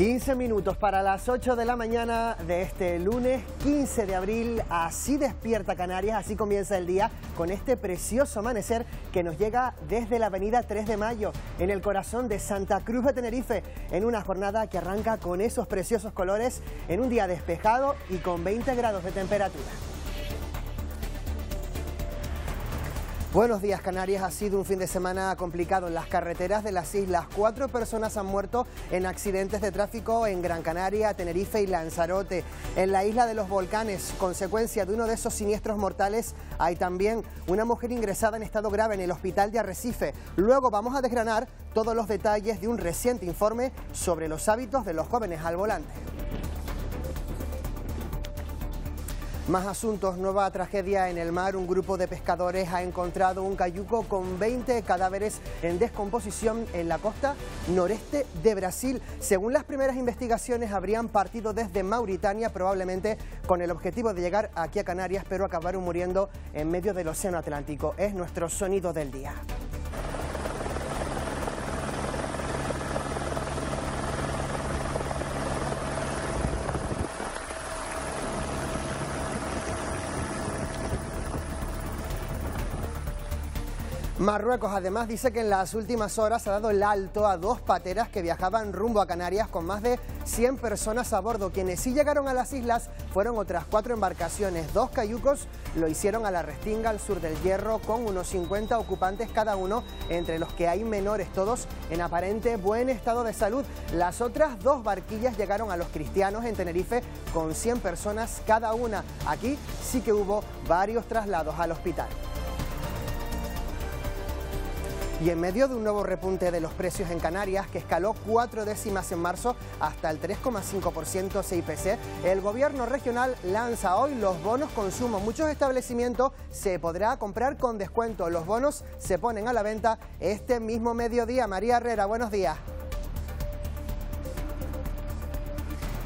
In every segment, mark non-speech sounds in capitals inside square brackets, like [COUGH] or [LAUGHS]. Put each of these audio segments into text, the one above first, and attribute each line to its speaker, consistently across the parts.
Speaker 1: 15 minutos para las 8 de la mañana de este lunes 15 de abril. Así despierta Canarias, así comienza el día con este precioso amanecer que nos llega desde la avenida 3 de Mayo, en el corazón de Santa Cruz de Tenerife, en una jornada que arranca con esos preciosos colores, en un día despejado y con 20 grados de temperatura. Buenos días, Canarias. Ha sido un fin de semana complicado en las carreteras de las islas. Cuatro personas han muerto en accidentes de tráfico en Gran Canaria, Tenerife y Lanzarote. En la isla de los volcanes, consecuencia de uno de esos siniestros mortales, hay también una mujer ingresada en estado grave en el hospital de Arrecife. Luego vamos a desgranar todos los detalles de un reciente informe sobre los hábitos de los jóvenes al volante. Más asuntos, nueva tragedia en el mar. Un grupo de pescadores ha encontrado un cayuco con 20 cadáveres en descomposición en la costa noreste de Brasil. Según las primeras investigaciones, habrían partido desde Mauritania, probablemente con el objetivo de llegar aquí a Canarias, pero acabaron muriendo en medio del Océano Atlántico. Es nuestro sonido del día. Marruecos además dice que en las últimas horas ha dado el alto a dos pateras que viajaban rumbo a Canarias con más de 100 personas a bordo. Quienes sí llegaron a las islas fueron otras cuatro embarcaciones. Dos cayucos lo hicieron a la Restinga al sur del Hierro con unos 50 ocupantes cada uno, entre los que hay menores, todos en aparente buen estado de salud. Las otras dos barquillas llegaron a los cristianos en Tenerife con 100 personas cada una. Aquí sí que hubo varios traslados al hospital. Y en medio de un nuevo repunte de los precios en Canarias, que escaló cuatro décimas en marzo hasta el 3,5% CIPC, el gobierno regional lanza hoy los bonos consumo. Muchos establecimientos se podrá comprar con descuento. Los bonos se ponen a la venta este mismo mediodía. María Herrera, buenos días.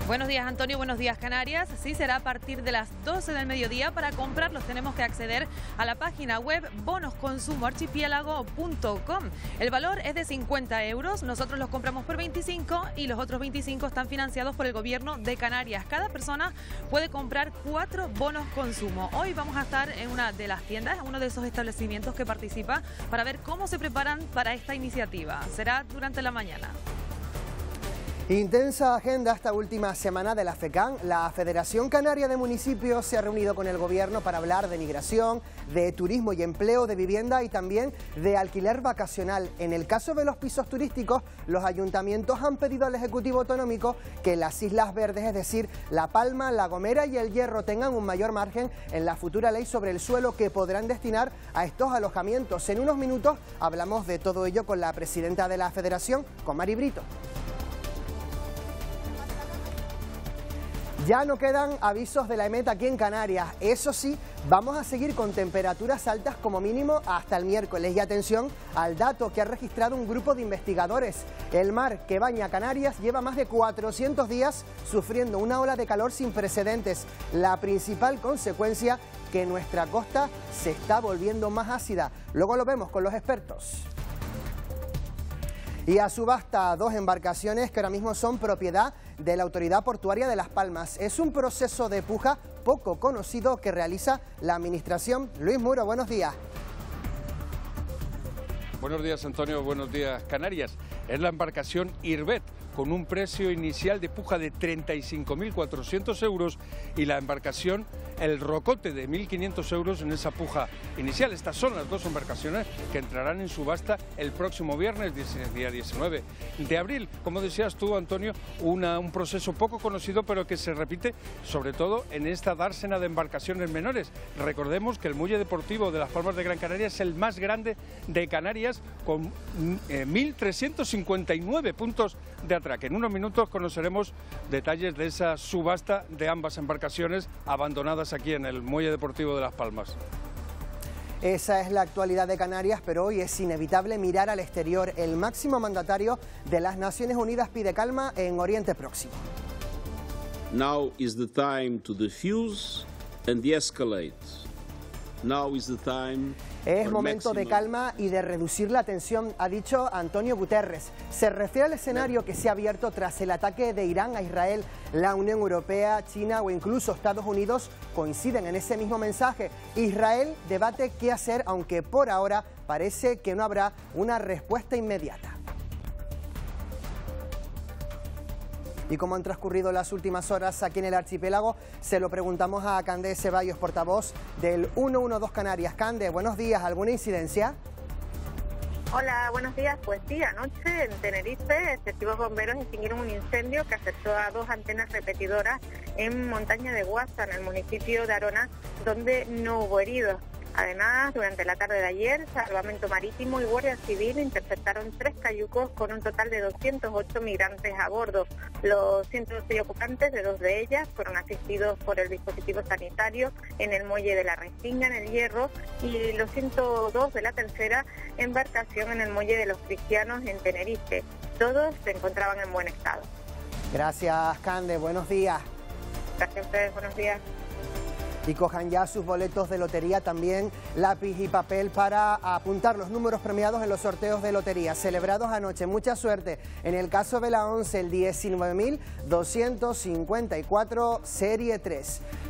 Speaker 2: Buenos días Antonio, buenos días Canarias. Sí, será a partir de las 12 del mediodía. Para comprarlos tenemos que acceder a la página web bonosconsumoarchipiélago.com. El valor es de 50 euros, nosotros los compramos por 25 y los otros 25 están financiados por el gobierno de Canarias. Cada persona puede comprar cuatro bonos consumo. Hoy vamos a estar en una de las tiendas, uno de esos establecimientos que participa para ver cómo se preparan para esta iniciativa. Será durante la mañana.
Speaker 1: Intensa agenda esta última semana de la FECAN. La Federación Canaria de Municipios se ha reunido con el gobierno para hablar de migración, de turismo y empleo, de vivienda y también de alquiler vacacional. En el caso de los pisos turísticos, los ayuntamientos han pedido al Ejecutivo Autonómico que las Islas Verdes, es decir, La Palma, La Gomera y El Hierro, tengan un mayor margen en la futura ley sobre el suelo que podrán destinar a estos alojamientos. En unos minutos hablamos de todo ello con la presidenta de la Federación, con Mari Brito. Ya no quedan avisos de la EMET aquí en Canarias. Eso sí, vamos a seguir con temperaturas altas como mínimo hasta el miércoles. Y atención al dato que ha registrado un grupo de investigadores. El mar que baña Canarias lleva más de 400 días sufriendo una ola de calor sin precedentes. La principal consecuencia que nuestra costa se está volviendo más ácida. Luego lo vemos con los expertos y a subasta dos embarcaciones que ahora mismo son propiedad de la Autoridad Portuaria de Las Palmas. Es un proceso de puja poco conocido que realiza la Administración. Luis Muro, buenos días.
Speaker 3: Buenos días Antonio, buenos días Canarias. Es la embarcación Irvet, con un precio inicial de puja de 35.400 euros y la embarcación El Rocote de 1.500 euros en esa puja inicial. Estas son las dos embarcaciones que entrarán en subasta el próximo viernes, día 19 de abril. Como decías tú, Antonio, una, un proceso poco conocido pero que se repite sobre todo en esta dársena de embarcaciones menores. Recordemos que el muelle deportivo de las Palmas de Gran Canaria es el más grande de Canarias con 1.359 mm, eh, puntos de atraque. En unos minutos conoceremos detalles de esa subasta de ambas embarcaciones abandonadas aquí en el Muelle Deportivo de Las Palmas.
Speaker 1: Esa es la actualidad de Canarias, pero hoy es inevitable mirar al exterior. El máximo mandatario de las Naciones Unidas pide calma en Oriente Próximo.
Speaker 4: Now is the time to defuse and
Speaker 5: es momento de calma
Speaker 1: y de reducir la tensión, ha dicho Antonio Guterres. Se refiere al escenario que se ha abierto tras el ataque de Irán a Israel. La Unión Europea, China o incluso Estados Unidos coinciden en ese mismo mensaje. Israel debate qué hacer, aunque por ahora parece que no habrá una respuesta inmediata. y cómo han transcurrido las últimas horas aquí en el archipiélago. Se lo preguntamos a Cande Ceballos, portavoz del 112 Canarias. Cande, buenos días. ¿Alguna incidencia?
Speaker 6: Hola, buenos días. Pues sí, anoche en Tenerife, efectivos bomberos extinguieron un incendio que afectó a dos antenas repetidoras en Montaña de Guasa, en el municipio de Arona, donde no hubo heridos. Además, durante la tarde de ayer, Salvamento Marítimo y Guardia Civil interceptaron tres cayucos con un total de 208 migrantes a bordo. Los 106 ocupantes de dos de ellas fueron asistidos por el dispositivo sanitario en el muelle de la Restinga, en el Hierro, y los 102 de la tercera embarcación en el muelle de los Cristianos, en Tenerife. Todos se encontraban en buen estado.
Speaker 1: Gracias, Cande. Buenos días.
Speaker 6: Gracias a ustedes. Buenos días
Speaker 1: y cojan ya sus boletos de lotería, también lápiz y papel para apuntar los números premiados en los sorteos de lotería celebrados anoche. Mucha suerte. En el caso de la 11, el 19.254, serie 3.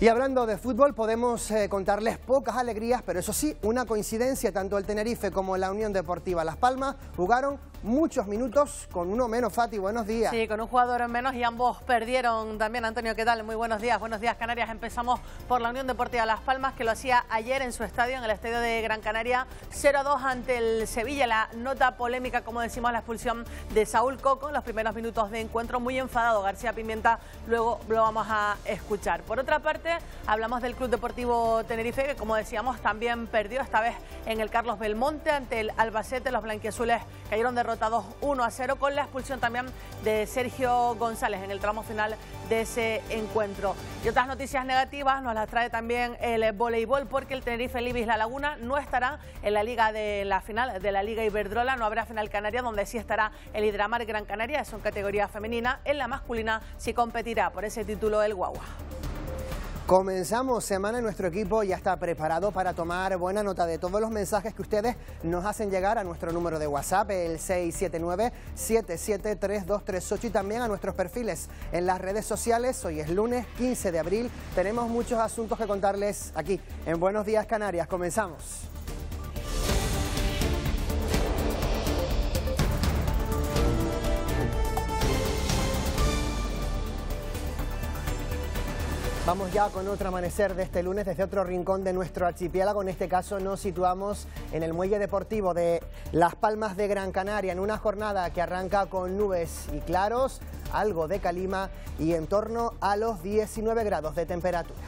Speaker 1: Y hablando de fútbol, podemos eh, contarles pocas alegrías, pero eso sí, una coincidencia, tanto el Tenerife como la Unión Deportiva Las Palmas jugaron muchos minutos con uno menos, Fati, buenos días. Sí,
Speaker 7: con un jugador en menos y ambos perdieron también. Antonio, ¿qué tal? Muy buenos días, buenos días Canarias. Empezamos por la Unión Deportiva Las Palmas, que lo hacía ayer en su estadio, en el estadio de Gran Canaria, 0-2 ante el Sevilla. La nota polémica, como decimos, la expulsión de Saúl Coco en los primeros minutos de encuentro, muy enfadado García Pimienta, luego lo vamos a escuchar. Por otra parte, hablamos del Club Deportivo Tenerife, que como decíamos, también perdió, esta vez en el Carlos Belmonte, ante el Albacete, los blanquiazules cayeron de 2 1 a 0 con la expulsión también de Sergio González en el tramo final de ese encuentro. Y otras noticias negativas nos las trae también el voleibol porque el Tenerife, Libis la Laguna no estará en la liga de la final de la Liga Iberdrola, no habrá final canaria donde sí estará el Hidramar Gran Canaria, eso en categoría femenina, en la masculina sí competirá por ese título el Guagua.
Speaker 1: Comenzamos semana y nuestro equipo ya está preparado para tomar buena nota de todos los mensajes que ustedes nos hacen llegar a nuestro número de WhatsApp, el 679-773238 y también a nuestros perfiles en las redes sociales. Hoy es lunes 15 de abril. Tenemos muchos asuntos que contarles aquí en Buenos Días Canarias. Comenzamos. Vamos ya con otro amanecer de este lunes desde otro rincón de nuestro archipiélago. En este caso nos situamos en el muelle deportivo de Las Palmas de Gran Canaria en una jornada que arranca con nubes y claros, algo de calima y en torno a los 19 grados de temperatura.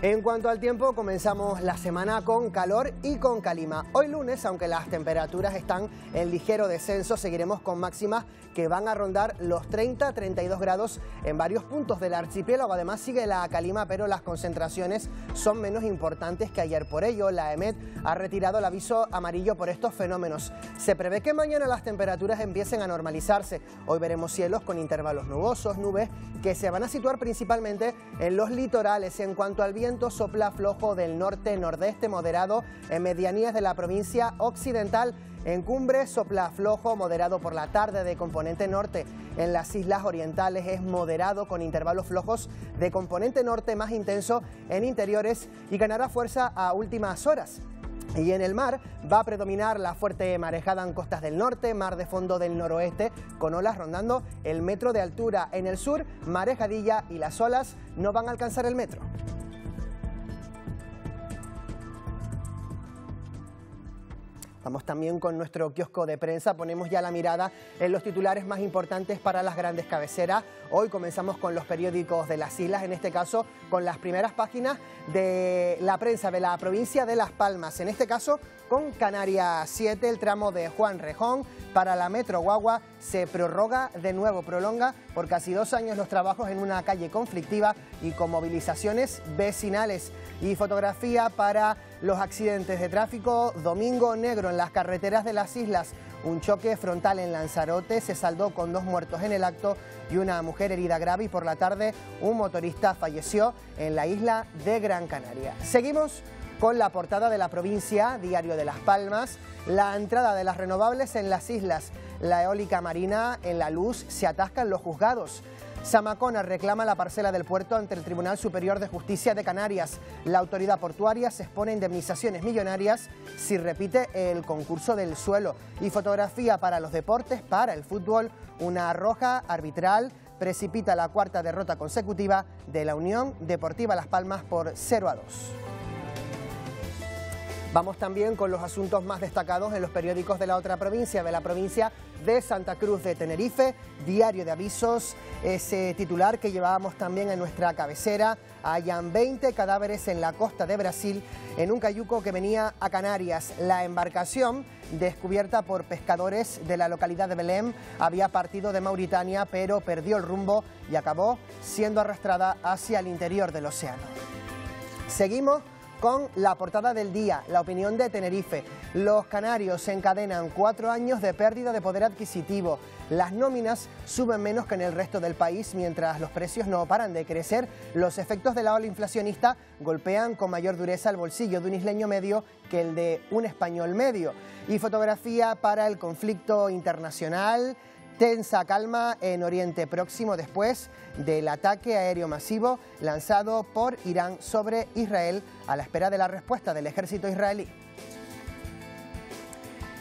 Speaker 1: En cuanto al tiempo, comenzamos la semana con calor y con calima. Hoy lunes, aunque las temperaturas están en ligero descenso, seguiremos con máximas que van a rondar los 30-32 grados en varios puntos del archipiélago. Además sigue la calima, pero las concentraciones son menos importantes que ayer. Por ello, la EMET ha retirado el aviso amarillo por estos fenómenos. Se prevé que mañana las temperaturas empiecen a normalizarse. Hoy veremos cielos con intervalos nubosos, nubes que se van a situar principalmente en los litorales. En cuanto al viento, sopla flojo del norte-nordeste moderado en medianías de la provincia occidental. En cumbre, sopla flojo moderado por la tarde de componente norte. En las islas orientales es moderado con intervalos flojos de componente norte más intenso en interiores y ganará fuerza a últimas horas. Y en el mar va a predominar la fuerte marejada en costas del norte, mar de fondo del noroeste, con olas rondando el metro de altura. En el sur, marejadilla y las olas no van a alcanzar el metro. también con nuestro kiosco de prensa, ponemos ya la mirada en los titulares más importantes para las grandes cabeceras. Hoy comenzamos con los periódicos de las islas, en este caso con las primeras páginas de la prensa de la provincia de Las Palmas. En este caso con Canaria 7, el tramo de Juan Rejón para la Metro Guagua se prorroga de nuevo, prolonga por casi dos años los trabajos en una calle conflictiva y con movilizaciones vecinales. Y fotografía para los accidentes de tráfico, domingo negro en las carreteras de las islas. Un choque frontal en Lanzarote se saldó con dos muertos en el acto y una mujer herida grave y por la tarde un motorista falleció en la isla de Gran Canaria. Seguimos con la portada de la provincia, Diario de Las Palmas, la entrada de las renovables en las islas, la eólica marina en la luz, se atascan los juzgados. Samacona reclama la parcela del puerto ante el Tribunal Superior de Justicia de Canarias. La autoridad portuaria se expone a indemnizaciones millonarias si repite el concurso del suelo. Y fotografía para los deportes, para el fútbol, una roja arbitral precipita la cuarta derrota consecutiva de la Unión Deportiva Las Palmas por 0 a 2. Vamos también con los asuntos más destacados en los periódicos de la otra provincia, de la provincia de Santa Cruz de Tenerife, diario de avisos, ese titular que llevábamos también en nuestra cabecera, Hayan 20 cadáveres en la costa de Brasil en un cayuco que venía a Canarias. La embarcación descubierta por pescadores de la localidad de Belém había partido de Mauritania pero perdió el rumbo y acabó siendo arrastrada hacia el interior del océano. Seguimos con la portada del día, la opinión de Tenerife. Los canarios se encadenan cuatro años de pérdida de poder adquisitivo. Las nóminas suben menos que en el resto del país, mientras los precios no paran de crecer. Los efectos de la ola inflacionista golpean con mayor dureza el bolsillo de un isleño medio que el de un español medio. Y fotografía para el conflicto internacional tensa calma en Oriente Próximo después del ataque aéreo masivo lanzado por Irán sobre Israel a la espera de la respuesta del ejército israelí.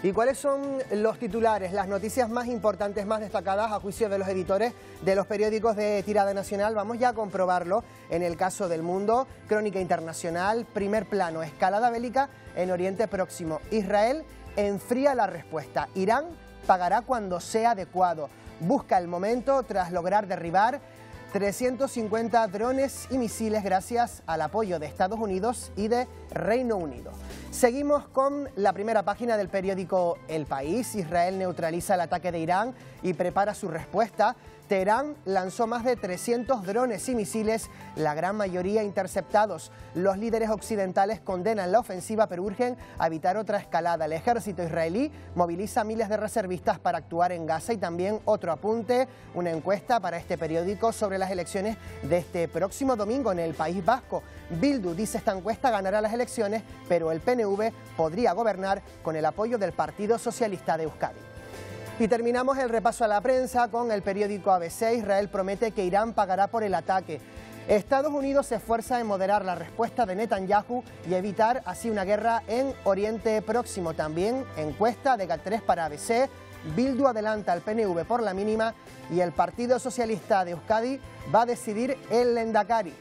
Speaker 1: ¿Y cuáles son los titulares, las noticias más importantes, más destacadas a juicio de los editores de los periódicos de tirada nacional? Vamos ya a comprobarlo en el caso del mundo. Crónica Internacional, primer plano, escalada bélica en Oriente Próximo. Israel enfría la respuesta. Irán pagará cuando sea adecuado. Busca el momento tras lograr derribar 350 drones y misiles gracias al apoyo de Estados Unidos y de Reino Unido. Seguimos con la primera página del periódico El País. Israel neutraliza el ataque de Irán y prepara su respuesta. Teherán lanzó más de 300 drones y misiles, la gran mayoría interceptados. Los líderes occidentales condenan la ofensiva pero urgen evitar otra escalada. El ejército israelí moviliza miles de reservistas para actuar en Gaza y también otro apunte, una encuesta para este periódico sobre las elecciones de este próximo domingo en el País Vasco. Bildu dice esta encuesta ganará las elecciones, pero el PNV podría gobernar con el apoyo del Partido Socialista de Euskadi. Y terminamos el repaso a la prensa con el periódico ABC. Israel promete que Irán pagará por el ataque. Estados Unidos se esfuerza en moderar la respuesta de Netanyahu y evitar así una guerra en Oriente Próximo. También encuesta de GAT3 para ABC. Bildu adelanta al PNV por la mínima y el Partido Socialista de Euskadi va a decidir el Lendakari.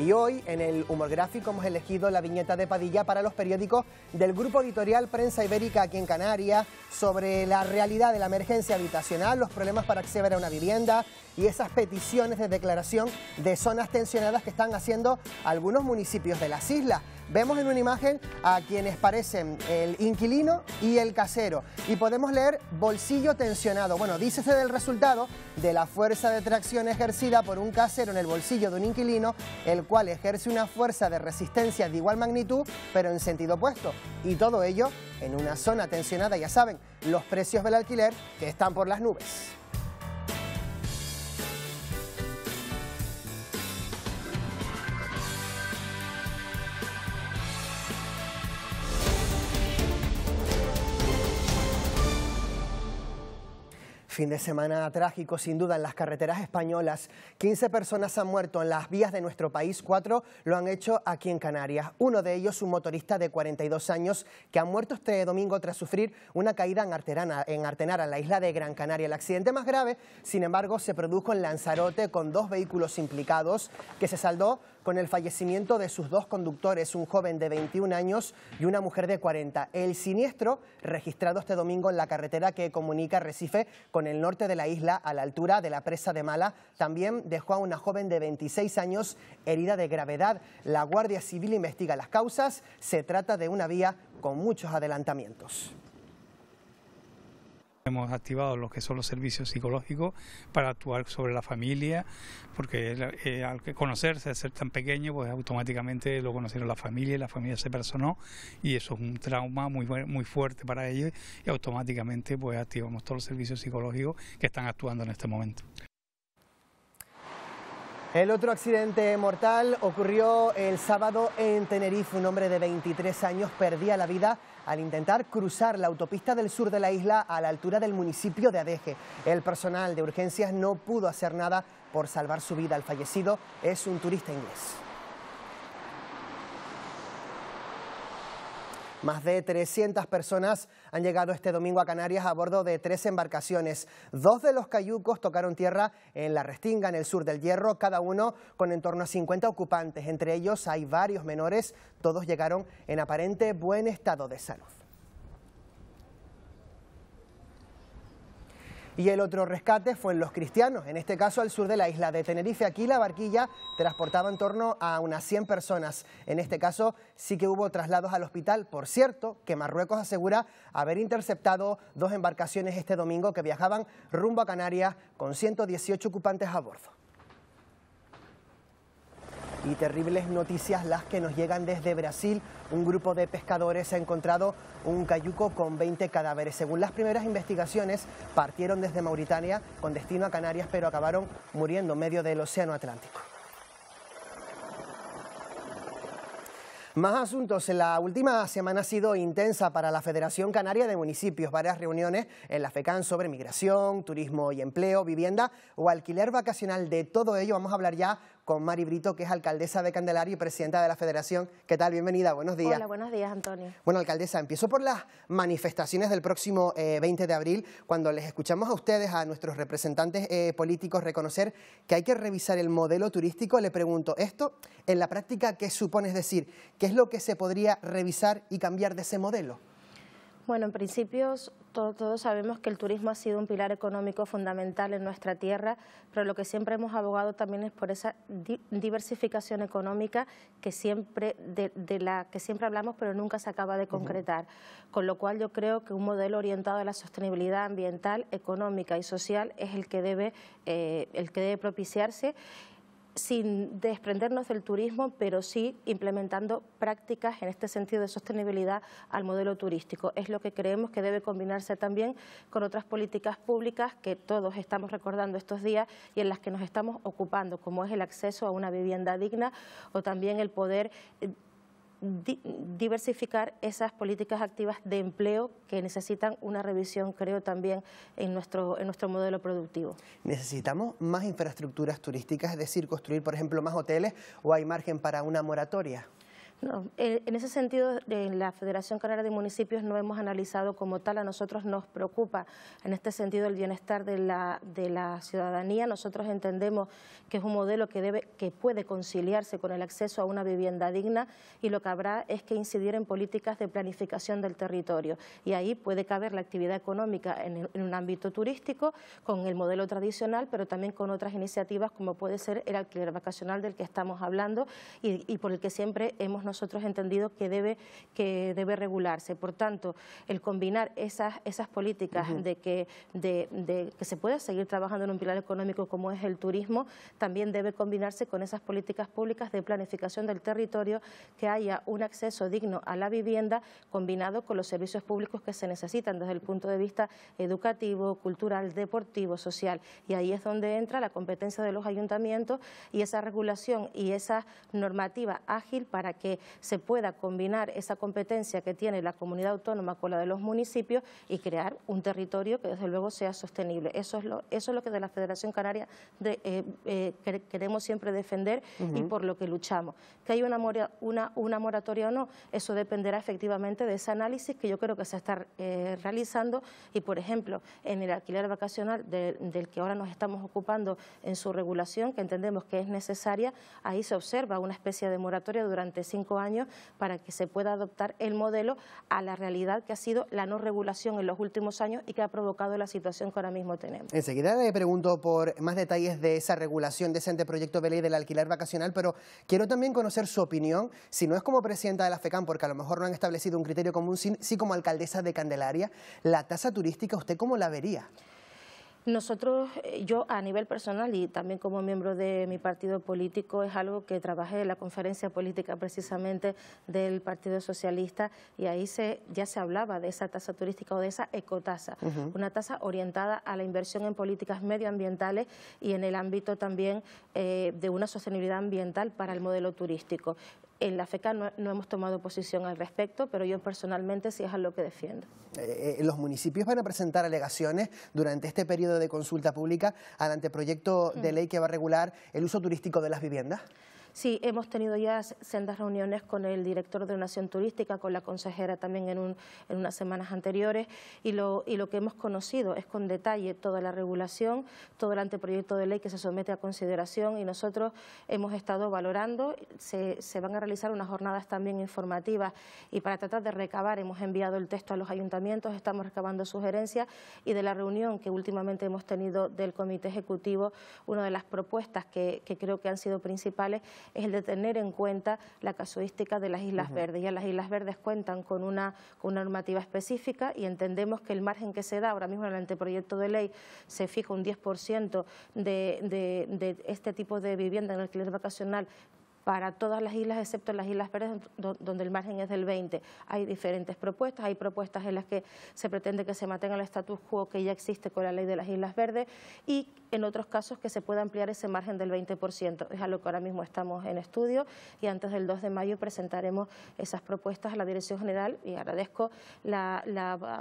Speaker 1: Y hoy en el Humor Gráfico hemos elegido la viñeta de Padilla para los periódicos del Grupo Editorial Prensa Ibérica aquí en Canarias sobre la realidad de la emergencia habitacional, los problemas para acceder a una vivienda, y esas peticiones de declaración de zonas tensionadas que están haciendo algunos municipios de las islas. Vemos en una imagen a quienes parecen el inquilino y el casero y podemos leer bolsillo tensionado. Bueno, dícese del resultado de la fuerza de tracción ejercida por un casero en el bolsillo de un inquilino, el cual ejerce una fuerza de resistencia de igual magnitud, pero en sentido opuesto. Y todo ello en una zona tensionada, ya saben, los precios del alquiler que están por las nubes. Fin de semana trágico, sin duda, en las carreteras españolas. 15 personas han muerto en las vías de nuestro país, cuatro lo han hecho aquí en Canarias. Uno de ellos, un motorista de 42 años, que ha muerto este domingo tras sufrir una caída en, Artenara, en la isla de Gran Canaria. El accidente más grave, sin embargo, se produjo en Lanzarote, con dos vehículos implicados, que se saldó con el fallecimiento de sus dos conductores, un joven de 21 años y una mujer de 40. El siniestro, registrado este domingo en la carretera que comunica Recife con el norte de la isla a la altura de la presa de Mala, también dejó a una joven de 26 años herida de gravedad. La Guardia Civil investiga las causas. Se trata de una vía con muchos adelantamientos.
Speaker 8: Hemos activado lo que son los servicios psicológicos para actuar sobre la familia, porque eh, al conocerse, al ser tan pequeño, pues automáticamente lo conocieron la familia y la familia se personó y eso es un trauma muy, muy fuerte para ellos y automáticamente pues activamos todos los servicios psicológicos que están actuando en este momento.
Speaker 1: El otro accidente mortal ocurrió el sábado en Tenerife. Un hombre de 23 años perdía la vida al intentar cruzar la autopista del sur de la isla a la altura del municipio de Adeje. El personal de urgencias no pudo hacer nada por salvar su vida. El fallecido es un turista inglés. Más de 300 personas han llegado este domingo a Canarias a bordo de tres embarcaciones. Dos de los cayucos tocaron tierra en La Restinga, en el sur del Hierro, cada uno con en torno a 50 ocupantes. Entre ellos hay varios menores. Todos llegaron en aparente buen estado de salud. Y el otro rescate fue en los cristianos, en este caso al sur de la isla de Tenerife. Aquí la barquilla transportaba en torno a unas 100 personas. En este caso sí que hubo traslados al hospital. Por cierto, que Marruecos asegura haber interceptado dos embarcaciones este domingo que viajaban rumbo a Canarias con 118 ocupantes a bordo y terribles noticias las que nos llegan desde Brasil. Un grupo de pescadores ha encontrado un cayuco con 20 cadáveres. Según las primeras investigaciones, partieron desde Mauritania con destino a Canarias, pero acabaron muriendo en medio del Océano Atlántico. Más asuntos. La última semana ha sido intensa para la Federación Canaria de Municipios. Varias reuniones en la FECAN sobre migración, turismo y empleo, vivienda o alquiler vacacional. De todo ello vamos a hablar ya con Mari Brito, que es alcaldesa de Candelaria y presidenta de la Federación. ¿Qué tal? Bienvenida, buenos días. Hola,
Speaker 9: buenos días, Antonio.
Speaker 1: Bueno, alcaldesa, empiezo por las manifestaciones del próximo 20 eh, de abril, cuando les escuchamos a ustedes, a nuestros representantes eh, políticos, reconocer que hay que revisar el modelo turístico. Le pregunto, ¿esto en la práctica qué supone? Es decir, ¿qué es lo que se podría revisar y cambiar de ese modelo?
Speaker 9: Bueno, en principio todos, sabemos que el turismo ha sido un pilar económico fundamental en nuestra tierra, pero lo que siempre hemos abogado también es por esa diversificación económica que siempre de, la que siempre hablamos, pero nunca se acaba de concretar. Con lo cual yo creo que un modelo orientado a la sostenibilidad ambiental, económica y social es el que debe eh, el que debe propiciarse sin desprendernos del turismo, pero sí implementando prácticas en este sentido de sostenibilidad al modelo turístico. Es lo que creemos que debe combinarse también con otras políticas públicas que todos estamos recordando estos días y en las que nos estamos ocupando, como es el acceso a una vivienda digna o también el poder eh, diversificar esas políticas activas de empleo que necesitan una revisión, creo, también en nuestro, en nuestro modelo productivo.
Speaker 1: ¿Necesitamos más infraestructuras turísticas, es decir, construir, por ejemplo, más hoteles o hay margen para una moratoria?
Speaker 9: No, eh, en ese sentido, en la Federación Canaria de Municipios no hemos analizado como tal, a nosotros nos preocupa en este sentido el bienestar de la, ciudadanía, nosotros entendemos que es un modelo que, puede conciliarse con el acceso a una vivienda digna y lo que habrá es que incidir en políticas de planificación del territorio y ahí puede caber la actividad económica en, un ámbito turístico con el modelo tradicional, pero también con otras iniciativas como puede ser el alquiler vacacional del que estamos hablando y, y por el que siempre hemos nosotros entendido que debe, que debe regularse. Por tanto, el combinar esas, políticas de, que, de que se pueda seguir trabajando en un pilar económico como es el turismo, también debe combinarse con esas políticas públicas de planificación del territorio, que haya un acceso digno a la vivienda combinado con los servicios públicos que se necesitan desde el punto de vista educativo, cultural, deportivo, social. Y ahí es donde entra la competencia de los ayuntamientos y esa regulación y esa normativa ágil para que se pueda combinar esa competencia que tiene la comunidad autónoma con la de los municipios y crear un territorio que desde luego sea sostenible. Eso es lo, que de la Federación Canaria eh, eh, queremos siempre defender y por lo que luchamos. Que haya una, moratoria o no, eso dependerá efectivamente de ese análisis que yo creo que se está eh, realizando y, por ejemplo, en el alquiler vacacional del que ahora nos estamos ocupando en su regulación, que entendemos que es necesaria, ahí se observa una especie de moratoria durante cinco años para que se pueda adoptar el modelo a la realidad que ha sido la no regulación en los últimos años y que ha provocado la situación que ahora mismo tenemos.
Speaker 1: Enseguida le pregunto por más detalles de esa regulación de ese anteproyecto de ley del alquiler vacacional, pero quiero también conocer su opinión, si no es como presidenta de la FECAM, porque a lo mejor no han establecido un criterio común, sí como alcaldesa de Candelaria, la tasa turística, ¿usted cómo la vería?
Speaker 9: Nosotros, eh, yo a nivel personal y también como miembro de mi partido político, es algo que trabajé en la conferencia política precisamente del Partido Socialista y ahí se, ya se hablaba de esa tasa turística o de esa ecotasa, una tasa orientada a la inversión en políticas medioambientales y en el ámbito también eh, de una sostenibilidad ambiental para el modelo turístico. En la FECA no, hemos tomado posición al respecto, pero yo personalmente sí es a lo que defiendo.
Speaker 1: Eh, los municipios van a presentar alegaciones durante este periodo de consulta pública al anteproyecto de ley que va a regular el uso turístico de las viviendas?
Speaker 9: Sí, hemos tenido ya sendas reuniones con el director de Nación Turística, con la consejera también en, unas semanas anteriores y lo, que hemos conocido es con detalle toda la regulación, todo el anteproyecto de ley que se somete a consideración y nosotros hemos estado valorando, se, van a realizar unas jornadas también informativas y para tratar de recabar hemos enviado el texto a los ayuntamientos, estamos recabando sugerencias y de la reunión que últimamente hemos tenido del Comité Ejecutivo, una de las propuestas que creo que han sido principales es el de tener en cuenta la casuística de las Islas Verdes. Ya las Islas Verdes cuentan con una, normativa específica y entendemos que el margen que se da ahora mismo en el anteproyecto de ley se fija un 10% de, de este tipo de vivienda en alquiler vacacional para todas las islas excepto las Islas Verdes donde el margen es del 20. Hay diferentes propuestas, hay propuestas en las que se pretende que se mantenga el estatus quo que ya existe con la ley de las Islas Verdes y en otros casos que se pueda ampliar ese margen del 20%. Es a lo que ahora mismo estamos en estudio y antes del 2 de mayo presentaremos esas propuestas a la Dirección General y agradezco la,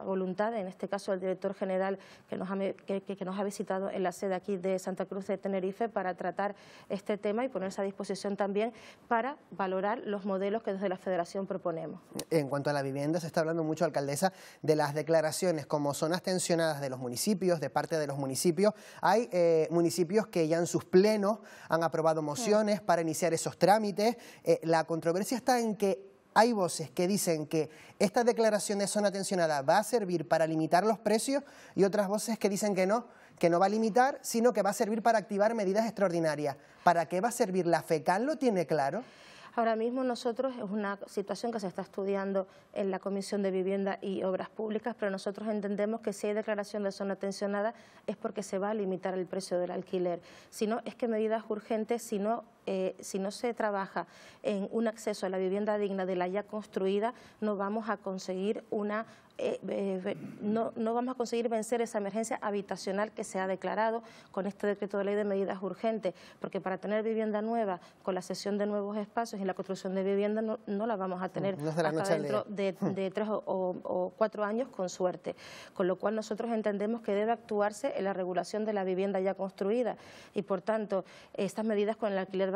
Speaker 9: voluntad, en este caso del director general que nos, que, que nos ha visitado en la sede aquí de Santa Cruz de Tenerife para tratar este tema y ponerse a disposición también para valorar los modelos que desde la Federación proponemos.
Speaker 1: En cuanto a la vivienda, se está hablando mucho, alcaldesa, de las declaraciones como zonas tensionadas de los municipios, de parte de los municipios. Hay eh, municipios que ya en sus plenos han aprobado mociones para iniciar esos trámites. Eh, la controversia está en que hay voces que dicen que esta declaración de zona tensionada va a servir para limitar los precios y otras voces que dicen que no, que no va a limitar, sino que va a servir para activar medidas extraordinarias. ¿Para qué va a servir? ¿La FECAL lo tiene claro?
Speaker 9: Ahora mismo nosotros, es una situación que se está estudiando en la Comisión de Vivienda y Obras Públicas, pero nosotros entendemos que si hay declaración de zona tensionada es porque se va a limitar el precio del alquiler. Si no, es que medidas urgentes, si no eh, si no se trabaja en un acceso a la vivienda digna de la ya construida, no vamos a conseguir una eh, eh, no, vamos a conseguir vencer esa emergencia habitacional que se ha declarado con este decreto de ley de medidas urgentes, porque para tener vivienda nueva con la cesión de nuevos espacios y la construcción de vivienda no, la vamos a tener dentro mm. de, tres o, cuatro años con suerte, con lo cual nosotros entendemos que debe actuarse en la regulación de la vivienda ya construida y por tanto estas medidas con el alquiler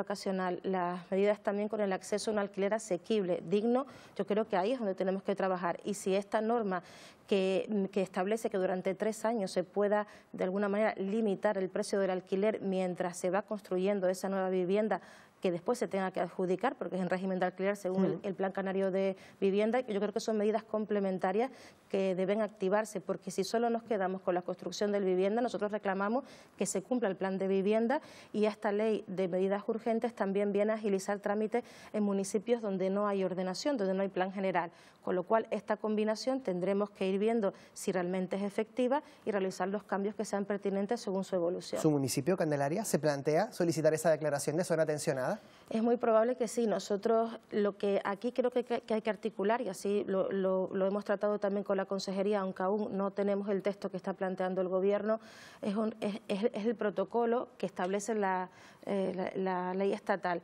Speaker 9: las medidas también con el acceso a un alquiler asequible, digno, yo creo que ahí es donde tenemos que trabajar. Y si esta norma que, que establece que durante tres años se pueda de alguna manera limitar el precio del alquiler mientras se va construyendo esa nueva vivienda que después se tenga que adjudicar, porque es en régimen de alquiler según el, Plan Canario de Vivienda. Yo creo que son medidas complementarias que deben activarse, porque si solo nos quedamos con la construcción de vivienda, nosotros reclamamos que se cumpla el plan de vivienda y esta ley de medidas urgentes también viene a agilizar trámites en municipios donde no hay ordenación, donde no hay plan general. Con lo cual, esta combinación tendremos que ir viendo si realmente es efectiva y realizar los cambios que sean pertinentes según su evolución. ¿Su
Speaker 1: municipio, Candelaria, se plantea solicitar esa declaración de zona tensionada?
Speaker 9: Es muy probable que sí. Nosotros lo que aquí creo que, hay que articular, y así lo, hemos tratado también con la consejería, aunque aún no tenemos el texto que está planteando el gobierno, es, el protocolo que establece la eh, ley estatal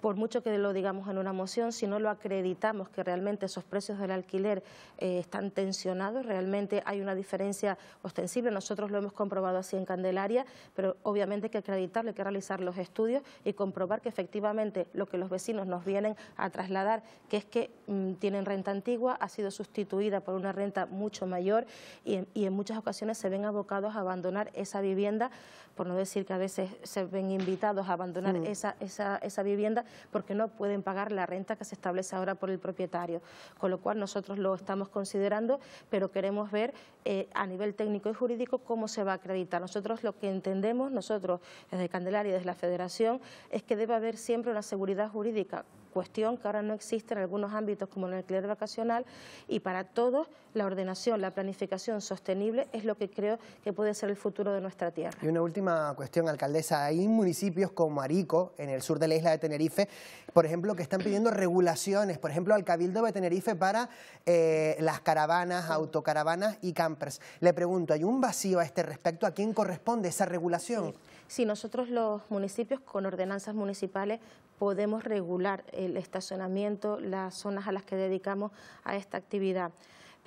Speaker 9: por mucho que lo digamos en una moción, si no lo acreditamos que realmente esos precios del alquiler eh, están tensionados, realmente hay una diferencia ostensible, nosotros lo hemos comprobado así en Candelaria, pero obviamente hay que acreditarlo, hay que realizar los estudios y comprobar que efectivamente lo que los vecinos nos vienen a trasladar, que es que mm, tienen renta antigua, ha sido sustituida por una renta mucho mayor y en muchas ocasiones se ven abocados a abandonar esa vivienda por no decir que a veces se ven invitados a abandonar esa, esa, esa vivienda porque no pueden pagar la renta que se establece ahora por el propietario. Con lo cual nosotros lo estamos considerando, pero queremos ver eh, a nivel técnico y jurídico cómo se va a acreditar. Nosotros lo que entendemos, nosotros desde Candelaria y desde la Federación, es que debe haber siempre una seguridad jurídica cuestión que ahora no existe en algunos ámbitos como el alquiler vacacional y para todos la ordenación, la planificación sostenible es lo que creo que puede ser el futuro de nuestra tierra.
Speaker 1: Y una última cuestión, alcaldesa, hay municipios como Arico, en el sur de la isla de Tenerife, por ejemplo, que están pidiendo regulaciones, por ejemplo, al Cabildo de Tenerife para eh, las caravanas, autocaravanas y campers. Le pregunto, ¿hay un vacío a este respecto? ¿A quién corresponde esa regulación?
Speaker 9: si nosotros los municipios con ordenanzas municipales podemos regular el estacionamiento, las zonas a las que dedicamos a esta actividad.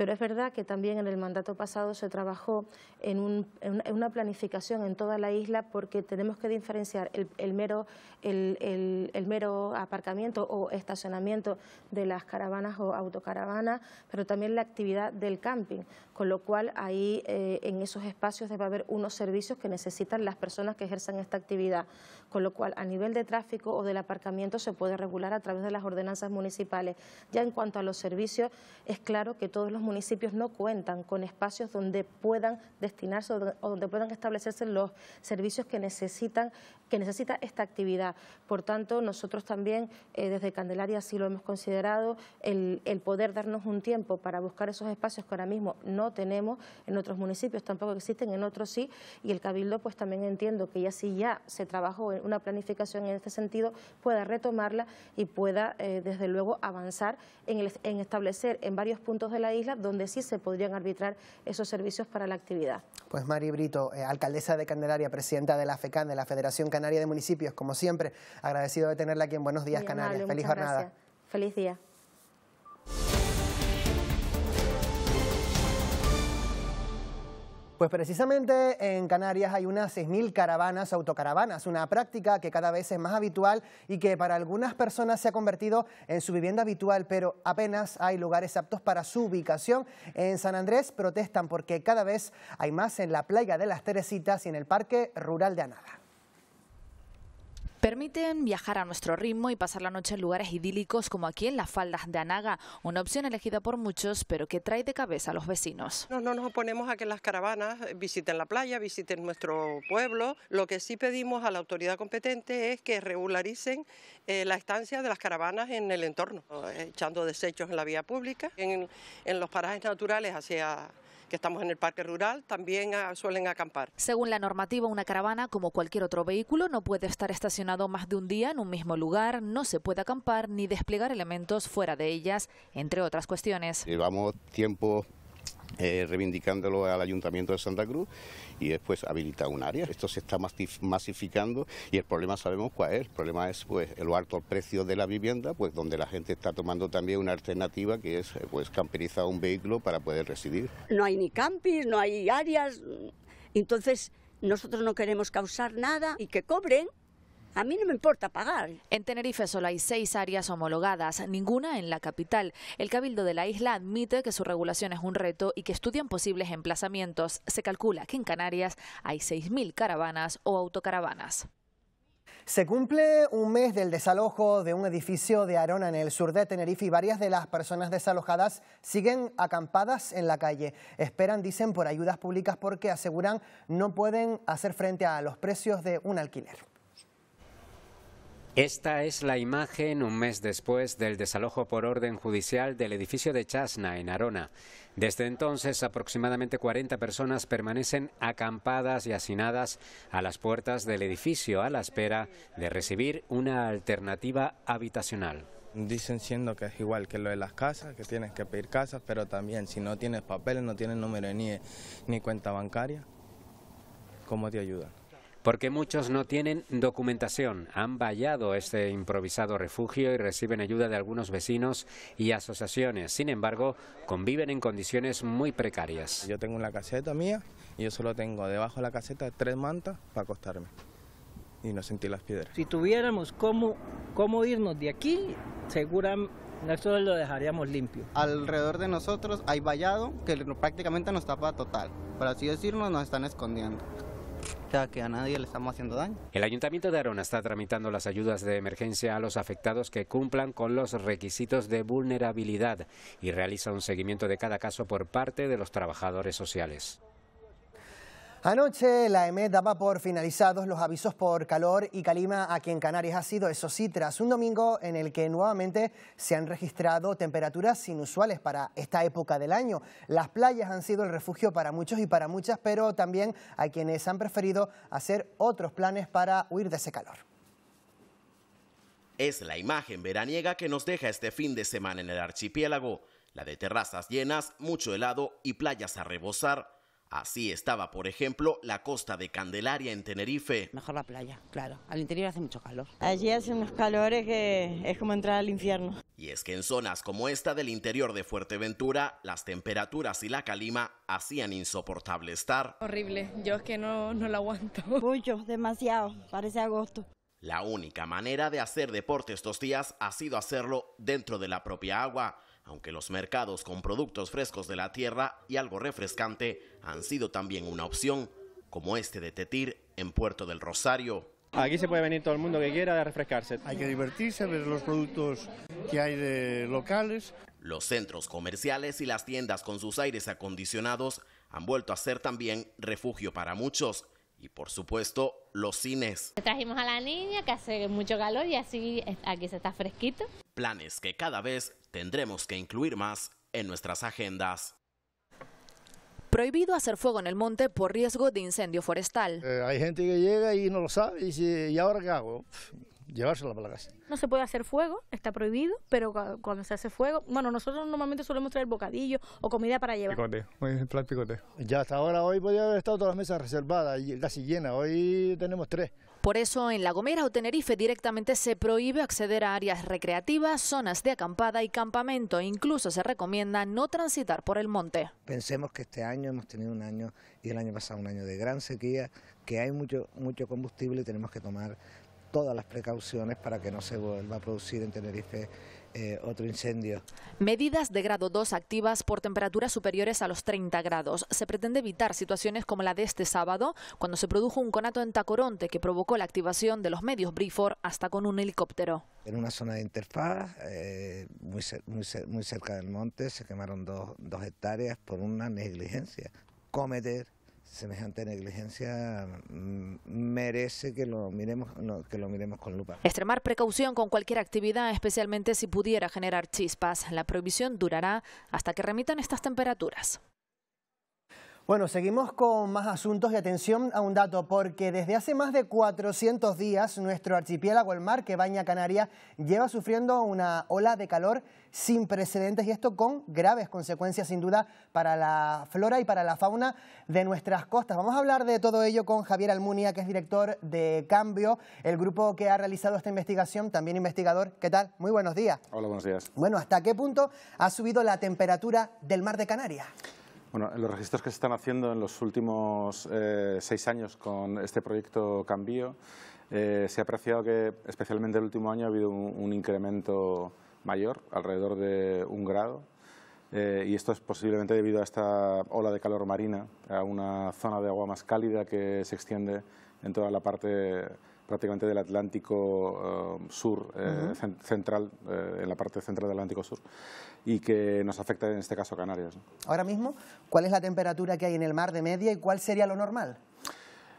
Speaker 9: Pero es verdad que también en el mandato pasado se trabajó en, una planificación en toda la isla porque tenemos que diferenciar el, mero, el, mero aparcamiento o estacionamiento de las caravanas o autocaravanas, pero también la actividad del camping, con lo cual ahí eh, en esos espacios debe haber unos servicios que necesitan las personas que ejercen esta actividad, con lo cual a nivel de tráfico o del aparcamiento se puede regular a través de las ordenanzas municipales. Ya en cuanto a los servicios, es claro que todos los municipios municipios no cuentan con espacios donde puedan destinarse o donde puedan establecerse los servicios que necesitan que necesita esta actividad. Por tanto, nosotros también eh, desde Candelaria sí lo hemos considerado, el, poder darnos un tiempo para buscar esos espacios que ahora mismo no tenemos, en otros municipios tampoco existen, en otros sí, y el Cabildo pues también entiendo que ya si ya se trabajó en una planificación en este sentido, pueda retomarla y pueda eh, desde luego avanzar en establecer en varios puntos de la isla donde sí se podrían arbitrar esos servicios para la actividad.
Speaker 1: Pues Mari Brito, eh, alcaldesa de Candelaria, presidenta de la FECAN, de la Federación Canaria de Municipios, como siempre, agradecido de tenerla aquí en Buenos Días, Canarias. Feliz jornada. Feliz día. Pues precisamente en Canarias hay unas 6.000 caravanas, autocaravanas, una práctica que cada vez es más habitual y que para algunas personas se ha convertido en su vivienda habitual, pero apenas hay lugares aptos para su ubicación. En San Andrés protestan porque cada vez hay más en la playa de las Teresitas y en el Parque Rural de Anada.
Speaker 10: Permiten viajar a nuestro ritmo y pasar la noche en lugares idílicos como aquí en las faldas de Anaga, una opción elegida por muchos pero que trae de cabeza a los vecinos.
Speaker 11: No, nos oponemos a que las caravanas visiten la playa, visiten nuestro pueblo. Lo que sí pedimos a la autoridad competente es que regularicen eh, la estancia de las caravanas en el entorno, eh, echando desechos en la vía pública, en, en los parajes naturales hacia que estamos en el parque rural, también ah, suelen acampar.
Speaker 10: Según la normativa, una caravana, como cualquier otro vehículo, no puede estar estacionado más de un día en un mismo lugar, no se puede acampar ni desplegar elementos fuera de ellas, entre otras cuestiones.
Speaker 12: Llevamos tiempo eh, reivindicándolo al Ayuntamiento de Santa Cruz y después habilita un área. Esto se está masificando y el problema sabemos cuál es. El problema es pues el alto precio de la vivienda, pues donde la gente está tomando también una alternativa que es pues camperizar un vehículo para poder residir.
Speaker 13: No hay ni campis, no hay áreas,
Speaker 10: entonces nosotros no queremos causar nada y que cobren a mí no me importa pagar. En Tenerife solo hay seis áreas homologadas, ninguna en la capital. El Cabildo de la isla admite que su regulación es un reto y que estudian posibles emplazamientos. Se calcula que en Canarias hay 6.000 caravanas o autocaravanas.
Speaker 1: Se cumple un mes del desalojo de un edificio de Arona en el sur de Tenerife y varias de las personas desalojadas siguen acampadas en la calle. Esperan, dicen, por ayudas públicas porque aseguran no pueden hacer frente a los precios de un alquiler.
Speaker 14: Esta es la imagen un mes después del desalojo por orden judicial del edificio de Chasna, en Arona. Desde entonces, aproximadamente 40 personas permanecen acampadas y hacinadas a las puertas del edificio a la espera de recibir una
Speaker 8: alternativa habitacional. Dicen siendo que es igual que lo de las casas, que tienes que pedir casas, pero también si no tienes papeles, no tienes número ni, ni cuenta bancaria, ¿cómo te ayudan?
Speaker 14: porque muchos no tienen documentación, han vallado este improvisado refugio y reciben ayuda de algunos vecinos y asociaciones. Sin embargo, conviven en condiciones muy precarias. Yo tengo una caseta mía y yo solo tengo debajo
Speaker 8: de la caseta tres mantas para acostarme y no sentir las piedras.
Speaker 14: Si tuviéramos cómo,
Speaker 15: cómo irnos de aquí, seguramente nosotros lo dejaríamos limpio. Alrededor de nosotros hay vallado que prácticamente nos tapa total. Por así decirlo, nos están escondiendo que a nadie le estamos haciendo daño.
Speaker 14: El Ayuntamiento de Arona está tramitando las ayudas de emergencia a los afectados que cumplan con los requisitos de vulnerabilidad y realiza un seguimiento de cada caso por parte de los trabajadores sociales.
Speaker 1: Anoche la EME e daba por finalizados los avisos por calor y calima aquí en Canarias. Ha sido, eso sí, tras un domingo en el que nuevamente se han registrado temperaturas inusuales para esta época del año. Las playas han sido el refugio para muchos y para muchas, pero también a quienes han preferido hacer otros planes para huir de ese calor.
Speaker 16: Es la imagen veraniega que nos deja este fin de semana en el archipiélago, la de terrazas llenas, mucho helado y playas a rebosar. Así estaba, por ejemplo, la costa de Candelaria en Tenerife.
Speaker 17: Mejor la playa, claro. Al interior hace mucho calor. Allí hace
Speaker 18: unos calores que es como entrar al infierno.
Speaker 16: Y es que en zonas como esta del interior de Fuerteventura, las temperaturas y la calima hacían insoportable estar.
Speaker 6: Horrible, yo es que no, no lo aguanto. [LAUGHS] Mucho, demasiado, parece agosto.
Speaker 16: La única manera de hacer deporte estos días ha sido hacerlo dentro de la propia agua aunque los mercados con productos frescos de la tierra y algo refrescante han sido también una opción, como este de Tetir en Puerto del Rosario.
Speaker 8: Aquí se puede venir todo el mundo que quiera a refrescarse.
Speaker 19: Hay que divertirse, ver los productos que hay de locales.
Speaker 16: Los centros comerciales y las tiendas con sus aires acondicionados han vuelto a ser también refugio para muchos y por supuesto los cines.
Speaker 17: Trajimos a la niña que hace mucho calor y
Speaker 10: así aquí se está fresquito.
Speaker 16: Planes que cada vez tendremos que incluir más en nuestras agendas.
Speaker 10: Prohibido hacer fuego en el monte por riesgo de incendio forestal. Eh, hay
Speaker 19: gente que llega y no lo sabe y, ahora qué hago? llevársela para la casa.
Speaker 18: No se puede hacer fuego, está prohibido, pero cuando se hace fuego, bueno, nosotros normalmente solemos traer
Speaker 10: bocadillo o comida para llevar.
Speaker 19: Picote, Ya hasta ahora, hoy podía haber estado todas las mesas reservadas, casi llenas, hoy tenemos tres.
Speaker 10: Por eso en La Gomera o Tenerife directamente se prohíbe acceder a áreas recreativas, zonas de acampada y campamento. Incluso se recomienda no transitar por el monte.
Speaker 20: Pensemos que este año hemos tenido un año y el año pasado un año de gran sequía, que hay mucho, mucho combustible y tenemos que tomar todas las precauciones para que no se vuelva a producir en Tenerife eh, otro incendio.
Speaker 10: Medidas de grado 2 activas por temperaturas superiores a los 30 grados. Se pretende evitar situaciones como la de este sábado, cuando se produjo un conato en Tacoronte que provocó la activación de los medios Brifor hasta con un helicóptero.
Speaker 20: En una zona de interfaz, eh, muy, cerca del monte, se quemaron dos, dos hectáreas por una negligencia. Cometer semejante negligencia mm, merece que lo miremos con lupa.
Speaker 10: Extremar precaución con cualquier actividad, especialmente si pudiera generar chispas. La prohibición durará hasta que remitan estas temperaturas.
Speaker 1: Bueno, seguimos con más asuntos y atención a un dato, porque desde hace más de 400 días nuestro archipiélago, el mar que baña Canarias, lleva sufriendo una ola de calor sin precedentes y esto con graves consecuencias sin duda para la flora y para la fauna de nuestras costas. Vamos a hablar de todo ello con Javier Almunia, que es director de Cambio, el grupo que ha realizado esta investigación, también investigador. ¿Qué tal? Muy buenos días.
Speaker 21: Hola, buenos días.
Speaker 1: Bueno, ¿hasta qué punto ha subido la temperatura del mar de Canarias?
Speaker 21: Bueno, en los registros que se están haciendo en los últimos eh, seis años con este proyecto Cambio, eh, se ha apreciado que especialmente el último año ha habido un, incremento mayor, alrededor de un grado, eh, y esto es posiblemente debido a esta ola de calor marina, a una zona de agua más cálida que se extiende en toda la parte prácticamente del Atlántico Sur, central, en la parte central del Atlántico Sur y que nos afecta en este caso Canarias.
Speaker 1: Ahora mismo, ¿cuál es la temperatura que hay en el mar de media y cuál sería lo normal?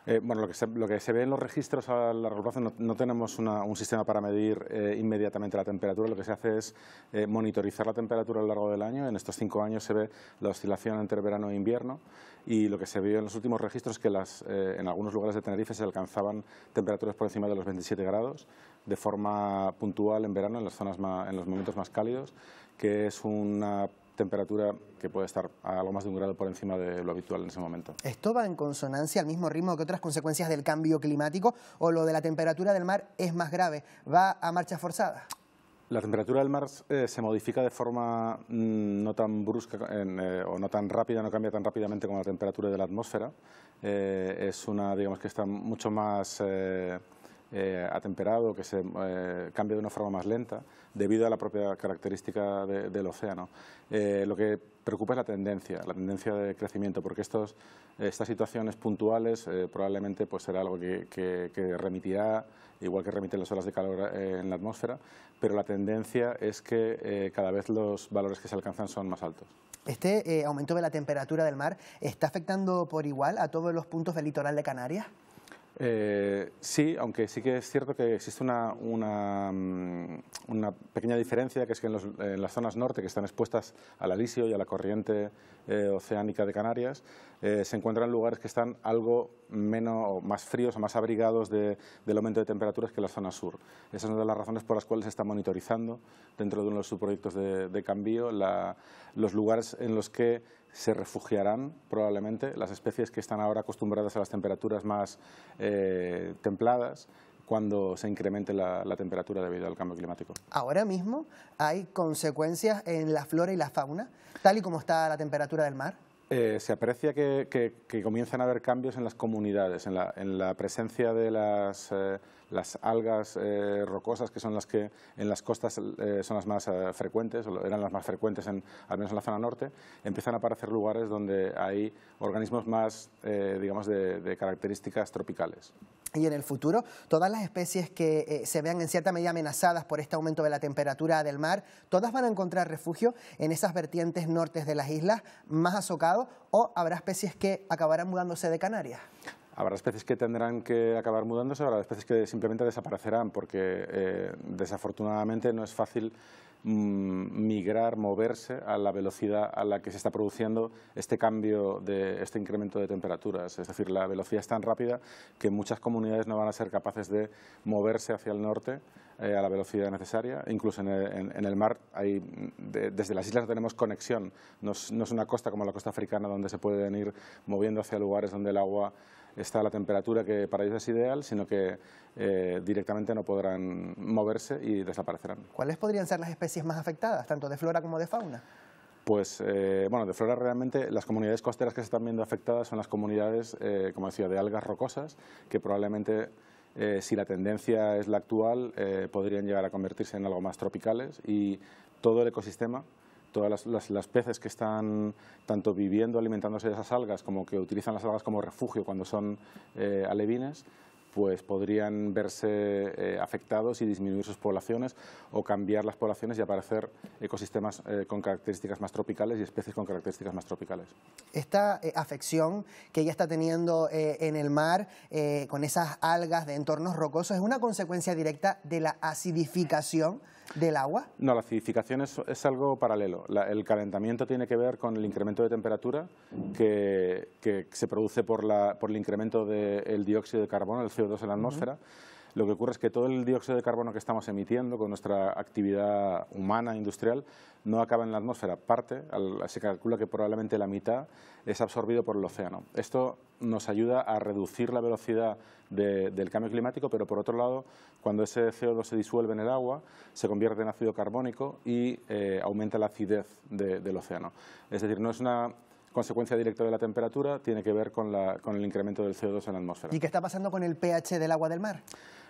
Speaker 21: Eh, bueno, lo que, se, ve en los registros a largo plazo, no, tenemos un sistema para medir eh, inmediatamente la temperatura, lo que se hace es eh, monitorizar la temperatura a lo largo del año, en estos cinco años se ve la oscilación entre verano e invierno y lo que se vio en los últimos registros es que en algunos lugares de Tenerife se alcanzaban temperaturas por encima de los 27 grados de forma puntual en verano, en, las zonas en los momentos más cálidos que es una temperatura que puede estar a algo más de un grado por encima de lo habitual en ese momento.
Speaker 1: ¿Esto va en consonancia al mismo ritmo que otras consecuencias del cambio climático o lo de la temperatura del mar es más grave? ¿Va a marcha forzada?
Speaker 21: La temperatura del mar eh, se modifica de forma mm, no tan brusca eh, o no tan rápida, no cambia tan rápidamente como la temperatura de la atmósfera. Eh, es una, digamos que está mucho más eh, atemperado, que se eh, cambia de una forma más lenta, debido a la propia característica del océano. Eh, lo que preocupa es la tendencia, la tendencia de crecimiento, porque estas situaciones puntuales eh, probablemente pues, será algo que, que, remitirá, igual que remiten las olas de calor en la atmósfera, pero la tendencia es que cada vez los valores que se alcanzan son más altos.
Speaker 1: ¿Este aumento de la temperatura del mar está afectando por igual a todos los puntos del litoral de Canarias?
Speaker 21: Eh, sí, aunque sí que es cierto que existe una, mm, pequeña diferencia, que es que en, las zonas norte, que están expuestas al alisio y a la corriente eh, oceánica de Canarias, eh, se encuentran lugares que están algo menos, más fríos o más abrigados de, del aumento de temperaturas que la zona sur. Esa es una de las razones por las cuales se está monitorizando dentro de uno de los subproyectos de, Cambio los lugares en los que se refugiarán probablemente las especies que están ahora acostumbradas a las temperaturas más eh, templadas cuando se incremente la, temperatura debido al cambio climático.
Speaker 1: Ahora mismo hay consecuencias en la flora y la fauna, tal y como está la temperatura del mar.
Speaker 21: Eh, se aprecia que, comienzan a haber cambios en las comunidades, en la, presencia de las, eh, algas eh, rocosas, que son las que en las costas son las más frecuentes, o eran las más frecuentes al menos en la zona norte, empiezan a aparecer lugares donde hay organismos más, digamos, de características tropicales
Speaker 1: y en el futuro, todas las especies que eh, se vean en cierta medida amenazadas por este aumento de la temperatura del mar, todas van a encontrar refugio en esas vertientes nortes de las islas más azocados o habrá especies que acabarán mudándose de Canarias.
Speaker 21: Habrá especies que tendrán que acabar mudándose, habrá especies que simplemente desaparecerán porque eh, desafortunadamente no es fácil Mm, migrar, moverse a la velocidad a la que se está produciendo este cambio, de, este incremento de temperaturas. Es decir, la velocidad es tan rápida que muchas comunidades no van a ser capaces de moverse hacia el norte eh, a la velocidad necesaria. Incluso en el, mar, hay, desde las islas tenemos conexión. no es una costa como la costa africana donde se pueden ir moviendo hacia lugares donde el agua está la temperatura que para ellos es ideal, sino que eh, directamente no podrán moverse y desaparecerán.
Speaker 1: ¿Cuáles podrían ser las especies más afectadas, tanto de flora como de fauna?
Speaker 21: pues eh, bueno, de flora realmente las comunidades costeras que se están viendo afectadas son las comunidades, eh, como decía, de algas rocosas, que probablemente si la tendencia es la actual, podrían llegar a convertirse en algo más tropicales y todo el ecosistema todas las, las, peces que están tanto viviendo, alimentándose de esas algas, como que utilizan las algas como refugio cuando son eh, alevines, pues podrían verse eh, afectados y disminuir sus poblaciones o cambiar las poblaciones y aparecer ecosistemas eh, con características más tropicales y especies con características más tropicales.
Speaker 1: Esta afección que ya está teniendo en el mar con esas algas de entornos rocosos es una consecuencia directa de la acidificación del agua?
Speaker 21: No, la acidificación es, algo paralelo. el calentamiento tiene que ver con el incremento de temperatura que, se produce por, la, por el incremento del dióxido de carbono, el CO2 en la atmósfera. Lo que ocurre es que todo el dióxido de carbono que estamos emitiendo con nuestra actividad humana, industrial, no acaba en la atmósfera. Parte, se calcula que probablemente la mitad es absorbido por el océano. Esto nos ayuda a reducir la velocidad del cambio climático, pero por otro lado, cuando ese CO2 se disuelve en el agua, se convierte en ácido carbónico y eh, aumenta la acidez del océano. Es decir, no es una consecuencia directa de la temperatura tiene que ver con, la, con el incremento del CO2 en la atmósfera. ¿Y qué
Speaker 1: está pasando con el pH del agua del mar?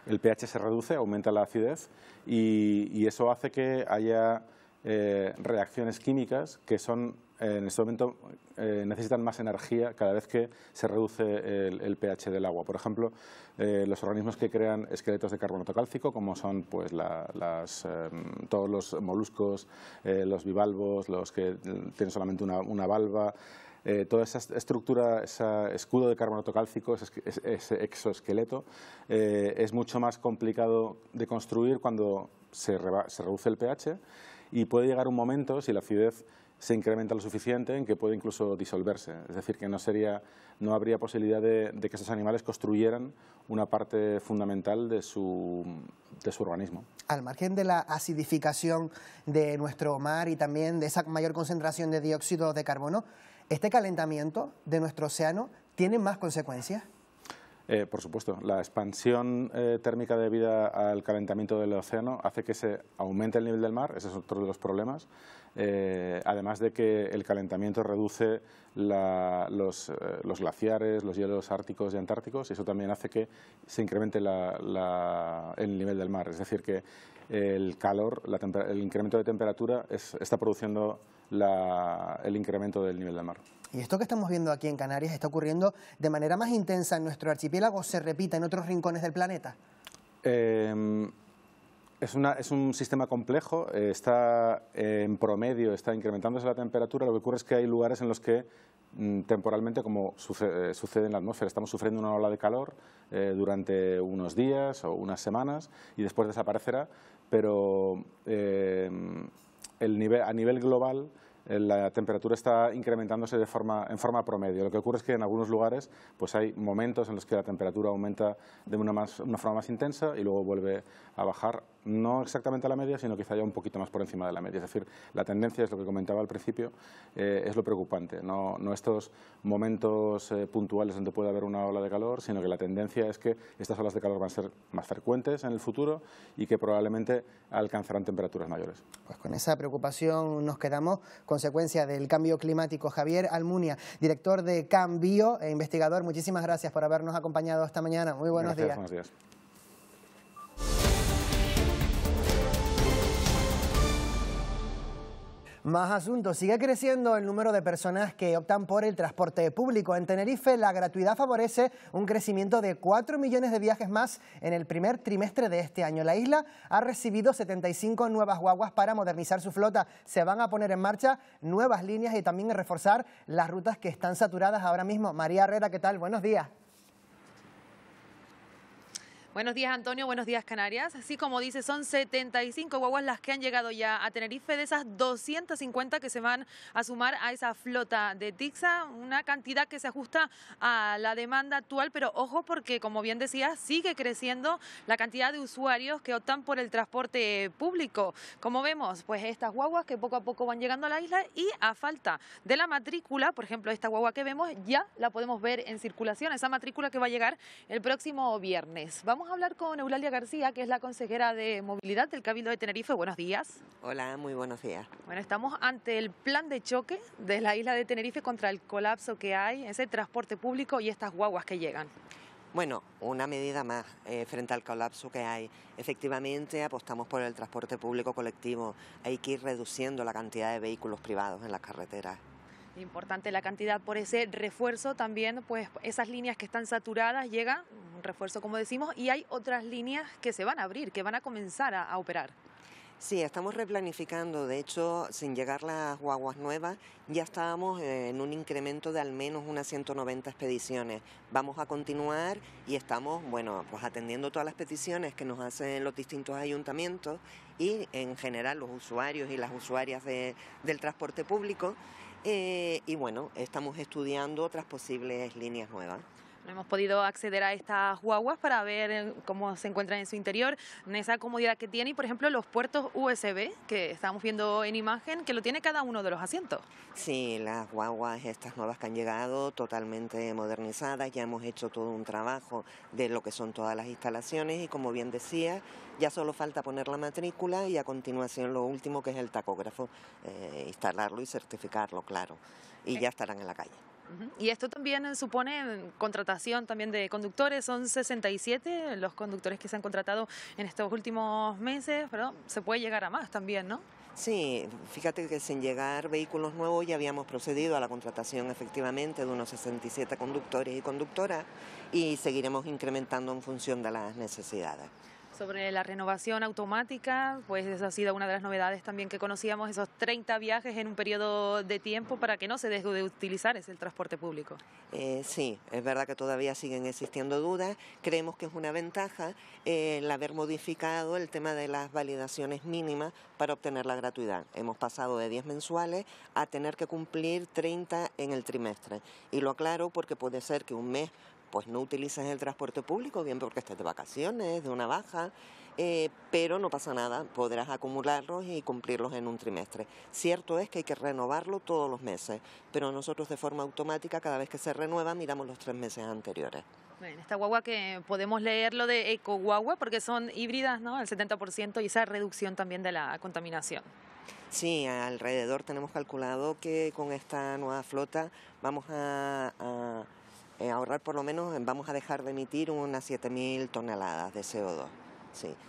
Speaker 21: El pH se reduce, aumenta la acidez y, eso hace que haya eh, reacciones químicas que son en este momento eh, necesitan más energía cada vez que se reduce el, pH del agua. Por ejemplo, eh, los organismos que crean esqueletos de carbonato cálcico, como son pues, eh, todos los moluscos, los bivalvos, los que tienen solamente una, una valva, toda esa estructura, ese escudo de carbonato cálcico, ese, exoesqueleto, es mucho más complicado de construir cuando se, se reduce el pH y puede llegar un momento, si la acidez se incrementa lo suficiente en que puede incluso disolverse. Es decir, que no, sería, no habría posibilidad de, que esos animales construyeran una parte fundamental de su, de su organismo.
Speaker 1: Al margen de la acidificación de nuestro mar y también de esa mayor concentración de dióxido de carbono, ¿este calentamiento de nuestro océano tiene más consecuencias?
Speaker 21: Eh, por supuesto, la expansión eh, térmica debida al calentamiento del océano hace que se aumente el nivel del mar, ese es otro de los problemas, eh, además de que el calentamiento reduce eh, los, glaciares, los hielos árticos y antárticos, y eso también hace que se incremente el nivel del mar. Es decir, que el calor, el incremento de temperatura está produciendo el incremento del nivel del mar.
Speaker 1: Y esto que estamos viendo aquí en Canarias está ocurriendo de manera más intensa en nuestro archipiélago, se repita en otros rincones del planeta.
Speaker 21: Em, es, un sistema complejo, eh, está eh, en promedio, está incrementándose la temperatura, lo que ocurre es que hay lugares en los que mm, temporalmente, como eh, sucede, en la atmósfera, estamos sufriendo una ola de calor durante unos días o unas semanas y después desaparecerá, pero a nivel global la temperatura está incrementándose de forma, en forma promedio. Lo que ocurre es que en algunos lugares pues hay momentos en los que la temperatura aumenta de una forma más intensa y luego vuelve a bajar no exactamente a la media, sino quizá ya un poquito más por encima de la media. Es decir, la tendencia es lo que comentaba al principio, eh, es lo preocupante. No, estos momentos eh, puntuales donde puede haber una ola de calor, sino que la tendencia es que estas olas de calor van a ser más frecuentes en el futuro y que probablemente alcanzarán temperaturas mayores.
Speaker 1: Pues con esa preocupación nos quedamos. Consecuencia del cambio climático. Javier Almunia, director de Cambio e investigador, muchísimas gracias por habernos acompañado esta mañana. Muy buenos Buenos días. Más asuntos. Sigue creciendo el número de personas que optan por el transporte público. En Tenerife, la gratuidad favorece un crecimiento de 4 millones de viajes más en el primer trimestre de este año. La isla ha recibido 75 nuevas guaguas para modernizar su flota. Se van a poner en marcha nuevas líneas y también reforzar las rutas que están saturadas ahora mismo. María Herrera, ¿qué tal? Buenos días.
Speaker 2: Buenos días Antonio, buenos días Canarias. Así como dice, son 75 guaguas las que han llegado ya a Tenerife, de esas 250 que se van a sumar a esa flota de Tixa, una cantidad que se ajusta a la demanda actual, pero ojo porque como bien decía, sigue creciendo la cantidad de usuarios que optan por el transporte público. Como vemos, pues estas guaguas que poco a poco van llegando a la isla y a falta de la matrícula, por ejemplo, esta guagua que vemos ya la podemos ver en circulación, esa matrícula que va a llegar el próximo viernes. Vamos a hablar con Eulalia García, que es la consejera de movilidad del Cabildo de Tenerife. Buenos días.
Speaker 22: Hola, muy buenos días.
Speaker 2: Bueno, estamos ante el plan de choque de la isla de Tenerife contra el colapso que hay, ese transporte público y estas guaguas que llegan.
Speaker 22: Bueno, una medida más eh, frente al colapso que hay. Efectivamente, apostamos por el transporte público colectivo. Hay que ir reduciendo la cantidad de vehículos privados en las carreteras.
Speaker 2: Importante la cantidad por ese refuerzo también, pues esas líneas que están saturadas llega un refuerzo, como decimos, y hay otras líneas que se van a abrir, que van a comenzar a,
Speaker 22: operar. Sí, estamos replanificando. De hecho, sin llegar las guaguas nuevas, ya estábamos en un incremento de al menos unas 190 expediciones. Vamos a continuar y estamos, bueno, pues atendiendo todas las peticiones que nos hacen los distintos ayuntamientos y en general los usuarios y las usuarias del transporte público. Eh, y bueno, estamos estudiando otras posibles líneas nuevas.
Speaker 2: Hemos podido acceder a estas guaguas para ver cómo se encuentran en su interior, en esa comodidad que tiene y, por ejemplo, los puertos USB que estamos viendo en imagen, que lo tiene cada uno de los asientos.
Speaker 22: Sí, las guaguas estas nuevas que han llegado, totalmente modernizadas, ya hemos hecho todo un trabajo de lo que son todas las instalaciones y, como bien decía, ya solo falta poner la matrícula y a continuación lo último que es el tacógrafo, eh, instalarlo y certificarlo, claro, y ya eh, estarán en la calle.
Speaker 2: Y esto también eh, supone mm, contratación también de conductores. Son 67 los conductores que se han contratado en estos últimos meses, pero se puede llegar a más también, ¿no?
Speaker 22: Sí, fíjate que sin llegar vehículos nuevos ya habíamos procedido a la contratación efectivamente de unos 67 conductores y conductoras y seguiremos incrementando en función de las necesidades
Speaker 2: sobre la renovación automática, pues esa ha sido una de las novedades también que conocíamos, esos 30 viajes en un periodo de tiempo para que no se deje de utilizar ese el transporte público.
Speaker 22: Eh, sí, es verdad que todavía siguen existiendo dudas, creemos que es una ventaja eh, el haber modificado el tema de las validaciones mínimas para obtener la gratuidad. Hemos pasado de 10 mensuales a tener que cumplir 30 en el trimestre. Y lo aclaro porque puede ser que un mes pues no utilices el transporte público, bien porque estés de vacaciones, de una baja, eh, pero no pasa nada, podrás acumularlos y cumplirlos en un trimestre. Cierto es que hay que renovarlo todos los meses, pero nosotros de forma automática, cada vez que se renueva, miramos los tres meses anteriores.
Speaker 2: Bueno, esta guagua que podemos leerlo de eco guagua porque son híbridas, ¿no? El 70% y esa reducción también de la contaminación.
Speaker 22: Sí, alrededor tenemos calculado que con esta nueva flota vamos a eh, ahorrar por lo menos, vamos a dejar de emitir unas 7.000 toneladas de CO2.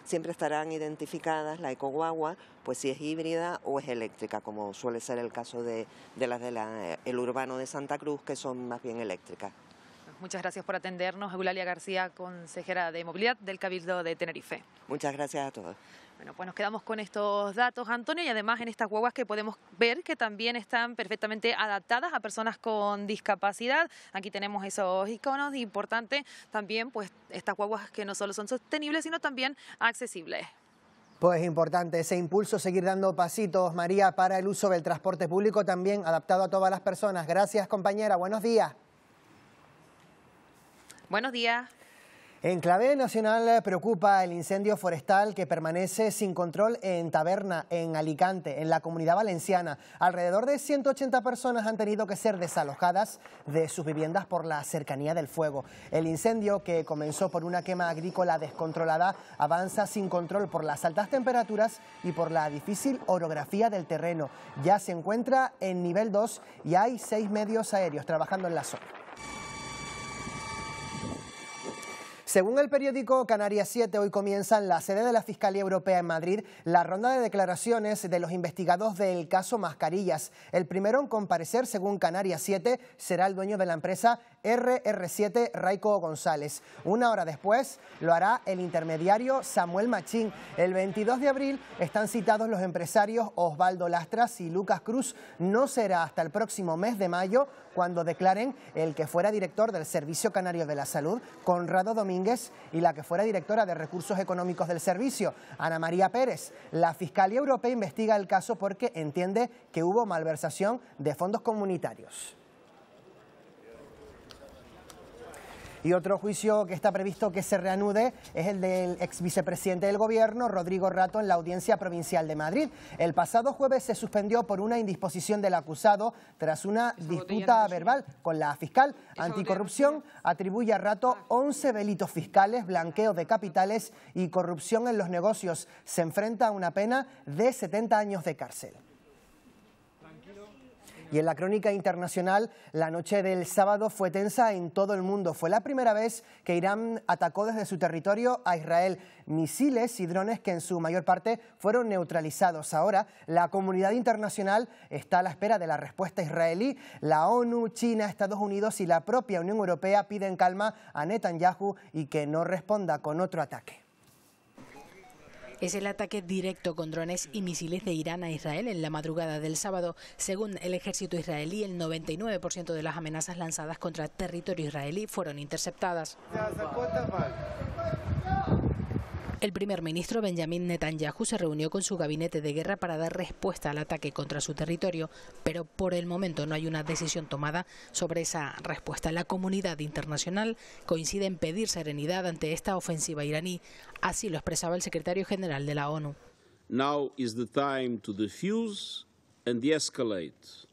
Speaker 22: Siempre estarán identificadas la ecoguagua, pues si es híbrida o es eléctrica, como suele ser el caso de, las del eh, urbano de Santa Cruz, que son más bien eléctricas.
Speaker 2: Muchas gracias por atendernos. Eulalia García, consejera de Movilidad del Cabildo de Tenerife.
Speaker 22: Muchas gracias a todos. Bueno, pues
Speaker 2: nos quedamos con estos datos, Antonio, y además en estas guaguas que podemos ver que también están perfectamente adaptadas a personas con discapacidad. Aquí tenemos esos iconos, importante también pues estas guaguas que no solo son sostenibles, sino también accesibles.
Speaker 1: Pues importante ese impulso, seguir dando pasitos, María, para el uso del transporte público también adaptado a todas las personas. Gracias, compañera. Buenos días. Buenos días. En clave nacional eh, preocupa el incendio forestal que permanece sin control en Taberna, en Alicante, en la comunidad valenciana. Alrededor de 180 personas han tenido que ser desalojadas de sus viviendas por la cercanía del fuego. El incendio, que comenzó por una quema agrícola descontrolada, avanza sin control por las altas temperaturas y por la difícil orografía del terreno. Ya se encuentra en nivel 2 y hay seis medios aéreos trabajando en la zona. Según el periódico Canarias 7, hoy comienza en la sede de la Fiscalía Europea en Madrid la ronda de declaraciones de los investigados del caso Mascarillas. El primero en comparecer, según Canarias 7, será el dueño de la empresa RR7 Raico González. Una hora después lo hará el intermediario Samuel Machín. El 22 de abril están citados los empresarios Osvaldo Lastras y Lucas Cruz. No será hasta el próximo mes de mayo cuando declaren el que fuera director del Servicio Canario de la Salud, Conrado Domínguez, y la que fuera directora de Recursos Económicos del Servicio, Ana María Pérez. La Fiscalía Europea investiga el caso porque entiende que hubo malversación de fondos comunitarios. Y otro juicio que está previsto que se reanude es el del ex vicepresidente del gobierno, Rodrigo Rato, en la Audiencia Provincial de Madrid. El pasado jueves se suspendió por una indisposición del acusado tras una disputa verbal con la fiscal. Anticorrupción atribuye a Rato 11 ah. delitos fiscales, blanqueo de capitales y corrupción en los negocios. Se enfrenta a una pena de 70 años de cárcel. Y en la crónica internacional, la noche del sábado fue tensa en todo el mundo. Fue la primera vez que Irán atacó desde su territorio a Israel misiles y drones que en su mayor parte fueron neutralizados. Ahora, la comunidad internacional está a la espera de la respuesta israelí. La ONU, China, Estados Unidos y la propia Unión Europea piden calma a Netanyahu y que no responda con otro ataque.
Speaker 23: Es el ataque directo con drones y misiles de Irán a Israel en la madrugada del sábado. Según el ejército israelí, el 99% de las amenazas lanzadas contra territorio israelí fueron interceptadas. El primer ministro Benjamin Netanyahu se reunió con su gabinete de guerra para dar respuesta al ataque contra su territorio, pero por el momento no hay una decisión tomada sobre esa respuesta. La comunidad internacional coincide en pedir serenidad ante esta ofensiva iraní, así lo expresaba el secretario general de la ONU.
Speaker 4: Now is the time to defuse and de-escalate.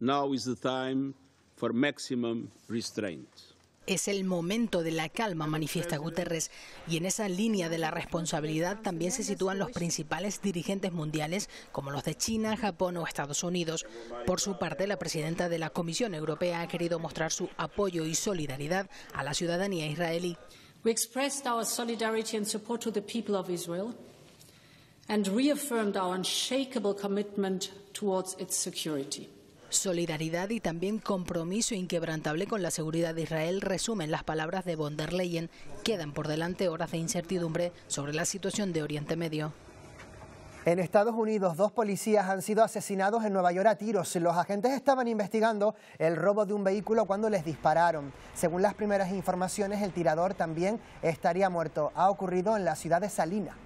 Speaker 4: Now is the time for maximum restraint.
Speaker 23: Es el momento de la calma, manifiesta Guterres, y en esa línea de la responsabilidad también se sitúan los principales dirigentes mundiales, como los de China, Japón o Estados Unidos. Por su parte, la presidenta de la Comisión Europea ha querido mostrar su apoyo y solidaridad a la ciudadanía israelí. We expressed our solidarity and support to the people of Israel and reaffirmed our unshakable commitment towards its security. Solidaridad y también compromiso inquebrantable con la seguridad de Israel resumen las palabras de von der Leyen. Quedan por delante horas de incertidumbre sobre la situación de Oriente Medio. En Estados
Speaker 1: Unidos, dos policías han sido asesinados en Nueva York a tiros. Los agentes estaban investigando el robo de un vehículo cuando les dispararon. Según las primeras informaciones, el tirador también estaría muerto. Ha ocurrido en la ciudad de Salina.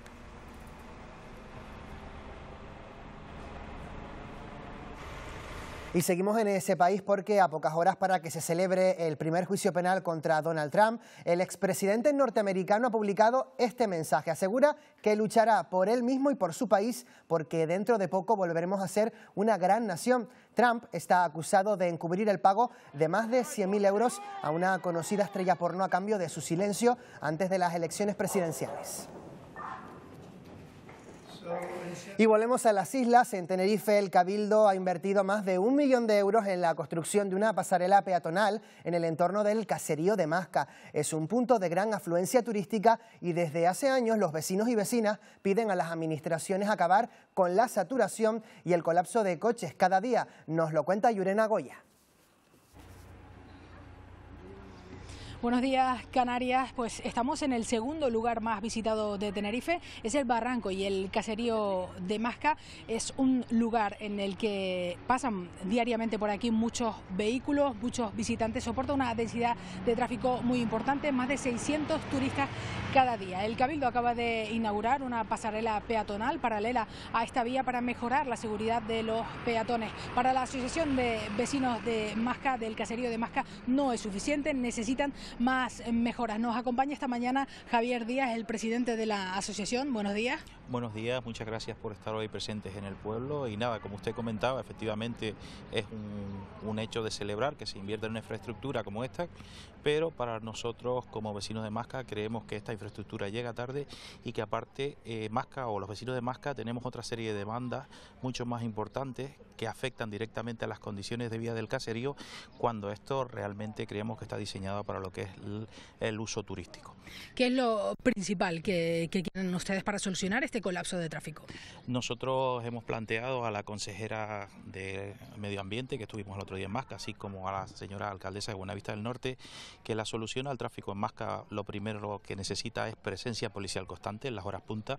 Speaker 1: Y seguimos en ese país porque a pocas horas para que se celebre el primer juicio penal contra Donald Trump, el expresidente norteamericano ha publicado este mensaje. Asegura que luchará por él mismo y por su país porque dentro de poco volveremos a ser una gran nación. Trump está acusado de encubrir el pago de más de 100.000 euros a una conocida estrella porno a cambio de su silencio antes de las elecciones presidenciales. Y volvemos a las islas. En Tenerife, el Cabildo ha invertido más de un millón de euros en la construcción de una pasarela peatonal en el entorno del caserío de Masca. Es un punto de gran afluencia turística y desde hace años los vecinos y vecinas piden a las administraciones acabar con la saturación y el colapso de coches cada día. Nos lo cuenta Yurena
Speaker 23: Goya. Buenos días, Canarias. Pues estamos en el segundo lugar más visitado de Tenerife. Es el Barranco y el caserío de Masca. Es un lugar en el que pasan diariamente por aquí muchos vehículos, muchos visitantes. Soporta una densidad de tráfico muy importante, más de 600 turistas cada día. El Cabildo acaba de inaugurar una pasarela peatonal paralela a esta vía para mejorar la seguridad de los peatones. Para la Asociación de Vecinos de Masca, del caserío de Masca, no es suficiente. Necesitan más mejoras. Nos acompaña esta mañana Javier Díaz, el presidente de la asociación. Buenos días.
Speaker 8: Buenos días, muchas gracias por estar hoy presentes en el pueblo y nada, como usted comentaba, efectivamente es un, hecho de celebrar que se invierta en una infraestructura como esta, pero para nosotros como vecinos de Masca creemos que esta infraestructura llega tarde y que aparte eh, Masca o los vecinos de Masca tenemos otra serie de demandas mucho más importantes que afectan directamente a las condiciones de vida del caserío cuando esto realmente creemos que está diseñado para lo que es el, uso turístico.
Speaker 23: ¿Qué es lo principal que, que quieren ustedes para solucionar este colapso de tráfico?
Speaker 8: Nosotros hemos planteado a la consejera de Medio Ambiente, que estuvimos el otro día en Masca, así como a la señora alcaldesa de Buenavista del Norte, que la solución al tráfico en Masca lo primero que necesita es presencia policial constante en las horas punta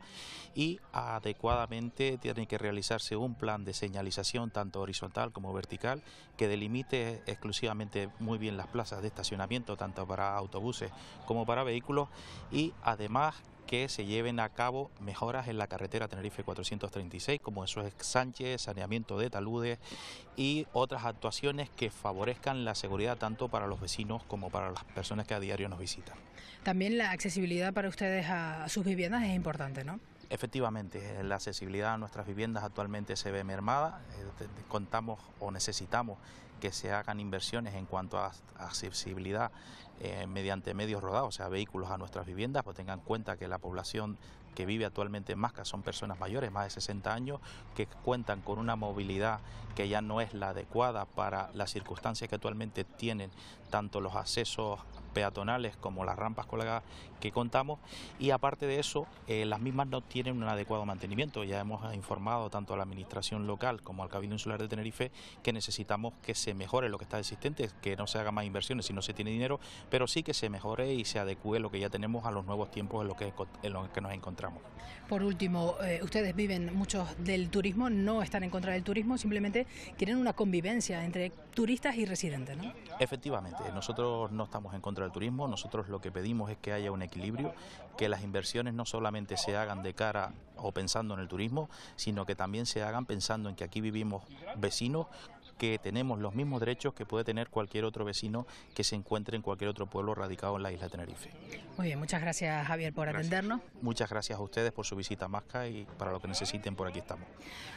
Speaker 8: y adecuadamente tiene que realizarse un plan de señalización tanto horizontal como vertical que delimite exclusivamente muy bien las plazas de estacionamiento tanto para autobuses como para vehículos y además que se lleven a cabo mejoras en la carretera Tenerife 436, como eso es Sánchez, saneamiento de taludes y otras actuaciones que favorezcan la seguridad tanto para los vecinos como para las personas que a diario nos visitan.
Speaker 23: También la accesibilidad para ustedes a sus viviendas es importante, ¿no?
Speaker 8: Efectivamente, eh, la accesibilidad a nuestras viviendas actualmente se ve mermada. Eh, contamos o necesitamos que se hagan inversiones en cuanto a accesibilidad eh, mediante medios rodados, o sea, vehículos a nuestras viviendas, pues tengan en cuenta que la población que vive actualmente en Masca son personas mayores, más de 60 años, que cuentan con una movilidad que ya no es la adecuada para las circunstancias que actualmente tienen, tanto los accesos peatonales como las rampas colgadas que contamos y aparte de eso eh, las mismas no tienen un adecuado mantenimiento. Ya hemos informado tanto a la Administración local como al Cabildo Insular de Tenerife que necesitamos que se mejore lo que está existente, que no se haga más inversiones si no se tiene dinero, pero sí que se mejore y se adecue lo que ya tenemos a los nuevos tiempos en los que, que nos encontramos.
Speaker 23: Por último, eh, ustedes viven muchos del turismo, no están en contra del turismo, simplemente quieren una convivencia entre turistas y residentes,
Speaker 8: Efectivamente, nosotros no estamos en contra del turismo. Nosotros lo que pedimos es que haya un equilibrio, que las inversiones no solamente se hagan de cara o pensando en el turismo, sino que también se hagan pensando en que aquí vivimos vecinos que tenemos los mismos derechos que puede tener cualquier otro vecino que se encuentre en cualquier otro pueblo radicado en la isla Tenerife.
Speaker 23: Muy bien, muchas gracias Javier por atendernos.
Speaker 8: Muchas gracias a ustedes por su visita a Masca y para lo que necesiten por aquí estamos.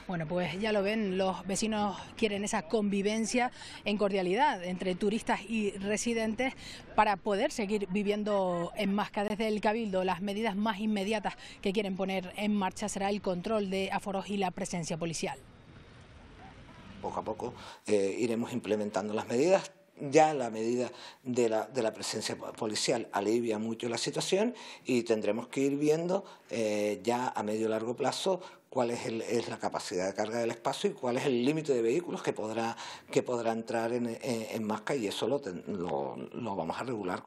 Speaker 23: Bueno, pues ya lo ven, los vecinos quieren esa convivencia en cordialidad entre turistas y residentes para poder seguir viviendo en Masca desde el Cabildo. Las medidas más inmediatas que quieren poner en marcha será el control de aforos y la presencia policial
Speaker 20: poco a poco eh, iremos implementando las medidas. Ya la medida de la, de la, presencia policial alivia mucho la situación y tendremos que ir viendo eh, ya a medio largo plazo cuál es, la capacidad de carga del espacio y cuál es el límite de vehículos que podrá, que podrá entrar en, en, Masca y eso lo, lo, lo vamos a regular.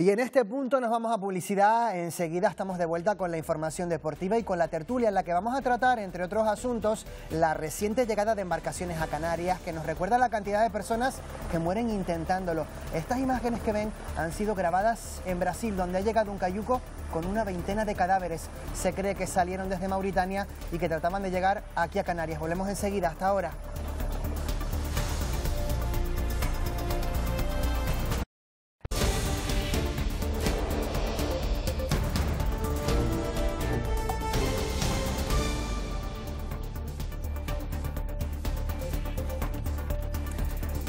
Speaker 1: Y en este punto nos vamos a publicidad. Enseguida estamos de vuelta con la información deportiva y con la tertulia en la que vamos a tratar, entre otros asuntos, la reciente llegada de embarcaciones a Canarias que nos recuerda la cantidad de personas que mueren intentándolo. Estas imágenes que ven han sido grabadas en Brasil, donde ha llegado un cayuco con una veintena de cadáveres. Se cree que salieron desde Mauritania y que trataban de llegar aquí a Canarias. Volvemos enseguida. Hasta ahora.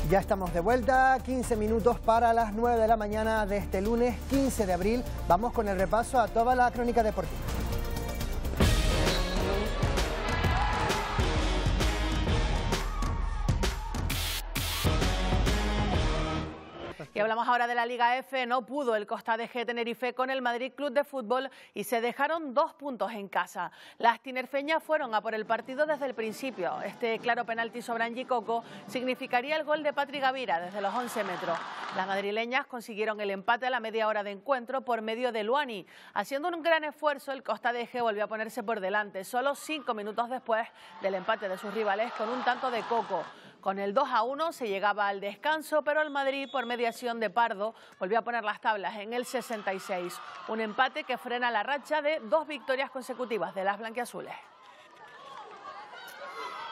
Speaker 1: Ya estamos de vuelta, 15 minutos para las 9 de la mañana de este lunes 15 de abril. Vamos con el repaso a toda la crónica deportiva.
Speaker 7: Si hablamos ahora de la Liga F. No pudo el Costa de G Tenerife con el Madrid Club de Fútbol y se dejaron dos puntos en casa. Las tinerfeñas fueron a por el partido desde el principio. Este claro penalti sobre Angie Coco significaría el gol de Patri Gavira desde los 11 metros. Las madrileñas consiguieron el empate a la media hora de encuentro por medio de Luani. Haciendo un gran esfuerzo, el Costa de G volvió a ponerse por delante, solo cinco minutos después del empate de sus rivales con un tanto de Coco. Con el 2 a 1 se llegaba al descanso, pero el Madrid, por mediación de Pardo, volvió a poner las tablas en el 66. Un empate que frena la racha de dos victorias consecutivas de las blanquiazules.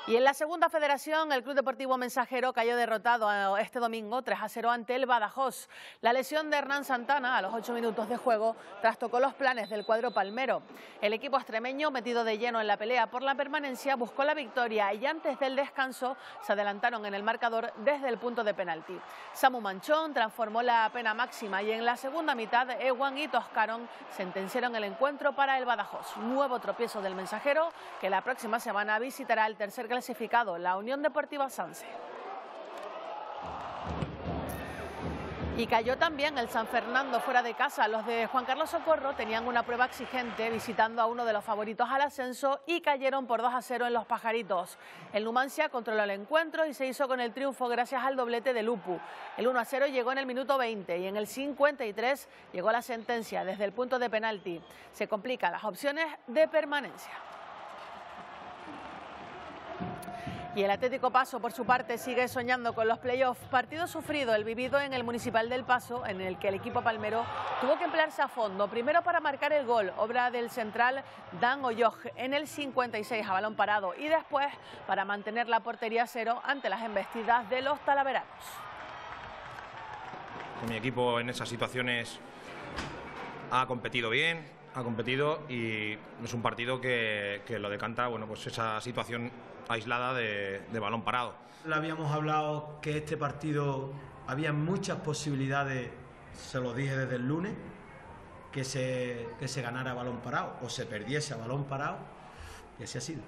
Speaker 7: Y en la segunda federación, el Club Deportivo Mensajero cayó derrotado eh, este domingo 3 a 0 ante el Badajoz. La lesión de Hernán Santana a los 8 minutos de juego trastocó los planes del cuadro palmero. El equipo extremeño, metido de lleno en la pelea por la permanencia, buscó la victoria y antes del descanso se adelantaron en el marcador desde el punto de penalti. Samu Manchón transformó la pena máxima y en la segunda mitad Ewan y Toscaron sentenciaron el encuentro para el Badajoz. Nuevo tropiezo del Mensajero que la próxima semana visitará el tercer clasificado, la Unión Deportiva Sanse. Y cayó también el San Fernando fuera de casa. Los de Juan Carlos Socorro tenían una prueba exigente visitando a uno de los favoritos al ascenso y cayeron por 2 a 0 en los pajaritos. El Numancia controló el encuentro y se hizo con el triunfo gracias al doblete de Lupu. El 1 a 0 llegó en el minuto 20 y en el 53 llegó la sentencia desde el punto de penalti. Se complican las opciones de permanencia. Y el Atlético Paso, por su parte, sigue soñando con los playoffs. Partido sufrido, el vivido en el Municipal del Paso, en el que el equipo palmero tuvo que emplearse a fondo. Primero para marcar el gol, obra del central Dan Olloj, en el 56 a balón parado. Y después para mantener la portería cero ante las embestidas de los talaveranos.
Speaker 24: Mi equipo en esas situaciones ha competido bien, ha competido y es un partido que, lo decanta bueno, pues esa situación aislada de, balón parado.
Speaker 19: Le habíamos hablado que este partido había muchas posibilidades, se lo dije desde el lunes, que se, se ganara balón parado o se perdiese a balón parado, y así ha sido.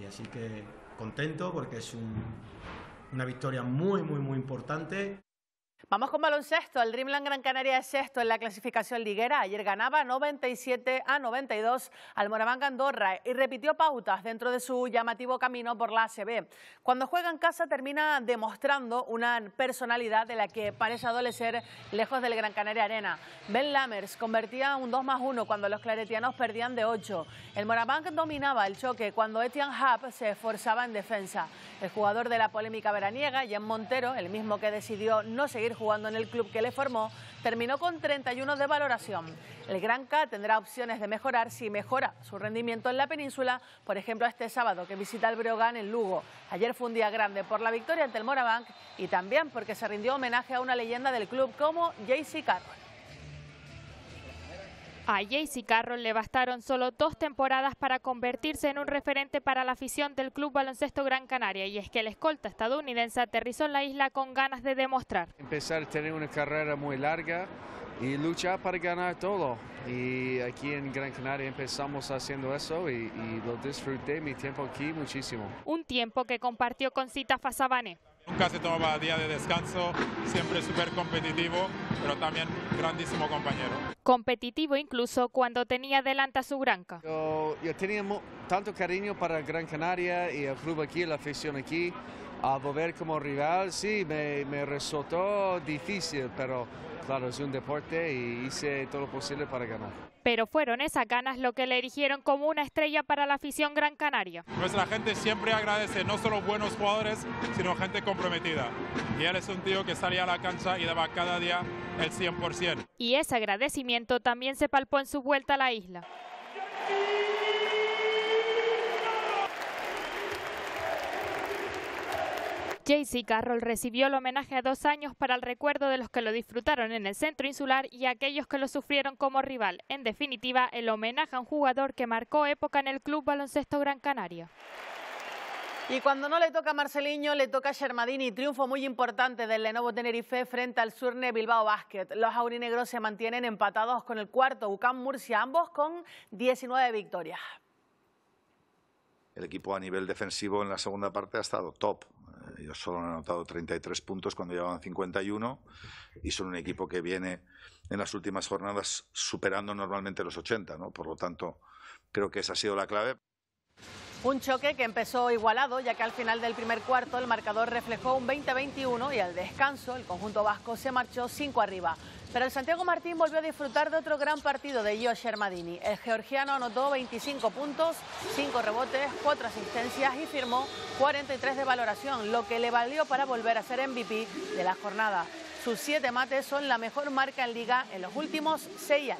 Speaker 19: Y así que contento porque es una victoria muy, muy, muy importante.
Speaker 7: Vamos con baloncesto. El Dreamland Gran Canaria es sexto en la clasificación liguera. Ayer ganaba 97 a 92 al Moraván Andorra y repitió pautas dentro de su llamativo camino por la ACB. Cuando juega en casa termina demostrando una personalidad de la que parece adolecer lejos del Gran Canaria Arena. Ben Lammers convertía un 2 más 1 cuando los claretianos perdían de 8. El Moraván dominaba el choque cuando Etienne Hub se esforzaba en defensa. El jugador de la polémica veraniega, Jan Montero, el mismo que decidió no seguir jugando, jugando en el club que le formó, terminó con 31 de valoración. El Gran K tendrá opciones de mejorar si mejora su rendimiento en la península, por ejemplo este sábado que visita el Breogán en Lugo. Ayer fue un día grande por la victoria ante el Morabank y también porque se rindió homenaje a una leyenda del club como JC Carroll.
Speaker 25: A Jaycee Carroll le bastaron solo dos temporadas para convertirse en un referente para la afición del Club Baloncesto Gran Canaria y es que el escolta estadounidense aterrizó en la isla con ganas de demostrar.
Speaker 3: Empezar a tener una carrera muy larga y luchar para ganar todo. Y aquí en Gran Canaria empezamos haciendo eso y, y lo
Speaker 21: disfruté mi tiempo aquí muchísimo.
Speaker 25: Un tiempo que compartió con Cita Fasabane.
Speaker 21: Nunca se tomaba día de descanso, siempre súper competitivo, pero también grandísimo compañero.
Speaker 25: Competitivo incluso cuando tenía delante a su granca. Yo, tenía
Speaker 3: tanto cariño para Gran Canaria y el club aquí, la afición aquí. A volver como rival, sí, me, me resultó difícil, pero claro, es un deporte y
Speaker 21: hice todo lo posible para ganar
Speaker 25: pero fueron esas ganas lo que le erigieron como una estrella para la afición gran canaria.
Speaker 21: Nuestra gente siempre agradece no solo buenos jugadores, sino gente comprometida. Y él es un tío que salía a la cancha y daba cada día el 100%.
Speaker 25: Y ese agradecimiento también se palpó en su vuelta a la isla. JC Carroll recibió el homenaje a dos años para el recuerdo de los que lo disfrutaron en el centro insular y aquellos que lo sufrieron como rival. En definitiva, el homenaje a un jugador que marcó época en el Club Baloncesto Gran Canario. Y cuando no le toca a Marceliño, le toca a Germadini.
Speaker 7: Triunfo muy importante del Lenovo Tenerife frente al Surne Bilbao Basket. Los aurinegros se mantienen empatados con el cuarto Bucán Murcia, ambos con 19 victorias.
Speaker 19: El equipo a nivel defensivo en la segunda parte ha estado top. Ellos solo han anotado 33 puntos cuando llevaban 51 y son un equipo que viene en las últimas jornadas superando normalmente los 80, Por lo tanto, creo que esa ha sido la clave.
Speaker 7: Un choque que empezó igualado, ya que al final del primer cuarto el marcador reflejó un 20-21 y al descanso el conjunto vasco se marchó 5 arriba. Pero el Santiago Martín volvió a disfrutar de otro gran partido de Josh Hermadini. El georgiano anotó 25 puntos, 5 rebotes, 4 asistencias y firmó 43 de valoración, lo que le valió para volver a ser MVP de la jornada. Sus 7 mates son la mejor marca en liga en los últimos 6 años.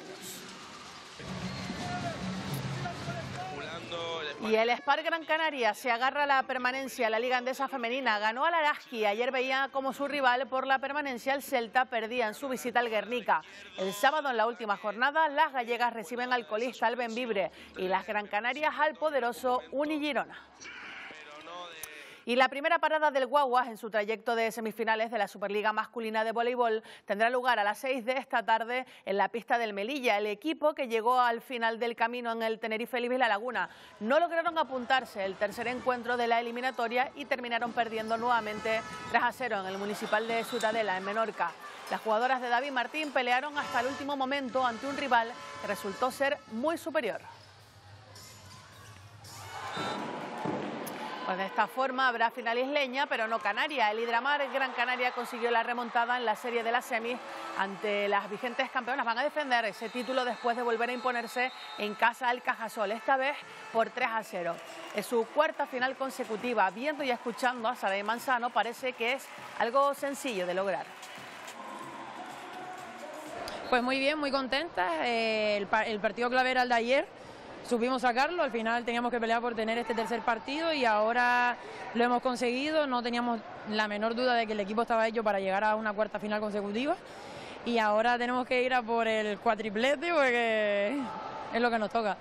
Speaker 7: Y el Spar Gran Canaria se agarra a la permanencia. La Liga Femenina ganó al Araski. Ayer veía como su rival por la permanencia el Celta perdía en su visita al Guernica. El sábado en la última jornada las gallegas reciben al colista al Vibre y las Gran Canarias al poderoso Unigirona. Y la primera parada del Guaguas en su trayecto de semifinales de la Superliga Masculina de Voleibol tendrá lugar a las 6 de esta tarde en la pista del Melilla. El equipo que llegó al final del camino en el Tenerife y La Laguna no lograron apuntarse el tercer encuentro de la eliminatoria y terminaron perdiendo nuevamente 3 a 0 en el municipal de Ciudadela, en Menorca. Las jugadoras de David Martín pelearon hasta el último momento ante un rival que resultó ser muy superior. Pues de esta forma habrá final isleña, pero no Canaria. El Hidramar Gran Canaria consiguió la remontada en la serie de las semis ante las vigentes campeonas. Van a defender ese título después de volver a imponerse en casa al Cajasol, esta vez por 3 a 0. Es su cuarta final consecutiva. Viendo y escuchando a Saray Manzano parece que es algo sencillo de lograr. Pues muy bien, muy
Speaker 18: contenta. Eh, el, el partido clave era el de ayer supimos sacarlo, al final teníamos que pelear por tener este tercer partido y ahora lo hemos conseguido, no teníamos la menor duda de que el equipo estaba hecho para llegar a una cuarta final consecutiva y ahora tenemos que ir a por el
Speaker 7: cuatriplete porque es lo que nos toca.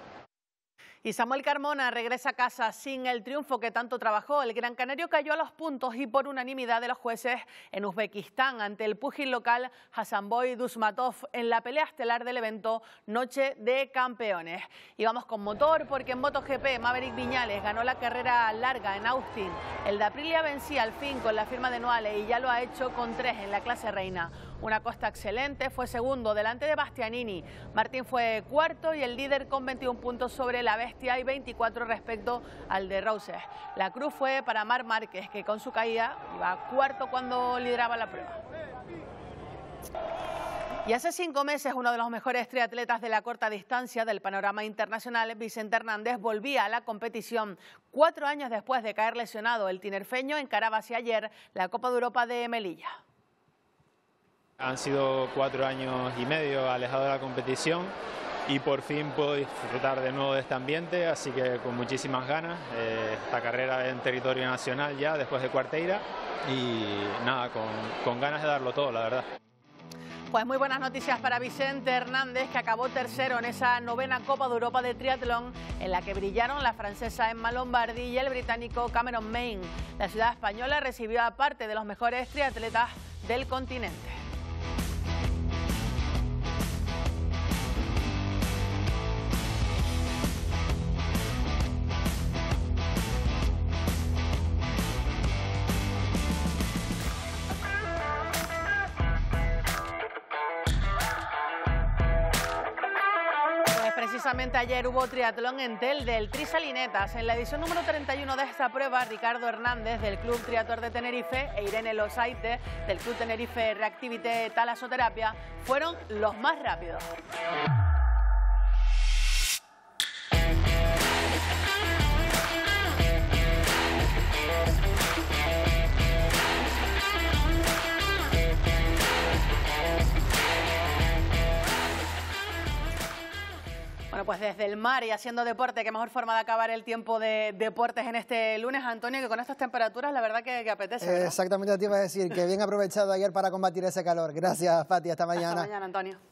Speaker 7: Y Samuel Carmona regresa a casa sin el triunfo que tanto trabajó. El Gran Canario cayó a los puntos y por unanimidad de los jueces en Uzbekistán ante el pugil local Hasanboy Dusmatov en la pelea estelar del evento Noche de Campeones. Y vamos con motor porque en MotoGP Maverick Viñales ganó la carrera larga en Austin. El de Aprilia vencía al fin con la firma de Noale y ya lo ha hecho con tres en la clase reina una costa excelente, fue segundo delante de Bastianini. Martín fue cuarto y el líder con 21 puntos sobre la bestia y 24 respecto al de Roses. La cruz fue para Mar Márquez, que con su caída iba cuarto cuando lideraba la prueba. Y hace cinco meses, uno de los mejores triatletas de la corta distancia del panorama internacional, Vicente Hernández, volvía a la competición. Cuatro años después de caer lesionado, el tinerfeño encaraba hacia ayer la Copa de Europa de Melilla.
Speaker 8: Han sido cuatro años y medio alejado de la competición y por fin puedo disfrutar de nuevo de este ambiente, así que con muchísimas ganas, eh, esta carrera en territorio nacional ya después de Cuarteira y nada, con, ganas de darlo todo, la verdad.
Speaker 7: Pues muy buenas noticias para Vicente Hernández, que acabó tercero en esa novena Copa de Europa de triatlón, en la que brillaron la francesa Emma Lombardi y el británico Cameron Main. La ciudad española recibió a parte de los mejores triatletas del continente. ayer hubo triatlón en Tel del Trisalinetas. En la edición número 31 de esta prueba, Ricardo Hernández del Club Triator de Tenerife e Irene Losaite del Club Tenerife Reactivite Talasoterapia fueron los más rápidos. pues desde el mar y haciendo deporte, qué mejor forma de acabar el tiempo de deportes en este lunes, Antonio, que con estas temperaturas la verdad que, apetece. exactamente,
Speaker 1: te a decir que bien aprovechado ayer para combatir ese calor. Gracias, Fati, hasta mañana. Hasta mañana, Antonio.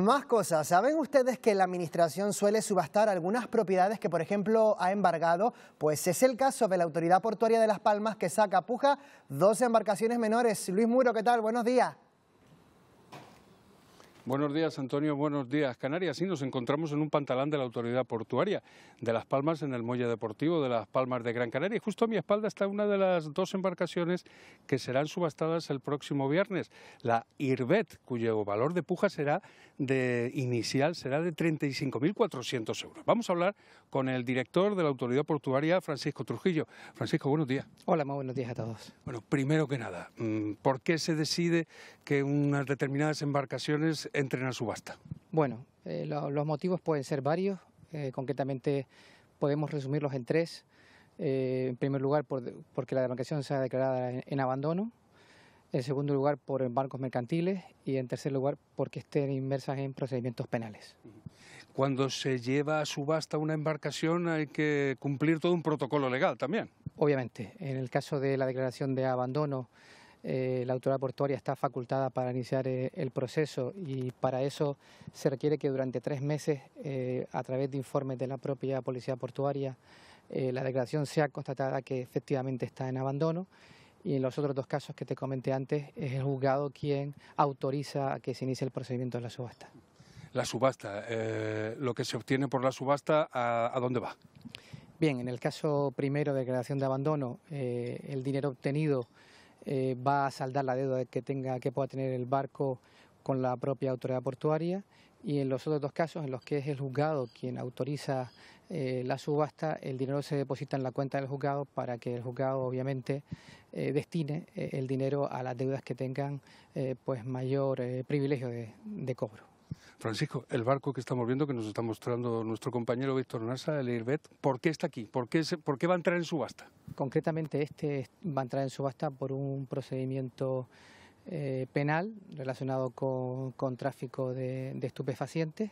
Speaker 1: Más cosas. ¿Saben ustedes que la administración suele subastar algunas propiedades que, por ejemplo, ha embargado? Pues es el caso de la Autoridad Portuaria de Las Palmas que saca puja dos embarcaciones menores. Luis Muro, ¿qué tal? Buenos días.
Speaker 3: Buenos días, Antonio. Buenos días, Canarias. y nos encontramos en un pantalón de la autoridad portuaria de Las Palmas, en el muelle deportivo de Las Palmas de Gran Canaria. Y justo a mi espalda está una de las dos embarcaciones que serán subastadas el próximo viernes, la Irbet, cuyo valor de puja será de inicial será de 35.400 euros. Vamos a hablar con el director de la Autoridad Portuaria, Francisco Trujillo. Francisco, buenos días.
Speaker 15: Hola, muy buenos días a todos.
Speaker 3: Bueno, primero que nada, mm, ¿por qué se decide que unas determinadas embarcaciones entren a subasta?
Speaker 15: Bueno, eh, los motivos pueden ser varios, eh, concretamente podemos resumirlos en tres. Eh, en primer lugar, porque la embarcación sea declarada en, en abandono, en segundo lugar por embarcos mercantiles y en tercer lugar porque estén inmersas en procedimientos penales
Speaker 3: cuando se lleva a subasta una embarcación hay que cumplir todo un protocolo legal también.
Speaker 15: Obviamente, en el caso de la declaración de abandono, eh, la autoridad portuaria está facultada para iniciar eh, el proceso y para eso se requiere que durante tres meses, eh, a través de informes de la propia policía portuaria, la declaración sea constatada que efectivamente está en abandono y en los otros dos casos que te comenté antes es el juzgado quien autoriza a que se inicie el procedimiento de la subasta.
Speaker 3: La subasta, eh, lo que se obtiene por la subasta, ¿a, dónde va?
Speaker 15: Bien, en el caso primero de declaración de abandono, eh, el dinero obtenido eh, va a saldar la deuda que tenga, que pueda tener el barco con la propia autoridad portuaria y en los otros dos casos en los que es el juzgado quien autoriza la subasta, el dinero se deposita en la cuenta del juzgado para que el juzgado obviamente destine el dinero a las deudas que tengan pues mayor privilegio de cobro.
Speaker 3: Francisco, el barco que estamos viendo, que nos está mostrando nuestro compañero Víctor Nasa, el IRBET, ¿por qué está aquí? ¿Por qué, va a entrar en subasta?
Speaker 15: Concretamente, este va a entrar en subasta por un procedimiento eh, penal relacionado con, tráfico de estupefacientes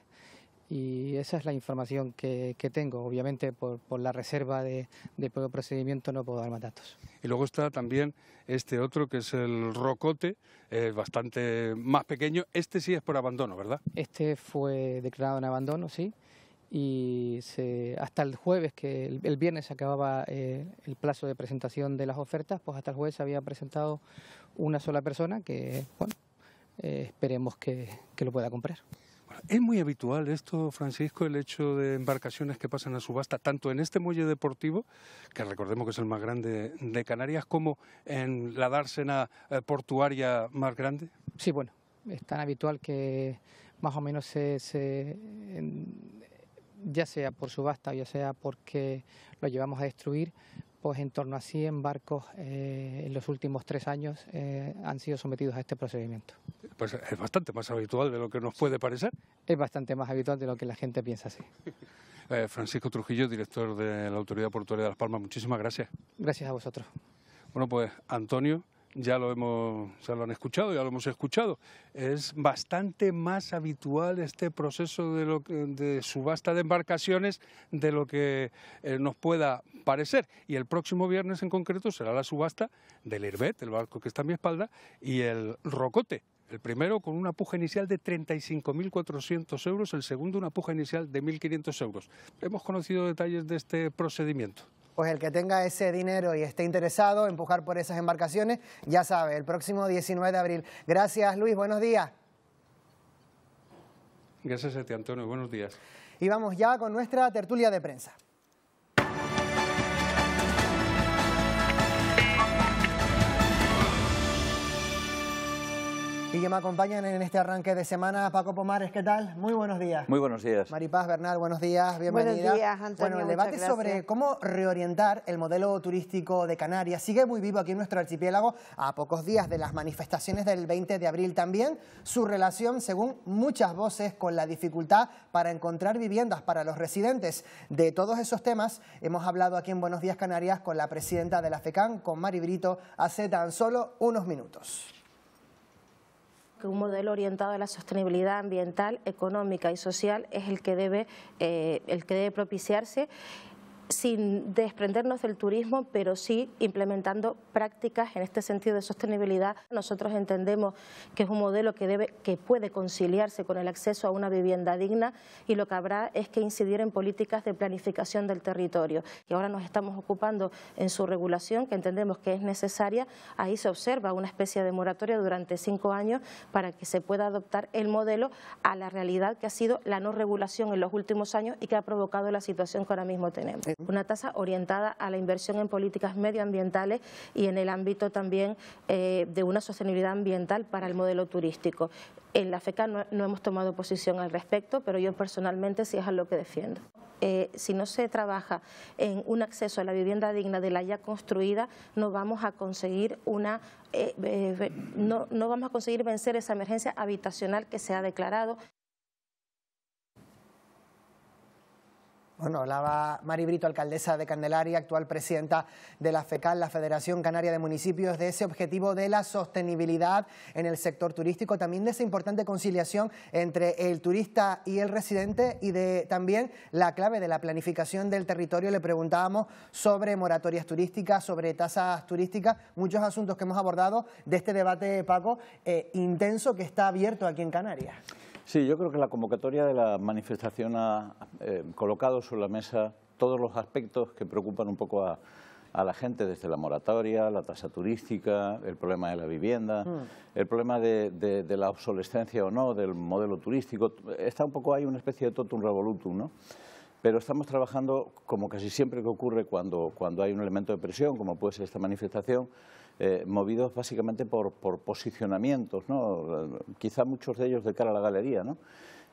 Speaker 15: y esa es la información que, que tengo. Obviamente, por, la reserva de, de, procedimiento no puedo dar más datos.
Speaker 3: Y luego está también este otro que es el Rocote, eh, bastante más pequeño. Este sí es por abandono, ¿verdad?
Speaker 15: Este fue declarado en abandono, sí. Y hasta el jueves, que el, viernes acababa eh, el plazo de presentación de las ofertas, pues hasta el jueves se había presentado una sola persona que, bueno, eh, esperemos que lo pueda comprar.
Speaker 3: Es muy habitual esto, Francisco, el hecho de embarcaciones que pasan a subasta, tanto en este muelle deportivo, que recordemos que es el más grande de Canarias, como en la dársena eh, portuaria más grande. Sí, bueno,
Speaker 15: es tan habitual que más o menos se, ya sea por subasta, o ya sea porque lo llevamos a destruir, pues en torno a 100 barcos eh, en los últimos tres años eh, han sido sometidos a este procedimiento.
Speaker 3: Pues es bastante más habitual de lo que nos puede parecer.
Speaker 15: Es bastante más habitual de lo que la gente piensa, sí. [LAUGHS]
Speaker 3: Eh, Francisco Trujillo, director de la Autoridad Portuaria de Las Palmas, muchísimas gracias. Gracias a vosotros. Bueno, pues Antonio, ya lo hemos, ya lo han escuchado, ya lo hemos escuchado. Es bastante más habitual este proceso de, subasta de embarcaciones de lo que eh, nos pueda parecer. Y el próximo viernes en concreto será la subasta del Herbet, el barco que está a mi espalda, y el Rocote, el primero con una puja inicial de 35.400 euros, el segundo una puja inicial de 1.500 euros. Hemos conocido detalles de este procedimiento
Speaker 1: pues el que tenga ese dinero y esté interesado en empujar por esas embarcaciones, ya sabe, el próximo 19 de abril. Gracias Luis, buenos días.
Speaker 3: Gracias a ti Antonio, buenos días.
Speaker 1: Y vamos ya con nuestra tertulia de prensa. Y que me acompañan en este arranque de semana. Paco Pomares, ¿qué tal? Muy buenos días. Muy buenos días. Maripaz Bernal, buenos días, bienvenida. Buenos días, Antonio. Bueno, el debate sobre cómo reorientar el modelo turístico de Canarias sigue muy vivo aquí en nuestro archipiélago, a pocos días de las manifestaciones del 20 de abril también. Su relación, según muchas voces, con la dificultad para encontrar viviendas para los residentes. De todos esos temas hemos hablado aquí en Buenos Días Canarias con la presidenta de la FECAN, con Mari Brito, hace tan solo
Speaker 9: unos minutos que un modelo orientado a la sostenibilidad ambiental, económica y social es el que debe, eh, el que debe propiciarse sin desprendernos del turismo, pero sí implementando prácticas en este sentido de sostenibilidad. Nosotros entendemos que es un modelo que, debe, que puede conciliarse con el acceso a una vivienda digna y lo que habrá es que incidir en políticas de planificación del territorio. Y ahora nos estamos ocupando en su regulación, que entendemos que es necesaria. Ahí se observa una especie de moratoria durante cinco años para que se pueda adoptar el modelo a la realidad que ha sido la no regulación en los últimos años y que ha provocado la situación que ahora mismo tenemos. Una tasa orientada a la inversión en políticas medioambientales y en el ámbito también eh, de una sostenibilidad ambiental para el modelo turístico. En la FECA no, hemos tomado posición al respecto, pero yo personalmente sí es a lo que defiendo. Eh, si no se trabaja en un acceso a la vivienda digna de la ya construida, a eh, no vamos a conseguir vencer esa emergencia habitacional que se ha declarado.
Speaker 1: Bueno, hablaba Mari Brito, alcaldesa de Candelaria, actual presidenta de la FECAL, la Federación Canaria de Municipios, de ese objetivo de la sostenibilidad en el sector turístico, también de esa importante conciliación entre el turista y el residente y de también la clave de la planificación del territorio. Le preguntábamos sobre moratorias turísticas, sobre tasas turísticas, muchos asuntos que hemos abordado de este debate, Paco, eh, intenso que está abierto aquí en Canarias.
Speaker 12: Sí, yo creo que la convocatoria de la manifestación ha eh, colocado sobre la mesa todos los aspectos que preocupan un poco a, la gente, desde la moratoria, la tasa turística, el problema de la vivienda, mm. el problema de, la obsolescencia o no del modelo turístico. Está un poco ahí una especie de totum revolutum, ¿no? Pero estamos trabajando, como casi siempre que ocurre cuando, cuando hay un elemento de presión, como puede ser esta manifestación, eh, movidos básicamente por, posicionamientos, ¿no? quizá muchos de ellos de cara a la galería. ¿no?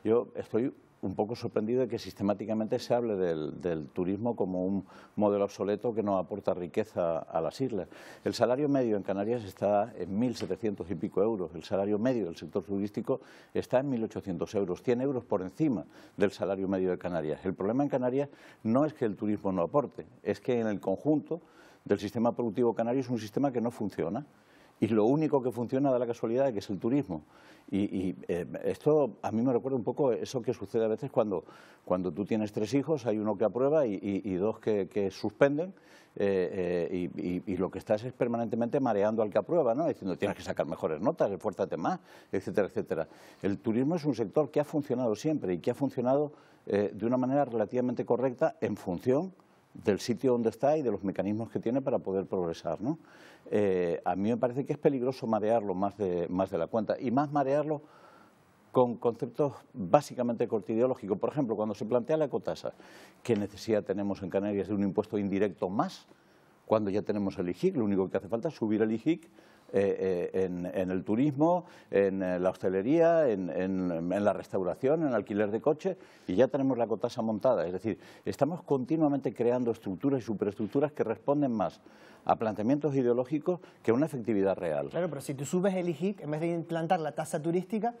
Speaker 12: Yo estoy un poco sorprendido de que sistemáticamente se hable del, del, turismo como un modelo obsoleto que no aporta riqueza a las islas. El salario medio en Canarias está en 1.700 y pico euros, el salario medio del sector turístico está en 1.800 euros, 100 euros por encima del salario medio de Canarias. El problema en Canarias no es que el turismo no aporte, es que en el conjunto del sistema productivo canario es un sistema que no funciona. Y lo único que funciona da la casualidad que es el turismo. Y, eh, esto a mí me recuerda un poco eso que sucede a veces cuando, cuando tú tienes tres hijos, hay uno que aprueba y, dos que, suspenden, eh, eh, y, lo que estás es permanentemente mareando al que aprueba, ¿no? diciendo tienes que sacar mejores notas, esfuérzate más, etcétera, etcétera. El turismo es un sector que ha funcionado siempre y que ha funcionado de una manera relativamente correcta en función del sitio donde está y de los mecanismos que tiene para poder progresar. ¿no? Eh, a mí me parece que es peligroso marearlo más de, más de la cuenta y más marearlo con conceptos básicamente cortideológicos. Por ejemplo, cuando se plantea la cotasa, ¿qué necesidad tenemos en Canarias de un impuesto indirecto más? Cuando ya tenemos el IGIC, lo único que hace falta es subir el IGIC eh, eh, en, el turismo, en eh, la hostelería, en, la restauración, en el alquiler de coche y ya tenemos la cotasa montada. Es decir, estamos continuamente creando estructuras y superestructuras que responden más a planteamientos ideológicos que a una efectividad real.
Speaker 1: Claro, pero si tú subes el IGIC, en vez de implantar la tasa turística,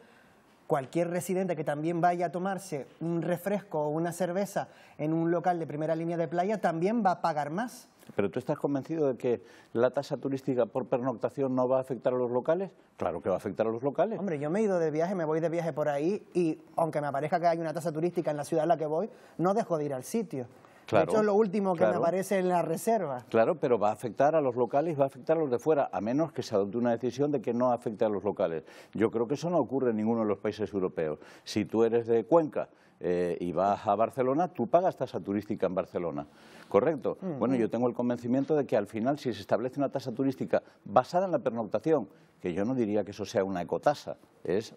Speaker 1: cualquier residente que también vaya a tomarse un refresco o una cerveza en un local de primera línea de playa también va a pagar más.
Speaker 12: ¿Pero tú estás convencido de que la tasa turística por pernoctación no va a afectar a los locales? Claro que va a afectar a los locales. Hombre, yo me he ido de viaje, me voy de viaje por ahí y
Speaker 1: aunque me aparezca que hay una tasa turística en la ciudad en la que voy, no dejo de ir al sitio. Eso es lo último que me aparece en la reserva.
Speaker 12: Claro, pero va a afectar a los locales y va a afectar a los de fuera, a menos que se adopte una decisión de que no afecte a los locales. Yo creo que eso no ocurre en ninguno de los países europeos. Si tú eres de Cuenca eh, y vas a Barcelona, tú pagas tasa turística en Barcelona, ¿correcto? Bueno, yo tengo el convencimiento de que al final, si se establece una tasa turística basada en la pernoctación, que yo no diría que eso sea una ecotasa, es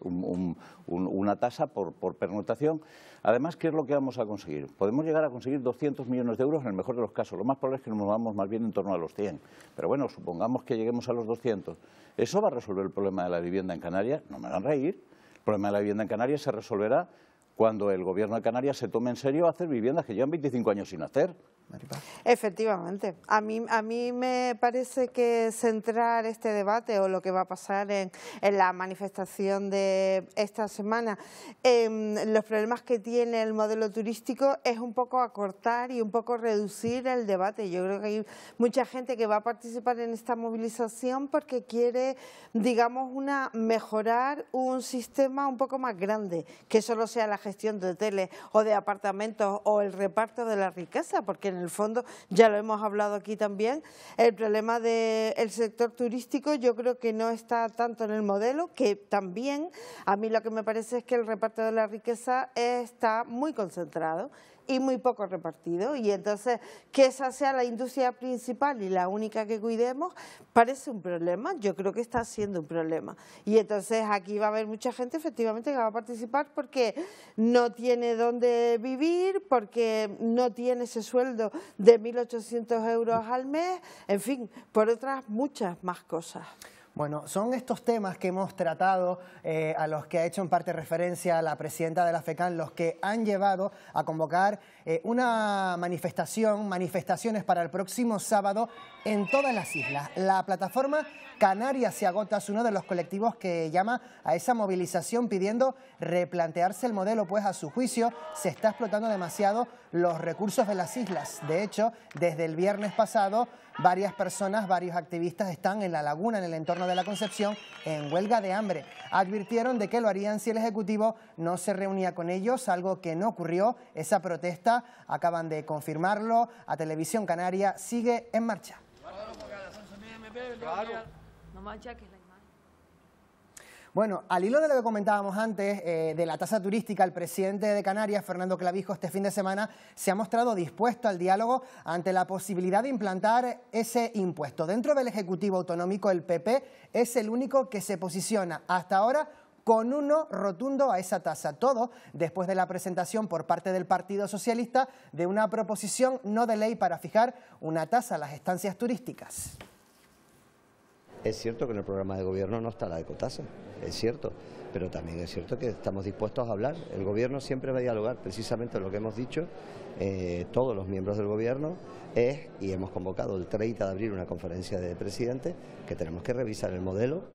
Speaker 12: una tasa por, pernotación. Además, ¿qué es lo que vamos a conseguir? Podemos llegar a conseguir 200 millones de euros en el mejor de los casos. Lo más probable es que nos vamos más bien en torno a los 100. Pero bueno, supongamos que lleguemos a los 200. ¿Eso va a resolver el problema de la vivienda en Canarias? No me van a reír. El problema de la vivienda en Canarias se resolverá cuando el gobierno de Canarias se tome en serio hacer viviendas que llevan 25 años sin hacer.
Speaker 6: Efectivamente. A mí, a mí me parece que centrar este debate o lo que va a pasar en, en la manifestación de esta semana en em, los problemas que tiene el modelo turístico es un poco acortar y un poco reducir el debate. Yo creo que hay mucha gente que va a participar en esta movilización porque quiere, digamos, una mejorar un sistema un poco más grande, que solo sea la gestión de hoteles o de apartamentos o el reparto de la riqueza, porque en en el fondo, ya lo hemos hablado aquí también, el problema del sector turístico yo creo que no está tanto en el modelo, que también a mí lo que me parece es que el reparto de la riqueza está muy concentrado y muy poco repartido. Y entonces, que esa sea la industria principal y la única que cuidemos, parece un problema. Yo creo que está siendo un problema. Y entonces aquí va a haber mucha gente efectivamente que va a participar porque no tiene dónde vivir, porque no tiene ese sueldo de 1.800 euros al mes, en fin, por otras muchas más cosas.
Speaker 1: Bueno, son estos temas que hemos tratado, eh, a los que ha hecho en parte referencia la presidenta de la FECAN, los que han llevado a convocar eh, una manifestación, manifestaciones para el próximo sábado en todas las islas. La plataforma Canarias se agota es uno de los colectivos que llama a esa movilización pidiendo replantearse el modelo, pues a su juicio se está explotando demasiado los recursos de las islas. De hecho, desde el viernes pasado, varias personas, varios activistas están en la laguna, en el entorno de la Concepción, en huelga de hambre. Advirtieron de que lo harían si el Ejecutivo no se reunía con ellos, algo que no ocurrió. Esa protesta acaban de confirmarlo a Televisión Canaria, sigue en marcha. Bueno, al hilo de lo que comentábamos antes, eh, de la tasa turística, el presidente de Canarias, Fernando Clavijo, este fin de semana se ha mostrado dispuesto al diálogo ante la posibilidad de implantar ese impuesto. Dentro del Ejecutivo Autonómico, el PP es el único que se posiciona hasta ahora con uno rotundo a esa tasa. Todo después de la presentación por parte del Partido Socialista de una proposición no de ley para fijar una tasa a las estancias turísticas.
Speaker 20: Es cierto que en el programa de gobierno no está la ecotasa, es cierto, pero también es cierto que estamos dispuestos a hablar. El gobierno siempre va a dialogar, precisamente lo que hemos dicho, eh, todos los miembros del gobierno, es, y hemos convocado el 30 de abril una conferencia de presidentes, que tenemos que revisar el modelo.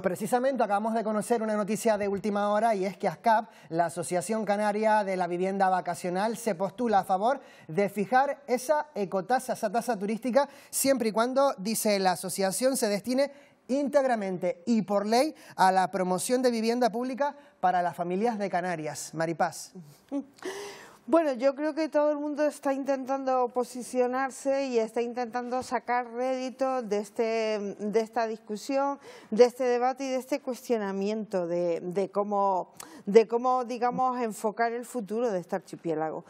Speaker 1: Precisamente acabamos de conocer una noticia de última hora y es que ASCAP, la Asociación Canaria de la Vivienda Vacacional, se postula a favor de fijar esa ecotasa, esa tasa turística, siempre y cuando, dice la asociación, se destine íntegramente y por ley a la promoción de vivienda pública para las familias de
Speaker 6: Canarias. Maripaz. [LAUGHS] Bueno, yo creo que todo el mundo está intentando posicionarse y está intentando sacar rédito de, este, de esta discusión, de este debate y de este cuestionamiento de cómo de cómo, digamos, enfocar el futuro de este archipiélago.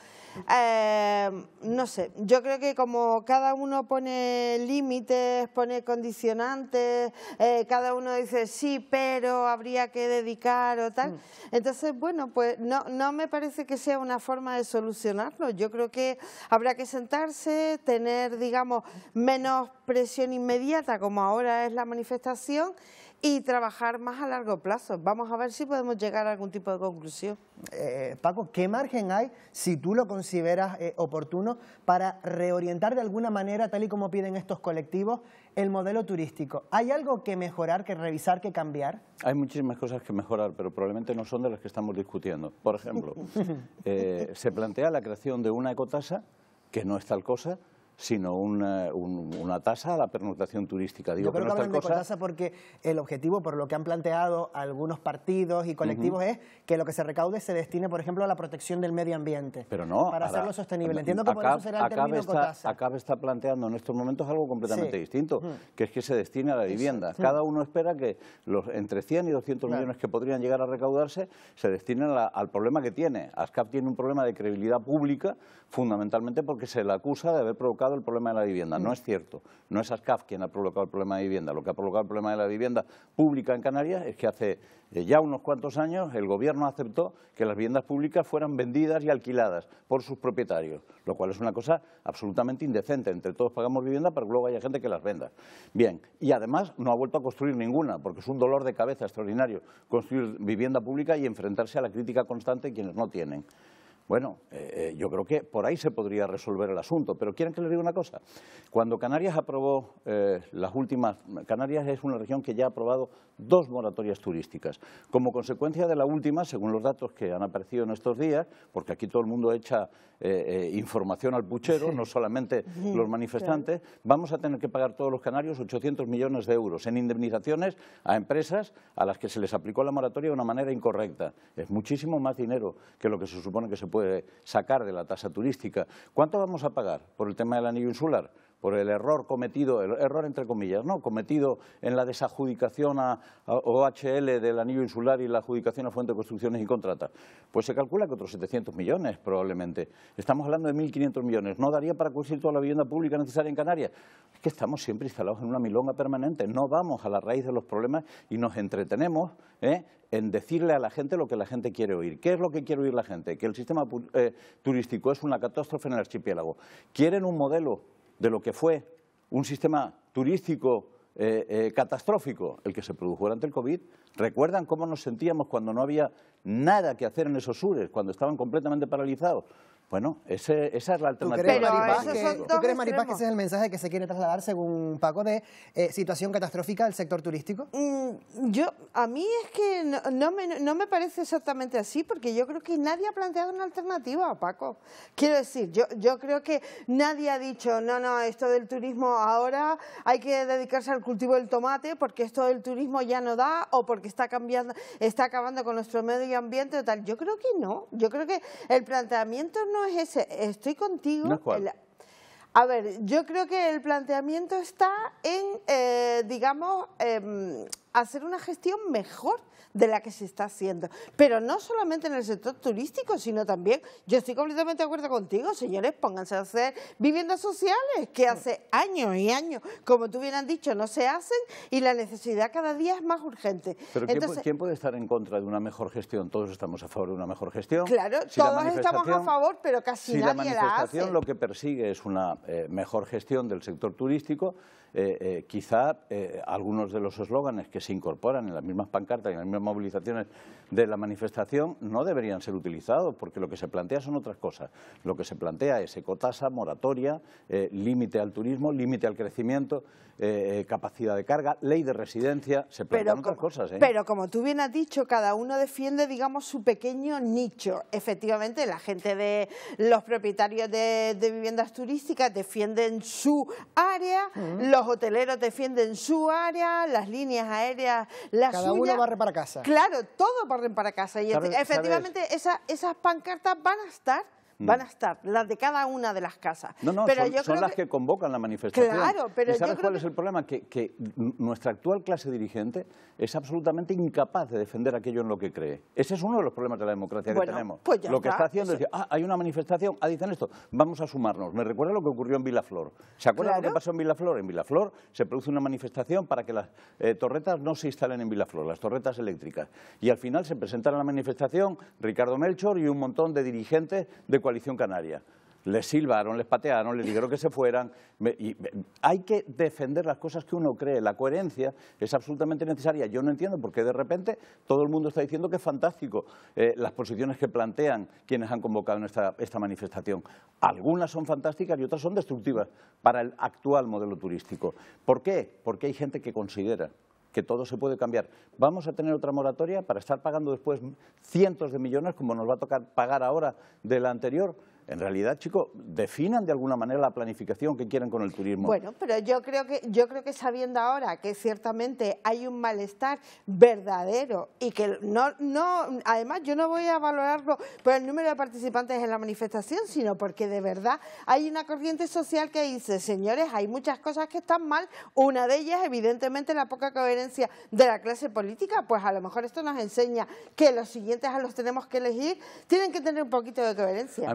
Speaker 6: Eh, no sé, yo creo que como cada uno pone límites, pone condicionantes, eh, cada uno dice sí, pero habría que dedicar o tal. Mm. Entonces, bueno, pues no, no me parece que sea una forma de solucionarlo. Yo creo que habrá que sentarse, tener, digamos, menos presión inmediata como ahora es la manifestación y trabajar más a largo plazo. Vamos a ver si podemos llegar a algún tipo de conclusión. Eh, Paco, ¿qué margen hay, si tú lo consideras eh, oportuno, para
Speaker 1: reorientar de alguna manera, tal y como piden estos colectivos, el modelo turístico? ¿Hay algo que mejorar, que revisar, que cambiar?
Speaker 12: Hay muchísimas cosas que mejorar, pero probablemente no son de las que estamos discutiendo. Por ejemplo, [LAUGHS] eh, se plantea la creación de una ecotasa, que no es tal cosa, sino una, una tasa a la pernotación turística. Digo, Yo creo que, hablan de tasa
Speaker 17: porque
Speaker 1: el objetivo, por lo que han planteado algunos partidos y colectivos, es que lo que se recaude se destine, por ejemplo, a la protección del medio ambiente. Pero no. Para hacerlo sostenible. Eh, Entiendo que por eso será el término está,
Speaker 12: cotasa. está planteando en estos momentos algo completamente distinto, que es que se destine a la vivienda. Cada uno espera que los entre 100 y 200 millones que podrían llegar a recaudarse se destinen al problema que tiene. ASCAP tiene un problema de credibilidad pública fundamentalmente porque se le acusa de haber provocado el problema de la vivienda. No mm. es cierto. No es ASCAF quien ha provocado el problema de vivienda. Lo que ha provocado el problema de la vivienda pública en Canarias es que hace eh, ya unos cuantos años el Gobierno aceptó que las viviendas públicas fueran vendidas y alquiladas por sus propietarios, lo cual es una cosa absolutamente indecente. Entre todos pagamos vivienda para que luego haya gente que las venda. Bien, y además no ha vuelto a construir ninguna, porque es un dolor de cabeza extraordinario construir vivienda pública y enfrentarse a la crítica constante de quienes no tienen. Bueno, eh, eh, yo creo que por ahí se podría resolver el asunto, pero quieren que les diga una cosa. Cuando Canarias aprobó eh, las últimas... Canarias es una región que ya ha aprobado dos moratorias turísticas. Como consecuencia de la última, según los datos que han aparecido en estos días, porque aquí todo el mundo echa información al puchero, no solamente los manifestantes, vamos a tener que pagar todos los canarios 800 millones de euros en indemnizaciones a empresas a las que se les aplicó la moratoria de una manera incorrecta. Es muchísimo más dinero que lo que se supone que se puede sacar de la tasa turística. ¿Cuánto vamos a pagar por el tema del anillo insular? por el error cometido, el error entre comillas, ¿no? cometido en la desadjudicación a, OHL del anillo insular y la adjudicación a Fuente de Construcciones y Contratas, pues se calcula que otros 700 millones probablemente. Estamos hablando de 1.500 millones. ¿No daría para construir toda la vivienda pública necesaria en Canarias? Es que estamos siempre instalados en una milonga permanente. No vamos a la raíz de los problemas y nos entretenemos ¿eh? en decirle a la gente lo que la gente quiere oír. ¿Qué es lo que quiere oír la gente? Que el sistema eh, turístico es una catástrofe en el archipiélago. Quieren un modelo de lo que fue un sistema turístico eh, eh, catastrófico, el que se produjo durante el COVID. ¿Recuerdan cómo nos sentíamos cuando no había nada que hacer en esos sures, cuando estaban completamente paralizados? Bueno, esa es la alternativa. ¿Tú crees, Maripaz,
Speaker 1: que, ese es el mensaje que se quiere trasladar, según Paco, de eh, situación catastrófica del sector
Speaker 6: turístico? Mm, yo, a mí es que no, me, no, me, parece exactamente así, porque yo creo que nadie ha planteado una alternativa, Paco. Quiero decir, yo, yo creo que nadie ha dicho, no, no, esto del turismo ahora hay que dedicarse al cultivo del tomate, porque esto del turismo ya no da, o porque está, cambiando, está acabando con nuestro medio ambiente o tal. Yo creo que no. Yo creo que el planteamiento no es ese, estoy contigo. a ver, yo creo que el planteamiento está en, eh, digamos, em, hacer una gestión mejor de la que se está haciendo. Pero no solamente en el sector turístico, sino también, yo estoy completamente de acuerdo contigo, señores, pónganse a hacer viviendas sociales, que mm. hace años y años, como tú bien has dicho, no se hacen y la necesidad cada día es más urgente. Pero ¿quién,
Speaker 12: puede estar en contra de una mejor gestión? Todos estamos a favor de una mejor gestión. Claro, todos estamos a
Speaker 6: favor, pero casi nadie la, manifestación la
Speaker 12: hace. lo que persigue es una eh, mejor gestión del sector turístico, eh, eh, quizá eh, algunos de los eslóganes que se incorporan en las mismas pancartas y en las mismas movilizaciones de la manifestación no deberían ser utilizados, porque lo que se plantea son otras cosas. Lo que se plantea es ecotasa, moratoria, eh, límite al turismo, límite al crecimiento, eh, eh, capacidad de carga, ley de residencia, se plantean otras cosas. ¿eh? Pero
Speaker 6: como tú bien has dicho, cada uno defiende, digamos, su pequeño nicho. Efectivamente, la gente de los propietarios de, viviendas turísticas defienden su área, mm. los hoteleros defienden su área, las líneas aéreas, las Cada uno barre para casa. Claro, todo para corren para casa. Y efectivamente esas pancartas van a estar Mm. van a estar, las de cada una de las casas. No, no,
Speaker 12: son, las que... convocan la manifestación. Claro, pero ¿Y sabes yo cuál es el problema? Que, nuestra actual clase dirigente es absolutamente incapaz de defender aquello en lo que cree. Ese es uno de los problemas de la democracia que tenemos. Pues lo que está, haciendo es decir, ah, hay una manifestación, ah, dicen esto, vamos a sumarnos. Me recuerda lo que ocurrió en Vilaflor. ¿Se acuerdan lo que pasó en Vilaflor? En Vilaflor se produce una manifestación para que las eh, torretas no se instalen en Vilaflor, las torretas eléctricas. Y al final se presentan a la manifestación Ricardo Melchor y un montón de dirigentes de coalición canaria. Les silbaron, les patearon, les dijeron que se fueran. hay que defender las cosas que uno cree. La coherencia es absolutamente necesaria. Yo no entiendo por qué de repente todo el mundo está diciendo que es fantástico eh, las posiciones que plantean quienes han convocado en esta manifestación. Algunas son fantásticas y otras son destructivas para el actual modelo turístico. ¿Por qué? Porque hay gente que considera que todo se puede cambiar. Vamos a tener otra moratoria para estar pagando después cientos de millones, como nos va a tocar pagar ahora de la anterior en realidad, chicos, definan de alguna manera la planificación que quieren con el turismo. Bueno,
Speaker 6: pero yo creo que, yo creo que sabiendo ahora que ciertamente hay un malestar verdadero y que no, no, además yo no voy a valorarlo por el número de participantes en la manifestación, sino porque de verdad hay una corriente social que dice, señores, hay muchas cosas que están mal, una de ellas evidentemente la poca coherencia de la clase política, pues a lo mejor esto nos enseña que los siguientes a los tenemos que elegir tienen que tener un poquito de coherencia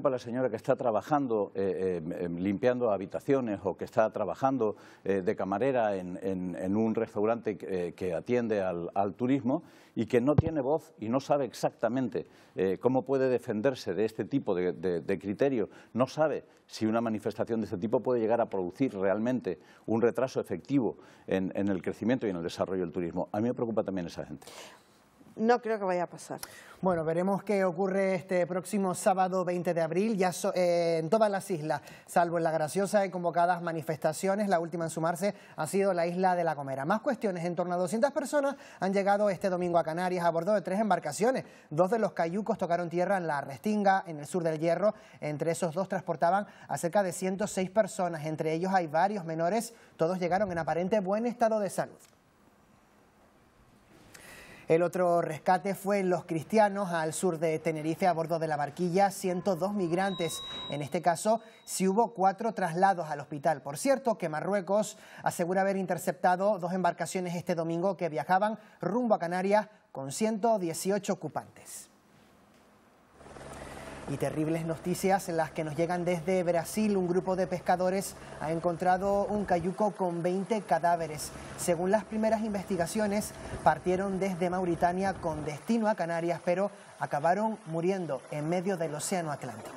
Speaker 12: preocupa la señora que está trabajando eh, eh, em, limpiando habitaciones o que está trabajando eh, de camarera en, un restaurante que, atiende al, turismo y que no tiene voz y no sabe exactamente cómo puede defenderse de este tipo de, de, criterio, no sabe si una manifestación de este tipo puede llegar a producir realmente un retraso efectivo en el crecimiento y en el desarrollo del turismo. A mí me preocupa también esa gente.
Speaker 6: No creo que vaya a pasar. Bueno, veremos qué
Speaker 1: ocurre este próximo sábado 20 de abril, ya eh, en todas las islas, salvo en la graciosa y convocadas manifestaciones. La última en sumarse ha sido la isla de La Comera. Más cuestiones, en torno a 200 personas han llegado este domingo a Canarias a bordo de tres embarcaciones. Dos de los cayucos tocaron tierra en la Restinga, en el sur del Hierro. Entre esos dos transportaban a cerca de 106 personas, entre ellos hay varios menores. Todos llegaron en aparente buen estado de salud. El otro rescate fue en Los Cristianos, al sur de Tenerife, a bordo de la barquilla, 102 migrantes. En este caso, sí hubo cuatro traslados al hospital. Por cierto, que Marruecos asegura haber interceptado dos embarcaciones este domingo que viajaban rumbo a Canarias con 118 ocupantes. Y terribles noticias en las que nos llegan desde Brasil. Un grupo de pescadores ha encontrado un cayuco con 20 cadáveres. Según las primeras investigaciones, partieron desde Mauritania con destino a Canarias, pero acabaron muriendo en medio del Océano Atlántico.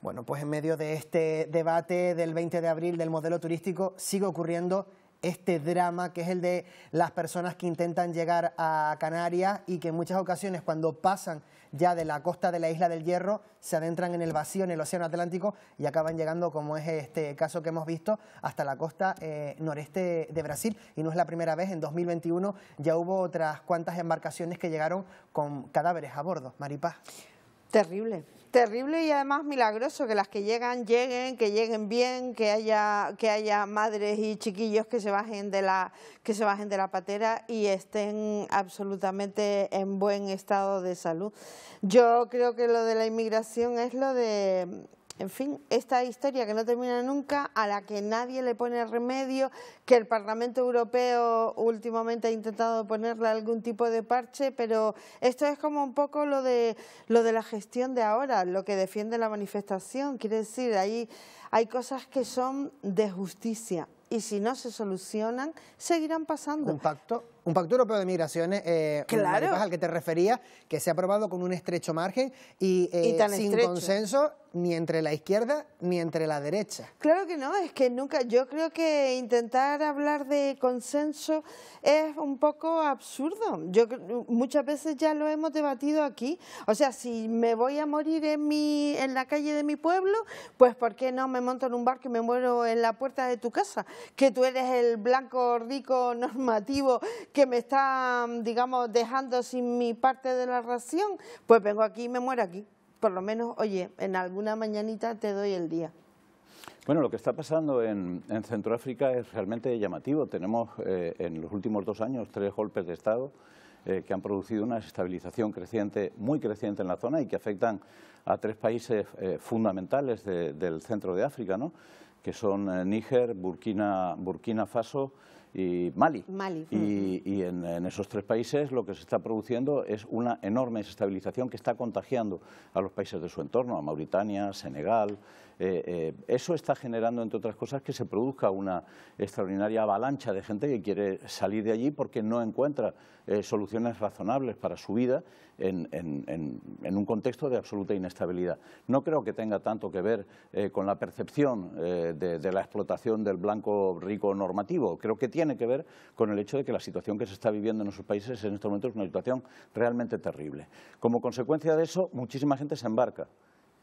Speaker 1: Bueno, pues en medio de este debate del 20 de abril del modelo turístico sigue ocurriendo este drama que es el de las personas que intentan llegar a Canarias y que en muchas ocasiones cuando pasan ya de la costa de la isla del Hierro, se adentran en el vacío, en el Océano Atlántico y acaban llegando, como es este caso que hemos visto, hasta la costa eh, noreste de Brasil. Y no es la primera vez, en 2021 ya hubo otras cuantas embarcaciones que llegaron con cadáveres a bordo. Maripaz. Terrible.
Speaker 6: Terrible y además milagroso que las que llegan lleguen, que lleguen bien, que haya que haya madres y chiquillos que se bajen de la que se bajen de la patera y estén absolutamente en buen estado de salud. Yo creo que lo de la inmigración es lo de en fin, esta historia que no termina nunca, a la que nadie le pone remedio, que el Parlamento Europeo últimamente ha intentado ponerle algún tipo de parche, pero esto es como un poco lo de, lo de la gestión de ahora, lo que defiende la manifestación. Quiere decir, ahí hay cosas que son de justicia y si no se solucionan, seguirán pasando. Un pacto un pacto europeo
Speaker 1: de migraciones, eh, al que te refería, que se ha aprobado con un estrecho margen y, eh, sin consenso ni entre la izquierda
Speaker 6: ni entre la derecha. Claro que no, es que nunca, yo creo que intentar hablar de consenso es un poco absurdo. Yo muchas veces ya lo hemos debatido aquí. O sea, si me voy a morir en mi, en la calle de mi pueblo, pues ¿por qué no me monto en un barco y me muero en la puerta de tu casa? Que tú eres el blanco rico normativo que me están, mm, digamos, dejando sin mi parte de la ración, pues vengo aquí y me muero aquí. Por lo menos, oye, en alguna mañanita te doy el día.
Speaker 12: Bueno, lo que está pasando en, en Centroáfrica es realmente llamativo. Tenemos eh, en los últimos dos años tres golpes de Estado eh, que han producido una desestabilización creciente, muy creciente en la zona y que afectan a tres países eh, fundamentales del centro de África, ¿no? que son Níger, Burkina, Burkina Faso y Mali. Y, en, esos tres países lo que se está produciendo es una enorme desestabilización que está contagiando a los países de su entorno, a Mauritania, Senegal, eh, eh, eso está generando, entre otras cosas, que se produzca una extraordinaria avalancha de gente que quiere salir de allí porque no encuentra eh, soluciones razonables para su vida en, un contexto de absoluta inestabilidad. No creo que tenga tanto que ver con la percepción de, la explotación del blanco rico normativo. Creo que tiene que ver con el hecho de que la situación que se está viviendo en nuestros países en estos momentos es una situación realmente terrible. Como consecuencia de eso, muchísima gente se embarca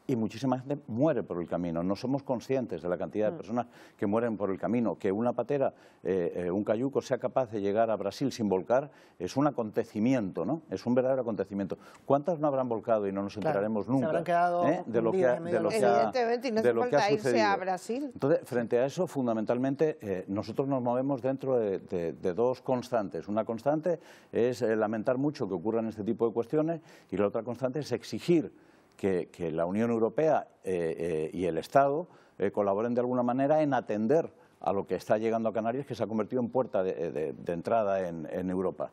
Speaker 12: y muchísima gente muere por el camino. No somos conscientes de la cantidad de mm. personas que mueren por el camino. Que una patera, eh, eh, un cayuco, sea capaz de llegar a Brasil sin volcar es un acontecimiento, ¿no? Es un verdadero acontecimiento. ¿Cuántas no habrán volcado y no nos enteraremos nunca eh, de lo que ha, de A
Speaker 6: Brasil. Entonces,
Speaker 12: frente a eso, fundamentalmente, nosotros nos movemos dentro de, de, dos constantes. Una constante es lamentar mucho que ocurran este tipo de cuestiones y la otra constante es exigir que, la Unión Europea eh, eh, y el Estado eh, colaboren de alguna manera en atender a lo que está llegando a Canarias, que se ha convertido en puerta de, entrada en Europa.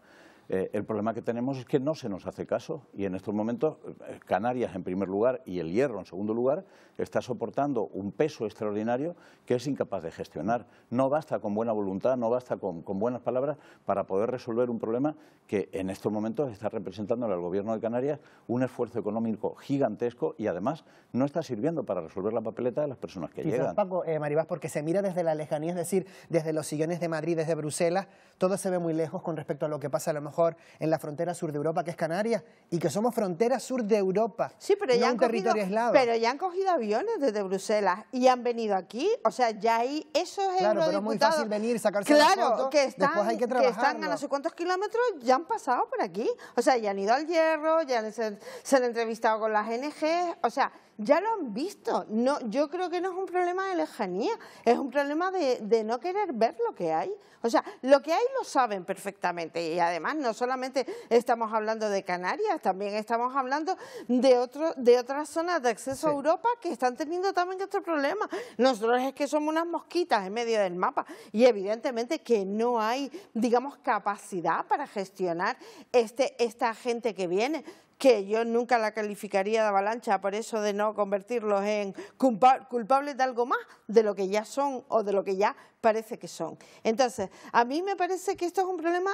Speaker 12: Eh, el problema que tenemos es que no se nos hace caso y en estos momentos eh, Canarias en primer lugar y el hierro en segundo lugar está soportando un peso extraordinario que es incapaz de gestionar. No basta con buena voluntad, no basta con, buenas palabras para poder resolver un problema que en estos momentos está representando al Gobierno de Canarias un esfuerzo económico gigantesco y además no está sirviendo para resolver la papeleta de las personas que llegan. Paco,
Speaker 1: eh, porque se mira desde la lejanía, es decir, desde los sillones de Madrid, desde Bruselas, todo se ve muy lejos con respecto a lo que pasa a lo mejor en la frontera sur de Europa, que es Canarias, y que somos frontera sur de Europa, sí, pero ya han cogido, Pero
Speaker 6: ya han cogido aviones desde Bruselas y han venido aquí, o sea, ya ahí, eso es Claro, pero es muy fácil venir, sacarse claro, que están, que están a no sé cuántos kilómetros, ya han pasado por aquí, o sea, ya han ido al hierro, ya se, se han entrevistado con las NG, o sea ya lo han visto. No, yo creo que no es un problema de lejanía, es un problema de, no querer ver lo que hay. O sea, lo que hay lo saben perfectamente y además no solamente estamos hablando de Canarias, también estamos hablando de, otras zonas de acceso a Europa que están teniendo también otro problema. Nosotros es que somos unas mosquitas en medio del mapa y evidentemente que no hay, digamos, capacidad para gestionar este, esta gente que viene que yo nunca la calificaría de avalancha por eso de no convertirlos en culpables de algo más de lo que ya son o de lo que ya parece que son. Entonces, a mí me parece que esto es un problema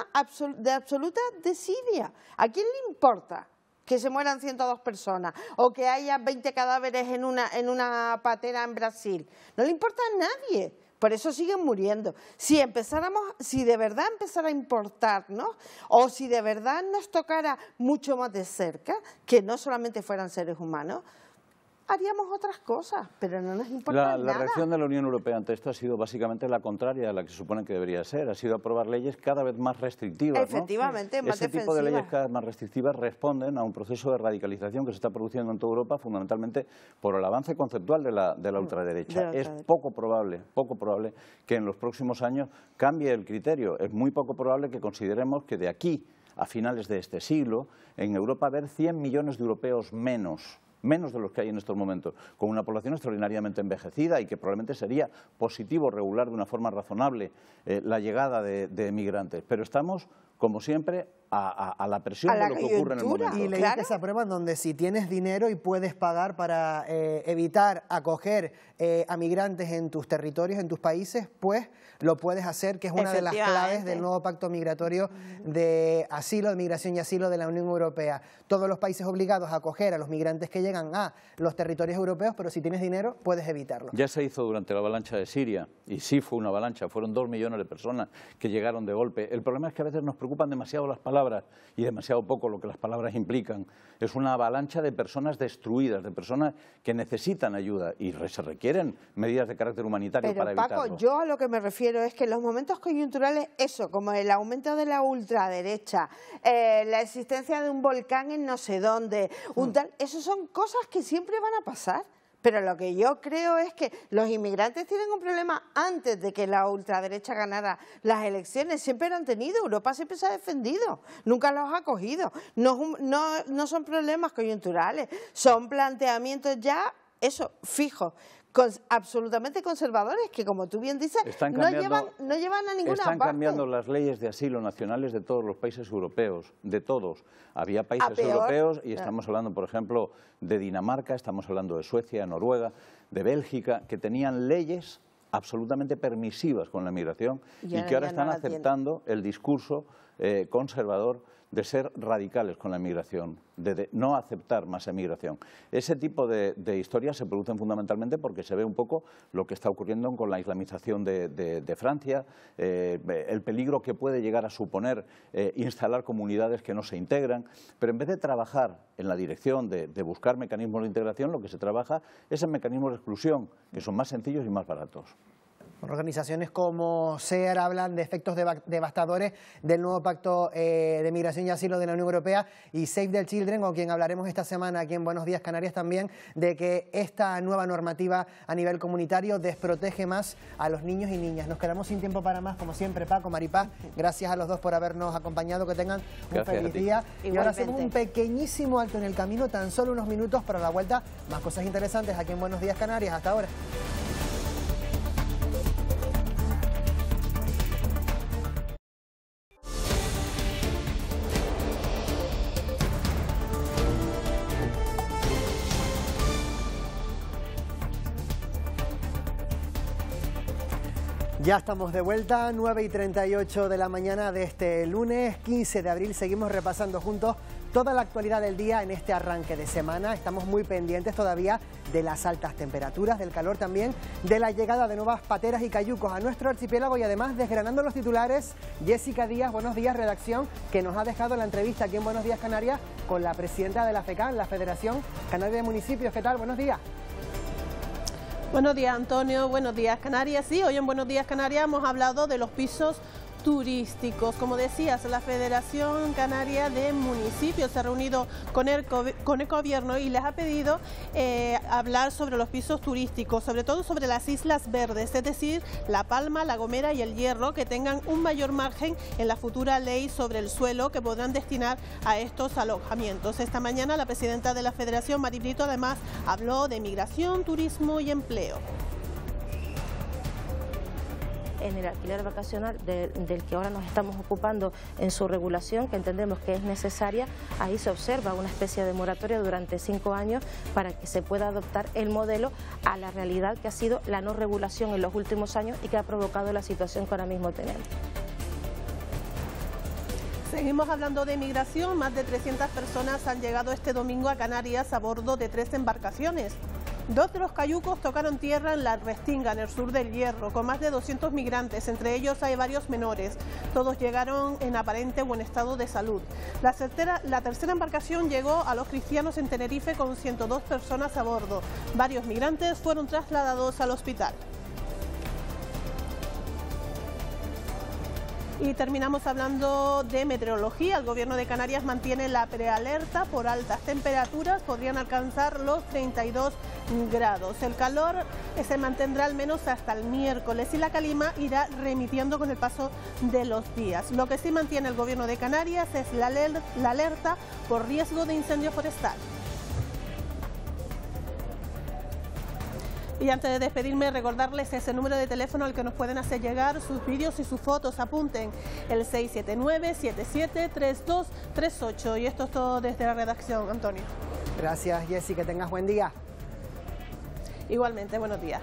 Speaker 6: de absoluta desidia. ¿A quién le importa? que se mueran 102 personas o que haya 20 cadáveres en una, en una patera en Brasil. No le importa a nadie. Por eso siguen muriendo. Si empezáramos, si de verdad empezara a importarnos, o si de verdad nos tocara mucho más de cerca, que no solamente fueran seres humanos, haríamos otras cosas, pero no nos
Speaker 7: importa la, La reacción de
Speaker 12: la Unión Europea ante esto ha sido básicamente la contraria a la que se supone que debería ser. Ha sido aprobar leyes cada vez más restrictivas. Efectivamente, ¿no? Ese tipo de leyes cada vez más restrictivas responden a un proceso de radicalización que se está produciendo en toda Europa, fundamentalmente por el avance conceptual de la, mm, ultraderecha. Es poco probable, poco probable que en los próximos años cambie el criterio. Es muy poco probable que consideremos que de aquí a finales de este siglo, en Europa haber 100 millones de europeos menos menos de los que hay en estos momentos, con una población extraordinariamente envejecida y que probablemente sería positivo regular de una forma razonable eh, la llegada de, de migrantes. Pero estamos como siempre, a, la presión de lo que ocurre en el mundo. Y leí que
Speaker 1: prueba en donde si tienes dinero y puedes pagar para eh, evitar acoger eh, a migrantes en tus territorios, en tus países, pues lo puedes hacer, que es una de las claves del nuevo pacto migratorio de asilo, de migración y asilo de la Unión Europea. Todos los países obligados a acoger a los migrantes que llegan a los territorios europeos, pero si tienes dinero, puedes evitarlo.
Speaker 12: Ya se hizo durante la avalancha de Siria, y sí fue una avalancha, fueron dos millones de personas que llegaron de golpe. El problema es que a veces nos preocupan demasiado las palabras y demasiado poco lo que las palabras implican. Es una avalancha de personas destruidas, de personas que necesitan ayuda y se requieren medidas de carácter humanitario para evitarlo. Paco,
Speaker 6: yo a lo que me refiero es que en los momentos coyunturales, eso, como el aumento de la ultraderecha, eh, la existencia de un volcán en no sé dónde, un mm. tal, eso son cosas que siempre van a pasar. Pero lo que yo creo es que los inmigrantes tienen un problema antes de que la ultraderecha ganara las elecciones. Siempre lo han tenido, Europa siempre se ha defendido, nunca los ha acogido. No, no son problemas coyunturales, son planteamientos ya, eso, fijos, absolutamente conservadores que, como tú bien dices, no, llevan, no llevan a ninguna Están cambiando
Speaker 12: las leyes de asilo nacionales de todos los países europeos, de todos. Había países europeos y ah. estamos hablando, por ejemplo, de Dinamarca, estamos hablando de Suecia, Noruega, de Bélgica, que tenían leyes absolutamente permisivas con la migración y, que ahora están aceptando el discurso eh, conservador de ser radicales con la inmigración, de, no aceptar más emigración. Ese tipo de, historias se producen fundamentalmente porque se ve un poco lo que está ocurriendo con la islamización de, Francia, eh, el peligro que puede llegar a suponer eh, instalar comunidades que no se integran, pero en vez de trabajar en la dirección de, buscar mecanismos de integración, lo que se trabaja es en mecanismos de exclusión, que son más sencillos y más baratos.
Speaker 1: Organizaciones como CEAR hablan de efectos devastadores del nuevo pacto eh, de migración y asilo de la Unión Europea y Save the Children, con quien hablaremos esta semana aquí en Buenos Días Canarias también, de que esta nueva normativa a nivel comunitario desprotege más a los niños y niñas. Nos quedamos sin tiempo para más, como siempre, Paco, Maripaz, gracias a los dos por habernos acompañado, que tengan un feliz día. Y ahora hacemos un pequeñísimo alto en el camino, tan solo unos minutos para la vuelta, más cosas interesantes aquí en Buenos Días Canarias. Hasta ahora. Ya estamos de vuelta, 9 y 38 de la mañana de este lunes 15 de abril. Seguimos repasando juntos toda la actualidad del día en este arranque de semana. Estamos muy pendientes todavía de las altas temperaturas, del calor también, de la llegada de nuevas pateras y cayucos a nuestro archipiélago y además desgranando los titulares, Jessica Díaz, Buenos Días Redacción, que nos ha dejado la entrevista aquí en Buenos Días Canarias con la
Speaker 26: presidenta de la FECAN, la Federación Canaria de Municipios. ¿Qué tal? Buenos días. Buenos días, Antonio. Buenos días, Canarias. Sí, hoy en Buenos días, Canarias hemos hablado de los pisos turísticos. Como decías, la Federación Canaria de Municipios se ha reunido con el, con el gobierno y les ha pedido eh, hablar sobre los pisos turísticos, sobre todo sobre las islas verdes, es decir, La Palma, La Gomera y El Hierro, que tengan un mayor margen en la futura ley sobre el suelo que podrán destinar a estos alojamientos. Esta mañana la presidenta de la Federación, Maribrito, además habló de migración, turismo y empleo
Speaker 9: en el alquiler vacacional del que ahora nos estamos ocupando en su regulación, que entendemos que es necesaria, ahí se observa una especie de moratoria durante cinco años para que se pueda adoptar el modelo a la realidad que ha sido la no regulación en los últimos años y que ha provocado la situación que ahora mismo tenemos. Seguimos hablando de inmigración, Más de 300 personas han
Speaker 26: llegado este domingo a Canarias a bordo de tres embarcaciones. Dos de los cayucos tocaron tierra en la Restinga, en el sur del Hierro, con más de 200 migrantes, entre ellos hay varios menores. Todos llegaron en aparente buen estado de salud. La, tercera embarcación llegó a los cristianos en Tenerife con 102 personas a bordo. Varios migrantes fueron trasladados al hospital. Y terminamos hablando de meteorología. El gobierno de Canarias mantiene la prealerta por altas temperaturas, podrían alcanzar los 32 grados. El calor eh, se mantendrá al menos hasta el miércoles y la calima irá remitiendo con el paso de los días. Lo que sí mantiene el gobierno de Canarias es la alerta por riesgo de incendio forestal. Y antes de despedirme, recordarles ese número de teléfono al que nos pueden hacer llegar sus vídeos y sus fotos. Apunten el 679-773238. Y esto es todo desde la redacción, Antonio.
Speaker 1: Gracias, Jessy. Que tengas buen día.
Speaker 26: Igualmente, buenos días.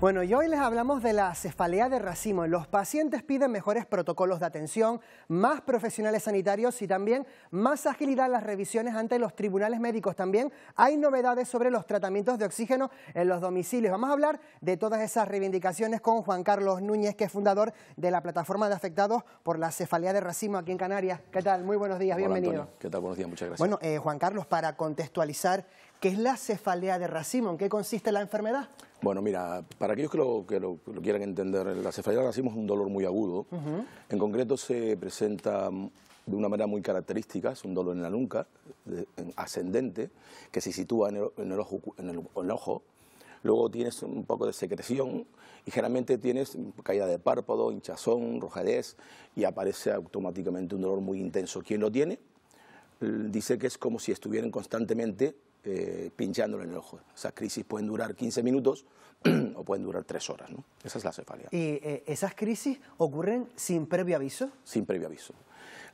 Speaker 1: Bueno, y hoy les hablamos de la cefalea de racimo. Los pacientes piden mejores protocolos de atención, más profesionales sanitarios y también más agilidad en las revisiones ante los tribunales médicos. También hay novedades sobre los tratamientos de oxígeno en los domicilios. Vamos a hablar de todas esas reivindicaciones con Juan Carlos Núñez, que es fundador de la plataforma de afectados por la cefalea de racimo aquí en Canarias. ¿Qué tal? Muy buenos días, bienvenido.
Speaker 4: ¿Qué tal? Buenos días, muchas gracias. Bueno,
Speaker 1: eh, Juan Carlos, para contextualizar, ¿qué es la cefalea de racimo? ¿En qué consiste la enfermedad?
Speaker 4: Bueno, mira, para aquellos que lo, que lo, quieran entender, la cefalea de es un dolor muy agudo. En concreto se presenta de una manera muy característica, es un dolor en la nuca, ascendente, que se sitúa en el, ojo, en el ojo luego tienes un poco de secreción y generalmente tienes caída de párpado, hinchazón, rojadez y aparece automáticamente un dolor muy intenso. ¿Quién lo tiene? Dice que es como si estuvieran constantemente eh, pinchándole en el ojo. Esas crisis pueden durar 15 minutos [CLEARS THROAT] o pueden durar 3 horas. Esa es la cefalea. ¿Y
Speaker 1: eh, esas crisis ocurren sin
Speaker 4: previo aviso? Sin previo aviso.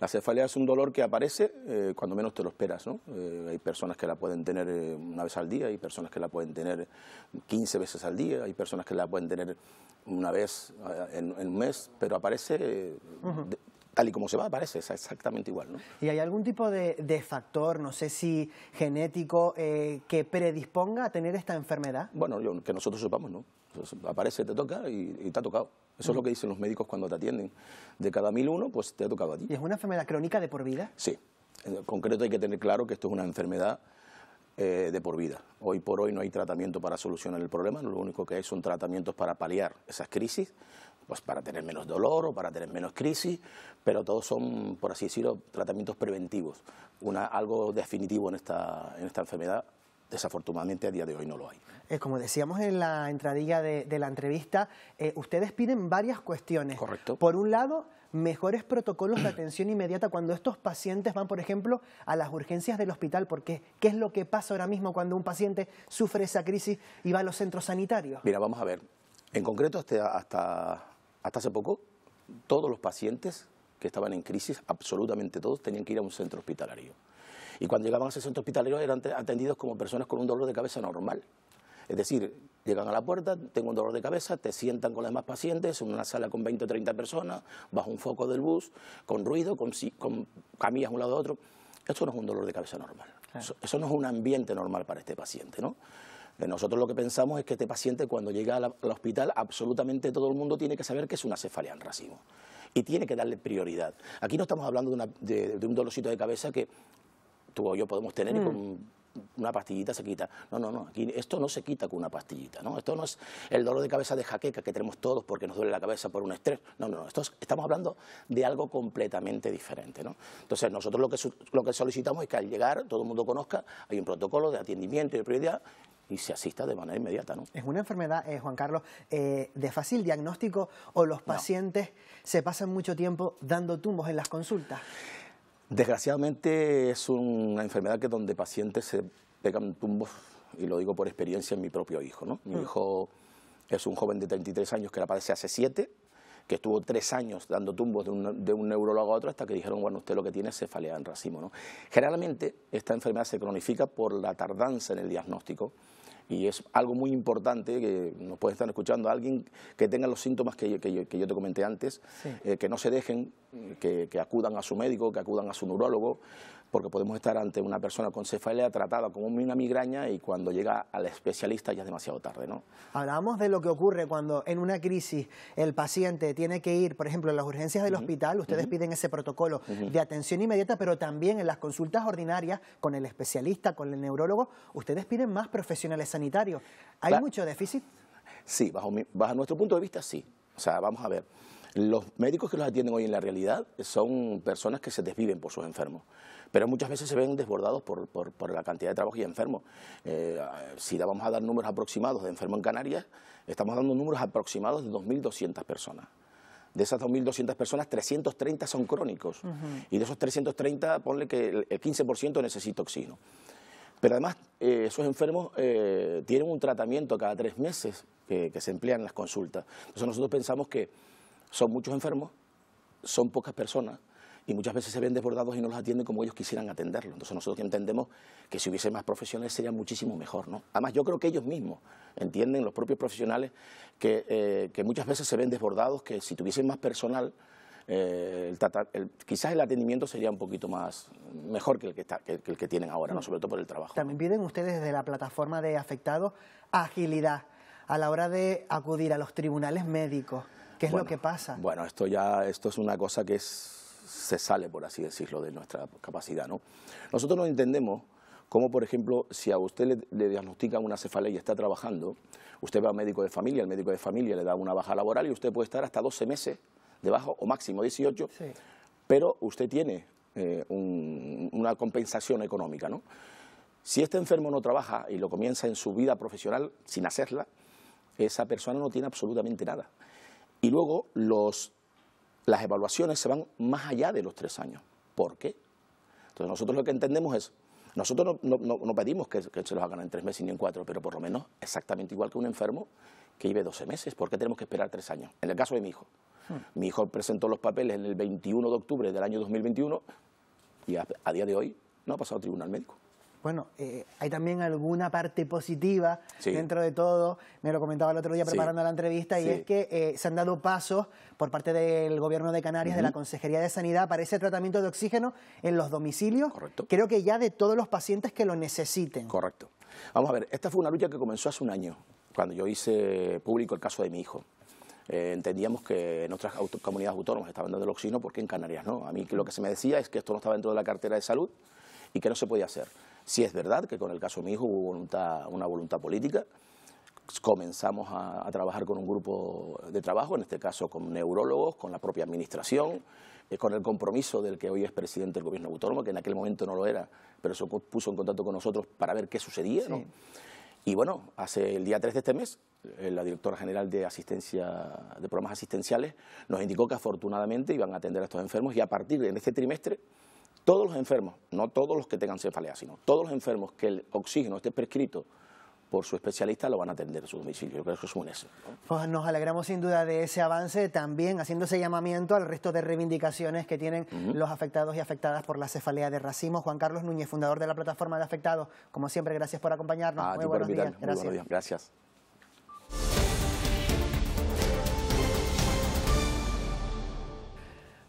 Speaker 4: La cefalea es un dolor que aparece eh, cuando menos te lo esperas. Eh, hay personas que la pueden tener una vez al día, hay personas que la pueden tener 15 veces al día, hay personas que la pueden tener una vez en, un mes, pero aparece tal y como se va, aparece es exactamente igual.
Speaker 1: ¿Y hay algún tipo de, factor, no sé si genético, eh, que predisponga a tener esta enfermedad?
Speaker 4: Bueno, yo, que nosotros sepamos, ¿no? Pues, aparece, te toca y, y te ha tocado. Eso es lo que dicen los médicos cuando te atienden. De cada mil uno, pues te ha tocado a ti.
Speaker 1: ¿Y es una enfermedad crónica de por vida?
Speaker 4: Sí. En concreto hay que tener claro que esto es una enfermedad eh, de por vida. Hoy por hoy no hay tratamiento para solucionar el problema, lo único que hay son tratamientos para paliar esas crisis pues para tener menos dolor o para tener menos crisis, pero todos son, por así decirlo, tratamientos preventivos. Una, algo definitivo en esta, enfermedad desafortunadamente a día de hoy no lo hay.
Speaker 1: Eh, como decíamos en la entradilla de, la entrevista, eh, ustedes piden varias cuestiones. Correcto. Por un lado, mejores protocolos de atención inmediata cuando estos pacientes van, por ejemplo, a las urgencias del hospital, porque ¿qué es lo que pasa ahora mismo cuando un paciente sufre esa crisis y va a los centros sanitarios?
Speaker 4: Mira, vamos a ver. En concreto, este, hasta hasta hace poco, todos los pacientes que estaban en crisis, absolutamente todos, tenían que ir a un centro hospitalario. Y cuando llegaban a ese centro hospitalario eran atendidos como personas con un dolor de cabeza normal. Es decir, llegan a la puerta, tengo un dolor de cabeza, te sientan con las demás pacientes en una sala con 20 o 30 personas, bajo un foco del bus, con ruido, con, con camillas un lado a otro. Eso no es un dolor de cabeza normal. Eso, eso, no es un ambiente normal para este paciente, ¿no? Eh, nosotros lo que pensamos es que este paciente cuando llega al, hospital absolutamente todo el mundo tiene que saber que es una cefalea en racimo y tiene que darle prioridad. Aquí no estamos hablando de, un dolorcito de cabeza que tú o yo podemos tener y mm. con una pastillita se quita. No, no, no, aquí esto no se quita con una pastillita, ¿no? Esto no es el dolor de cabeza de jaqueca que tenemos todos porque nos duele la cabeza por un estrés. No, no, no, estamos hablando de algo completamente diferente, Entonces, nosotros lo que, lo que solicitamos es que al llegar todo el mundo conozca, hay un protocolo de atendimiento y de prioridad y se asista de manera inmediata.
Speaker 1: ¿Es una enfermedad, eh, Juan Carlos, eh, de fácil diagnóstico o los pacientes se pasan mucho tiempo dando tumbos en las consultas?
Speaker 4: Desgraciadamente es una enfermedad que donde pacientes se pegan tumbos, y lo digo por experiencia en mi propio hijo. Mi mm. hijo es un joven de 33 años que la padece hace 7, que estuvo tres años dando tumbos de un, neurólogo a otro hasta que dijeron, bueno, usted lo que tiene es cefalea en racimo. Generalmente esta enfermedad se cronifica por la tardanza en el diagnóstico y es algo muy importante que nos puede estar escuchando alguien que tenga los síntomas que, yo, te comenté antes, eh, que no se dejen, que, que, acudan a su médico, que acudan a su neurólogo, porque podemos estar ante una persona con cefalea tratada como una migraña y cuando llega al especialista ya es demasiado tarde. ¿no?
Speaker 1: Hablamos de lo que ocurre cuando en una crisis el paciente tiene que ir, por ejemplo, a las urgencias del hospital, ustedes piden ese protocolo de atención inmediata, pero también en las consultas ordinarias con el especialista, con el neurólogo, ustedes piden más profesionales sanitarios.
Speaker 4: ¿Hay mucho déficit? Sí, bajo, bajo nuestro punto de vista sí. O sea, vamos a ver. Los médicos que los atienden hoy en la realidad son personas que se desviven por sus enfermos pero muchas veces se ven desbordados por, la cantidad de trabajos y enfermos. Eh, si vamos a dar números aproximados de enfermos en Canarias, estamos dando números aproximados de 2.200 personas. De esas 2.200 personas, 330 son crónicos. Y de esos 330, ponle que el, 15% necesita oxígeno. Pero además, eh, esos enfermos eh, tienen un tratamiento cada tres meses que, que, se emplean en las consultas. Entonces nosotros pensamos que son muchos enfermos, son pocas personas, y muchas veces se ven desbordados y no los atienden como ellos quisieran atenderlo. Entonces nosotros entendemos que si hubiese más profesionales sería muchísimo mejor. ¿no? Además yo creo que ellos mismos entienden, los propios profesionales, que, eh, muchas veces se ven desbordados, que si tuviesen más personal, eh, quizás el atendimiento sería un poquito más mejor que el que, está, que, el que tienen ahora, ¿no? Mm. sobre todo por el trabajo.
Speaker 1: También piden ustedes desde la plataforma de afectados agilidad a la hora de acudir a los tribunales médicos. ¿Qué es lo que pasa?
Speaker 4: Bueno, esto ya esto es una cosa que es se sale, por así decirlo, de nuestra capacidad. ¿no? Nosotros no entendemos cómo, por ejemplo, si a usted le, diagnostican una cefalea y está trabajando, usted va a un médico de familia, el médico de familia le da una baja laboral y usted puede estar hasta 12 meses debajo o máximo 18, pero usted tiene eh, una compensación económica. ¿no? Si este enfermo no trabaja y lo comienza en su vida profesional sin hacerla, esa persona no tiene absolutamente nada. Y luego los las evaluaciones se van más allá de los tres años. ¿Por qué? Entonces nosotros lo que entendemos es, nosotros no, no, no pedimos que, se los hagan en tres meses ni en cuatro, pero por lo menos exactamente igual que un enfermo que lleve 12 meses. ¿Por qué tenemos que esperar tres años? En el caso de mi hijo. Hmm. Mi hijo presentó los papeles el 21 de octubre del año 2021 y a, a día de hoy no ha pasado tribunal médico
Speaker 1: bueno, eh, hay también alguna parte positiva dentro de todo. Me lo comentaba el otro día preparando la entrevista y es que eh, se han dado pasos por parte del gobierno de Canarias, de la Consejería de Sanidad, para ese tratamiento de oxígeno en los domicilios. Correcto. Creo que ya de todos los
Speaker 4: pacientes que lo necesiten. Correcto. Vamos a ver, esta fue una lucha que comenzó hace un año, cuando yo hice público el caso de mi hijo. Eh, entendíamos que en otras comunidades autónomas estaban dando el oxígeno, porque en Canarias no? A mí lo que se me decía es que esto no estaba dentro de la cartera de salud, y que no se podía hacer. Si es verdad que con el caso de mi hijo hubo una voluntad política, comenzamos a, trabajar con un grupo de trabajo, en este caso con neurólogos, con la propia administración, eh, con el compromiso del que hoy es presidente del gobierno autónomo, que en aquel momento no lo era, pero se puso en contacto con nosotros para ver qué sucedía. Y bueno, hace el día 3 de este mes, eh, la directora general de asistencia de programas asistenciales nos indicó que afortunadamente iban a atender a estos enfermos y a partir de este trimestre todos los enfermos, no todos los que tengan cefalea, sino todos los enfermos que el oxígeno esté prescrito por su especialista lo van a atender en su domicilio. Yo creo que eso es un eso.
Speaker 1: Pues nos alegramos sin duda de ese avance, también haciendo ese llamamiento al resto de reivindicaciones que tienen los afectados y afectadas por la cefalea de racimo. Juan Carlos Núñez, fundador de la plataforma de afectados, como siempre, gracias por acompañarnos. Muy, Muy buenos días. Gracias.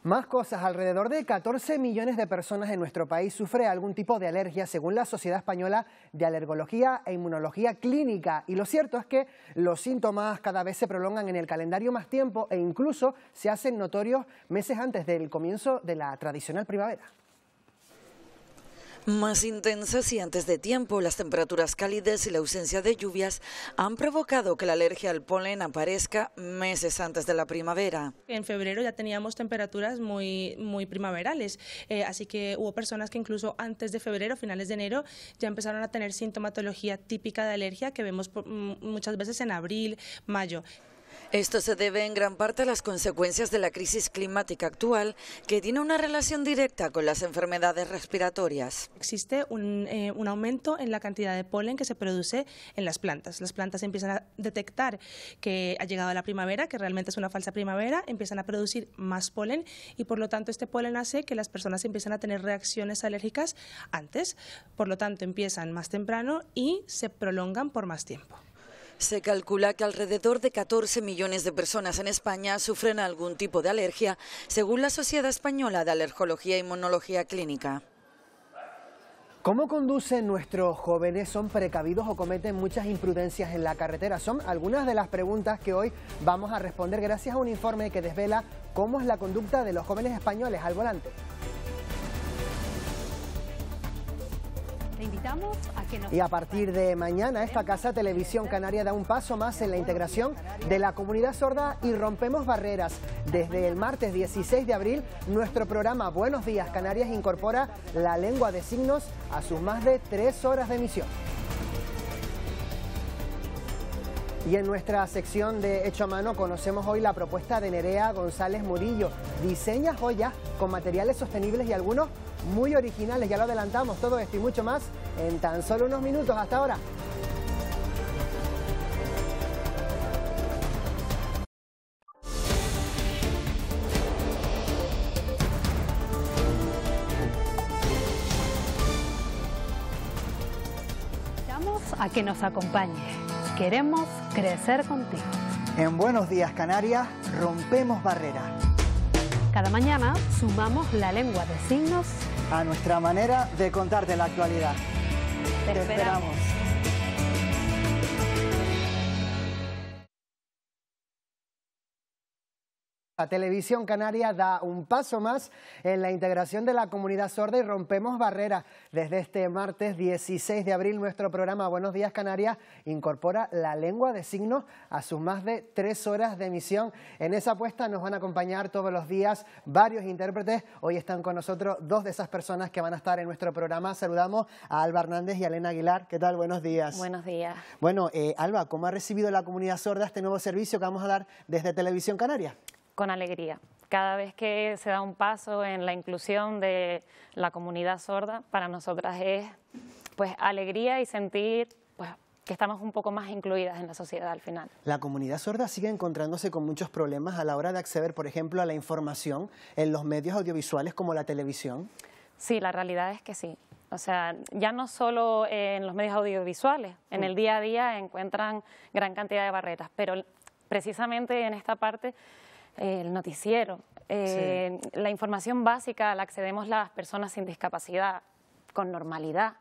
Speaker 1: Más cosas, alrededor de 14 millones de personas en nuestro país sufre algún tipo de alergia según la Sociedad Española de Alergología e Inmunología Clínica. Y lo cierto es que los síntomas cada vez se prolongan en el calendario más tiempo e incluso se hacen notorios meses antes del comienzo de la tradicional primavera
Speaker 27: más intensas y antes de tiempo. Las temperaturas cálidas y la ausencia de lluvias han provocado que la alergia al polen aparezca meses antes de la primavera.
Speaker 17: En febrero ya teníamos temperaturas muy, muy primaverales, eh, así que hubo personas que incluso antes de febrero, finales de enero, ya empezaron a tener sintomatología típica de alergia que vemos mm, muchas veces en abril, mayo. Esto se debe en
Speaker 27: gran parte a las consecuencias de la
Speaker 17: crisis climática
Speaker 27: actual, que tiene una relación directa con las enfermedades respiratorias.
Speaker 17: Existe eh, un, aumento en la cantidad de polen que se produce en las plantas. Las plantas empiezan a detectar que ha llegado la primavera, que realmente es una falsa primavera, empiezan a producir más polen y por lo tanto este polen hace que las personas empiezan a tener reacciones alérgicas antes, por lo tanto empiezan más temprano y se prolongan por más tiempo. Se calcula que
Speaker 27: alrededor de 14 millones de personas en España sufren algún tipo de alergia, según la Sociedad Española de Alergología e Inmunología Clínica.
Speaker 28: ¿Cómo
Speaker 1: conducen nuestros jóvenes? ¿Son precavidos o cometen muchas imprudencias en la carretera? Son algunas de las preguntas que hoy vamos a responder gracias a un informe que desvela cómo es la conducta de los jóvenes españoles al volante.
Speaker 2: Te invitamos a que nos... Y a
Speaker 1: partir de mañana, esta casa Televisión Canaria da un paso más en la integración de la comunidad sorda y rompemos barreras. Desde el martes 16 de abril, nuestro programa Buenos Días Canarias incorpora la lengua de signos a sus más de tres horas de emisión. Y en nuestra sección de Hecho a Mano conocemos hoy la propuesta de Nerea González Murillo. Diseña joyas con materiales sostenibles y algunos muy originales, ya lo adelantamos, todo esto y mucho más en tan solo unos minutos hasta ahora.
Speaker 29: Vamos a que nos acompañe. Queremos crecer
Speaker 1: contigo. En Buenos Días Canarias rompemos barreras. Cada
Speaker 26: mañana sumamos la lengua de signos
Speaker 1: a nuestra manera de contarte la
Speaker 26: actualidad. Te, esperamos.
Speaker 1: La televisión canaria da un paso más en la integración de la comunidad sorda y rompemos barreras. Desde este martes 16 de abril, nuestro programa Buenos Días Canarias incorpora la lengua de signos a sus más de tres horas de emisión. En esa apuesta nos van a acompañar todos los días varios intérpretes. Hoy están con nosotros dos de esas personas que van a estar en nuestro programa. Saludamos a Alba Hernández y a Elena Aguilar. ¿Qué tal? Buenos días. Buenos días. Bueno, eh, Alba, ¿cómo ha recibido la comunidad sorda este nuevo servicio que vamos a dar desde Televisión Canaria?
Speaker 30: con alegría. Cada vez que se da un paso en la inclusión de la comunidad sorda, para nosotras es pues alegría y sentir pues, que estamos un poco más incluidas en la sociedad al final.
Speaker 1: La comunidad sorda sigue encontrándose con muchos problemas a la hora de acceder, por ejemplo, a la información en los medios audiovisuales como la televisión.
Speaker 30: Sí, la realidad es que sí. O sea, ya no solo en los medios audiovisuales, en el mm. día a día encuentran gran cantidad de barreras, pero precisamente en esta parte el noticiero. Eh, la información básica la accedemos las personas sin discapacidad con normalidad.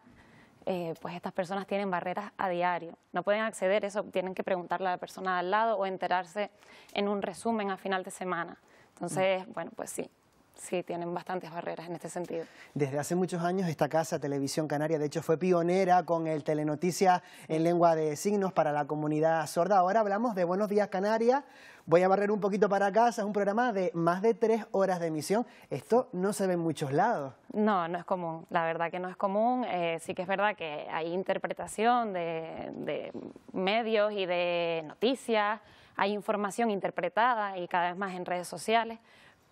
Speaker 30: Eh, pues estas personas tienen barreras a diario. No pueden acceder eso, tienen que preguntarle a la persona al lado o enterarse en un resumen a final de semana. Entonces, mm. bueno, pues sí, sí tienen bastantes barreras en este sentido.
Speaker 1: Desde hace muchos años esta casa, Televisión Canaria, de hecho fue pionera con el Telenoticia en lengua de signos para la comunidad sorda. Ahora hablamos de Buenos Días Canarias. Voy a barrer un poquito para casa, es un programa de más de tres horas de emisión. Esto no se ve en muchos lados.
Speaker 30: No, no es común, la verdad que no es común. Eh, sí que es verdad que hay interpretación de medios y de noticias, hay información interpretada y cada vez más en redes sociales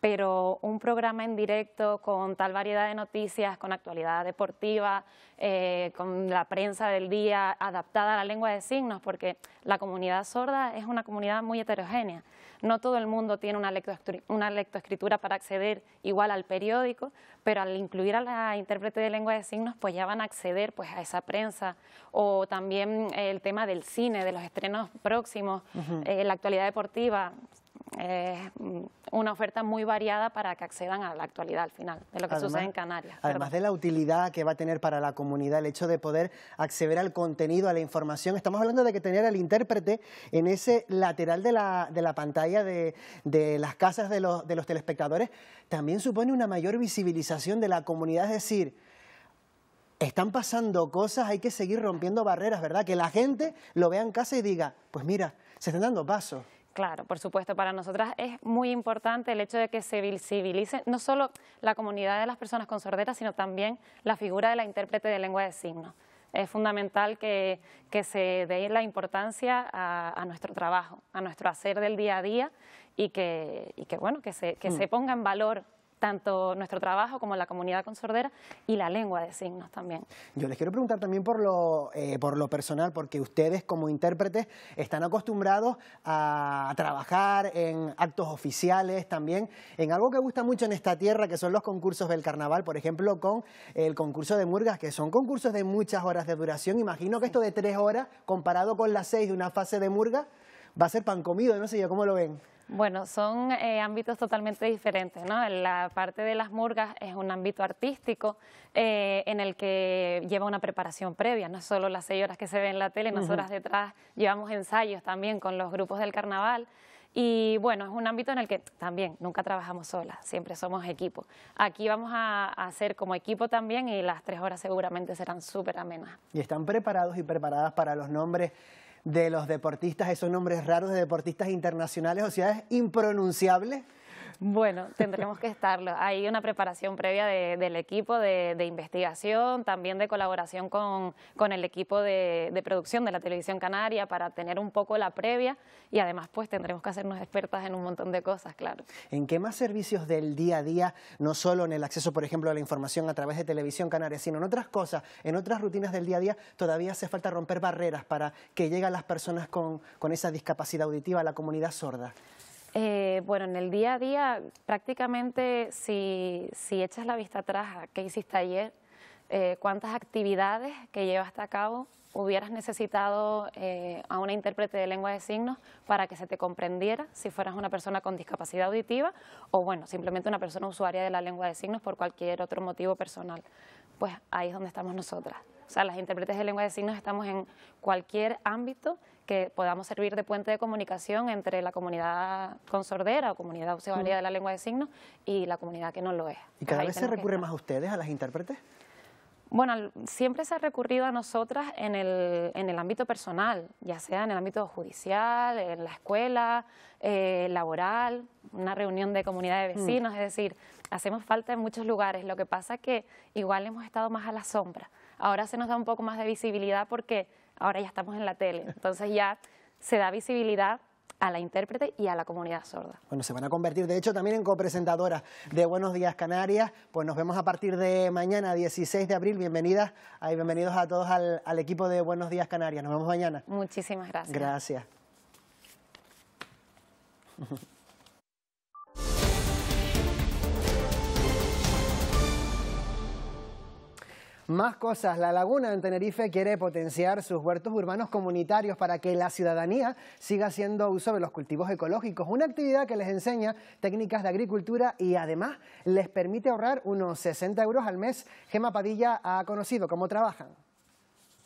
Speaker 30: pero un programa en directo con tal variedad de noticias, con actualidad deportiva, eh, con la prensa del día adaptada a la lengua de signos, porque la comunidad sorda es una comunidad muy heterogénea. No todo el mundo tiene una, lectoescritura, para acceder igual al periódico, pero al incluir a la intérprete de lengua de signos, pues ya van a acceder pues, a esa prensa. O también el tema del cine, de los estrenos próximos, eh, la actualidad deportiva. Es mm, una oferta muy variada para que accedan a la actualidad al final de lo que sucede en Canarias. Además
Speaker 1: de la utilidad que va a tener para la comunidad el hecho de poder acceder al contenido, a la información, estamos hablando de que tener al intérprete en ese lateral de la, de la pantalla de, las casas de los, de los telespectadores, también supone una mayor visibilización de la comunidad, es decir, están pasando cosas, hay que seguir rompiendo barreras, ¿verdad? Que la gente lo vea en casa y diga, pues mira, se están dando pasos.
Speaker 30: Claro, por supuesto, para nosotras es muy importante el hecho de que se visibilice no solo la comunidad de las personas con sordera, sino también la figura de la intérprete de lengua de signos. Es fundamental que, se dé la importancia a, nuestro trabajo, a nuestro hacer del día a día y que, bueno, que, se, que mm. se ponga en valor tanto nuestro trabajo como la comunidad con sordera y la lengua de signos también.
Speaker 1: Yo les quiero preguntar también por lo, eh, por lo personal, porque ustedes como intérpretes están acostumbrados a trabajar en actos oficiales también, en algo que gusta mucho en esta tierra, que son los concursos del carnaval, por ejemplo, con el concurso de murgas, que son concursos de muchas horas de duración. Imagino que esto de tres horas, comparado con las seis de una fase de murga, va a ser pan comido, no sé yo, ¿cómo lo ven?
Speaker 30: Bueno, son eh, ámbitos totalmente diferentes. ¿no? La parte de las murgas es un ámbito artístico eh, en el que lleva una preparación previa, no solo las seis horas que se ven en la tele, nosotras horas detrás llevamos ensayos también con los grupos del carnaval. Y bueno, es un ámbito en el que también nunca trabajamos solas, siempre somos equipo. Aquí vamos a, hacer como equipo también y las tres horas seguramente serán súper amenas.
Speaker 1: ¿Y están preparados y preparadas para los nombres de los deportistas, esos nombres raros de deportistas internacionales o es impronunciable.
Speaker 30: Bueno, tendremos que estarlo. Hay una preparación previa del equipo de, investigación, también de colaboración con, el equipo de, producción de la televisión canaria para tener un poco la previa y además pues tendremos que hacernos expertas en un montón de cosas, claro.
Speaker 1: ¿En qué más servicios del día a día, no solo en el acceso, por ejemplo, a la información a través de televisión canaria, sino en otras cosas, en otras rutinas del día a día, todavía hace falta romper barreras para que lleguen las personas con, con esa discapacidad auditiva a la comunidad sorda?
Speaker 30: Eh, bueno, en el día a día, prácticamente si, echas la vista atrás a qué hiciste ayer, eh, cuántas actividades que llevaste a cabo hubieras necesitado eh, a una intérprete de lengua de signos para que se te comprendiera si fueras una persona con discapacidad auditiva o bueno, simplemente una persona usuaria de la lengua de signos por cualquier otro motivo personal. Pues ahí es donde estamos nosotras. O sea, las intérpretes de lengua de signos estamos en cualquier ámbito que podamos servir de puente de comunicación entre la comunidad con sordera o comunidad usuaria de la lengua de signos y la comunidad que no lo es. ¿Y cada vez se recurre más
Speaker 1: a ustedes, a las intérpretes?
Speaker 30: Bueno, siempre se ha recurrido a nosotras en el, en el, ámbito personal, ya sea en el ámbito judicial, en la escuela, eh, laboral, una reunión de comunidad de mm. vecinos, es decir, hacemos falta en muchos lugares, lo que pasa que igual hemos estado más a la sombra. Ahora se nos da un poco más de visibilidad porque ahora ya estamos en la tele. [LAUGHS] Entonces ya se da visibilidad a la intérprete y a la comunidad sorda.
Speaker 1: Bueno, se van a convertir de hecho también en copresentadoras de Buenos Días Canarias. Pues nos vemos a partir de mañana, 16 de abril. Bienvenidas y bienvenidos a todos al, al equipo de Buenos Días Canarias. Nos vemos mañana. Muchísimas gracias. Gracias. [LAUGHS] Más cosas, la Laguna en Tenerife quiere potenciar sus huertos urbanos comunitarios para que la ciudadanía siga haciendo uso de los cultivos ecológicos, una actividad que les enseña técnicas de agricultura y además les permite ahorrar unos 60 euros al mes. Gema Padilla ha conocido cómo trabajan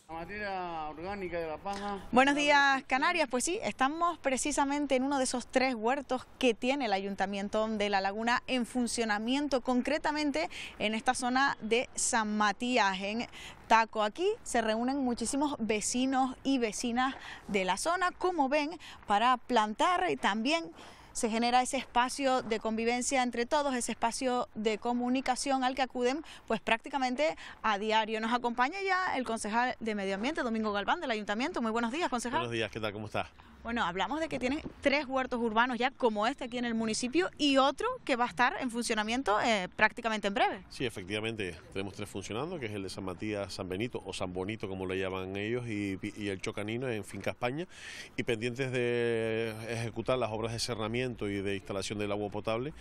Speaker 12: orgánica de la
Speaker 13: Buenos días, Canarias. Pues sí, estamos precisamente en uno de esos tres huertos que tiene el Ayuntamiento de La Laguna en funcionamiento, concretamente en esta zona de San Matías, en Taco. Aquí se reúnen muchísimos vecinos y vecinas de la zona, como ven, para plantar y también se genera ese espacio de convivencia entre todos, ese espacio de comunicación al que acuden pues prácticamente a diario. Nos acompaña ya el concejal de Medio Ambiente, Domingo Galván, del Ayuntamiento. Muy buenos días, concejal. Buenos
Speaker 5: días, ¿qué tal? ¿Cómo está?
Speaker 13: Bueno, hablamos de que tienen tres huertos urbanos ya como este aquí en el municipio y otro que va a estar en funcionamiento eh, prácticamente en breve.
Speaker 5: Sí, efectivamente, tenemos tres funcionando, que es el de San Matías, San Benito o San Bonito como le llaman ellos y, el Chocanino en Finca España y pendientes de ejecutar las obras de cerramiento y de instalación del agua potable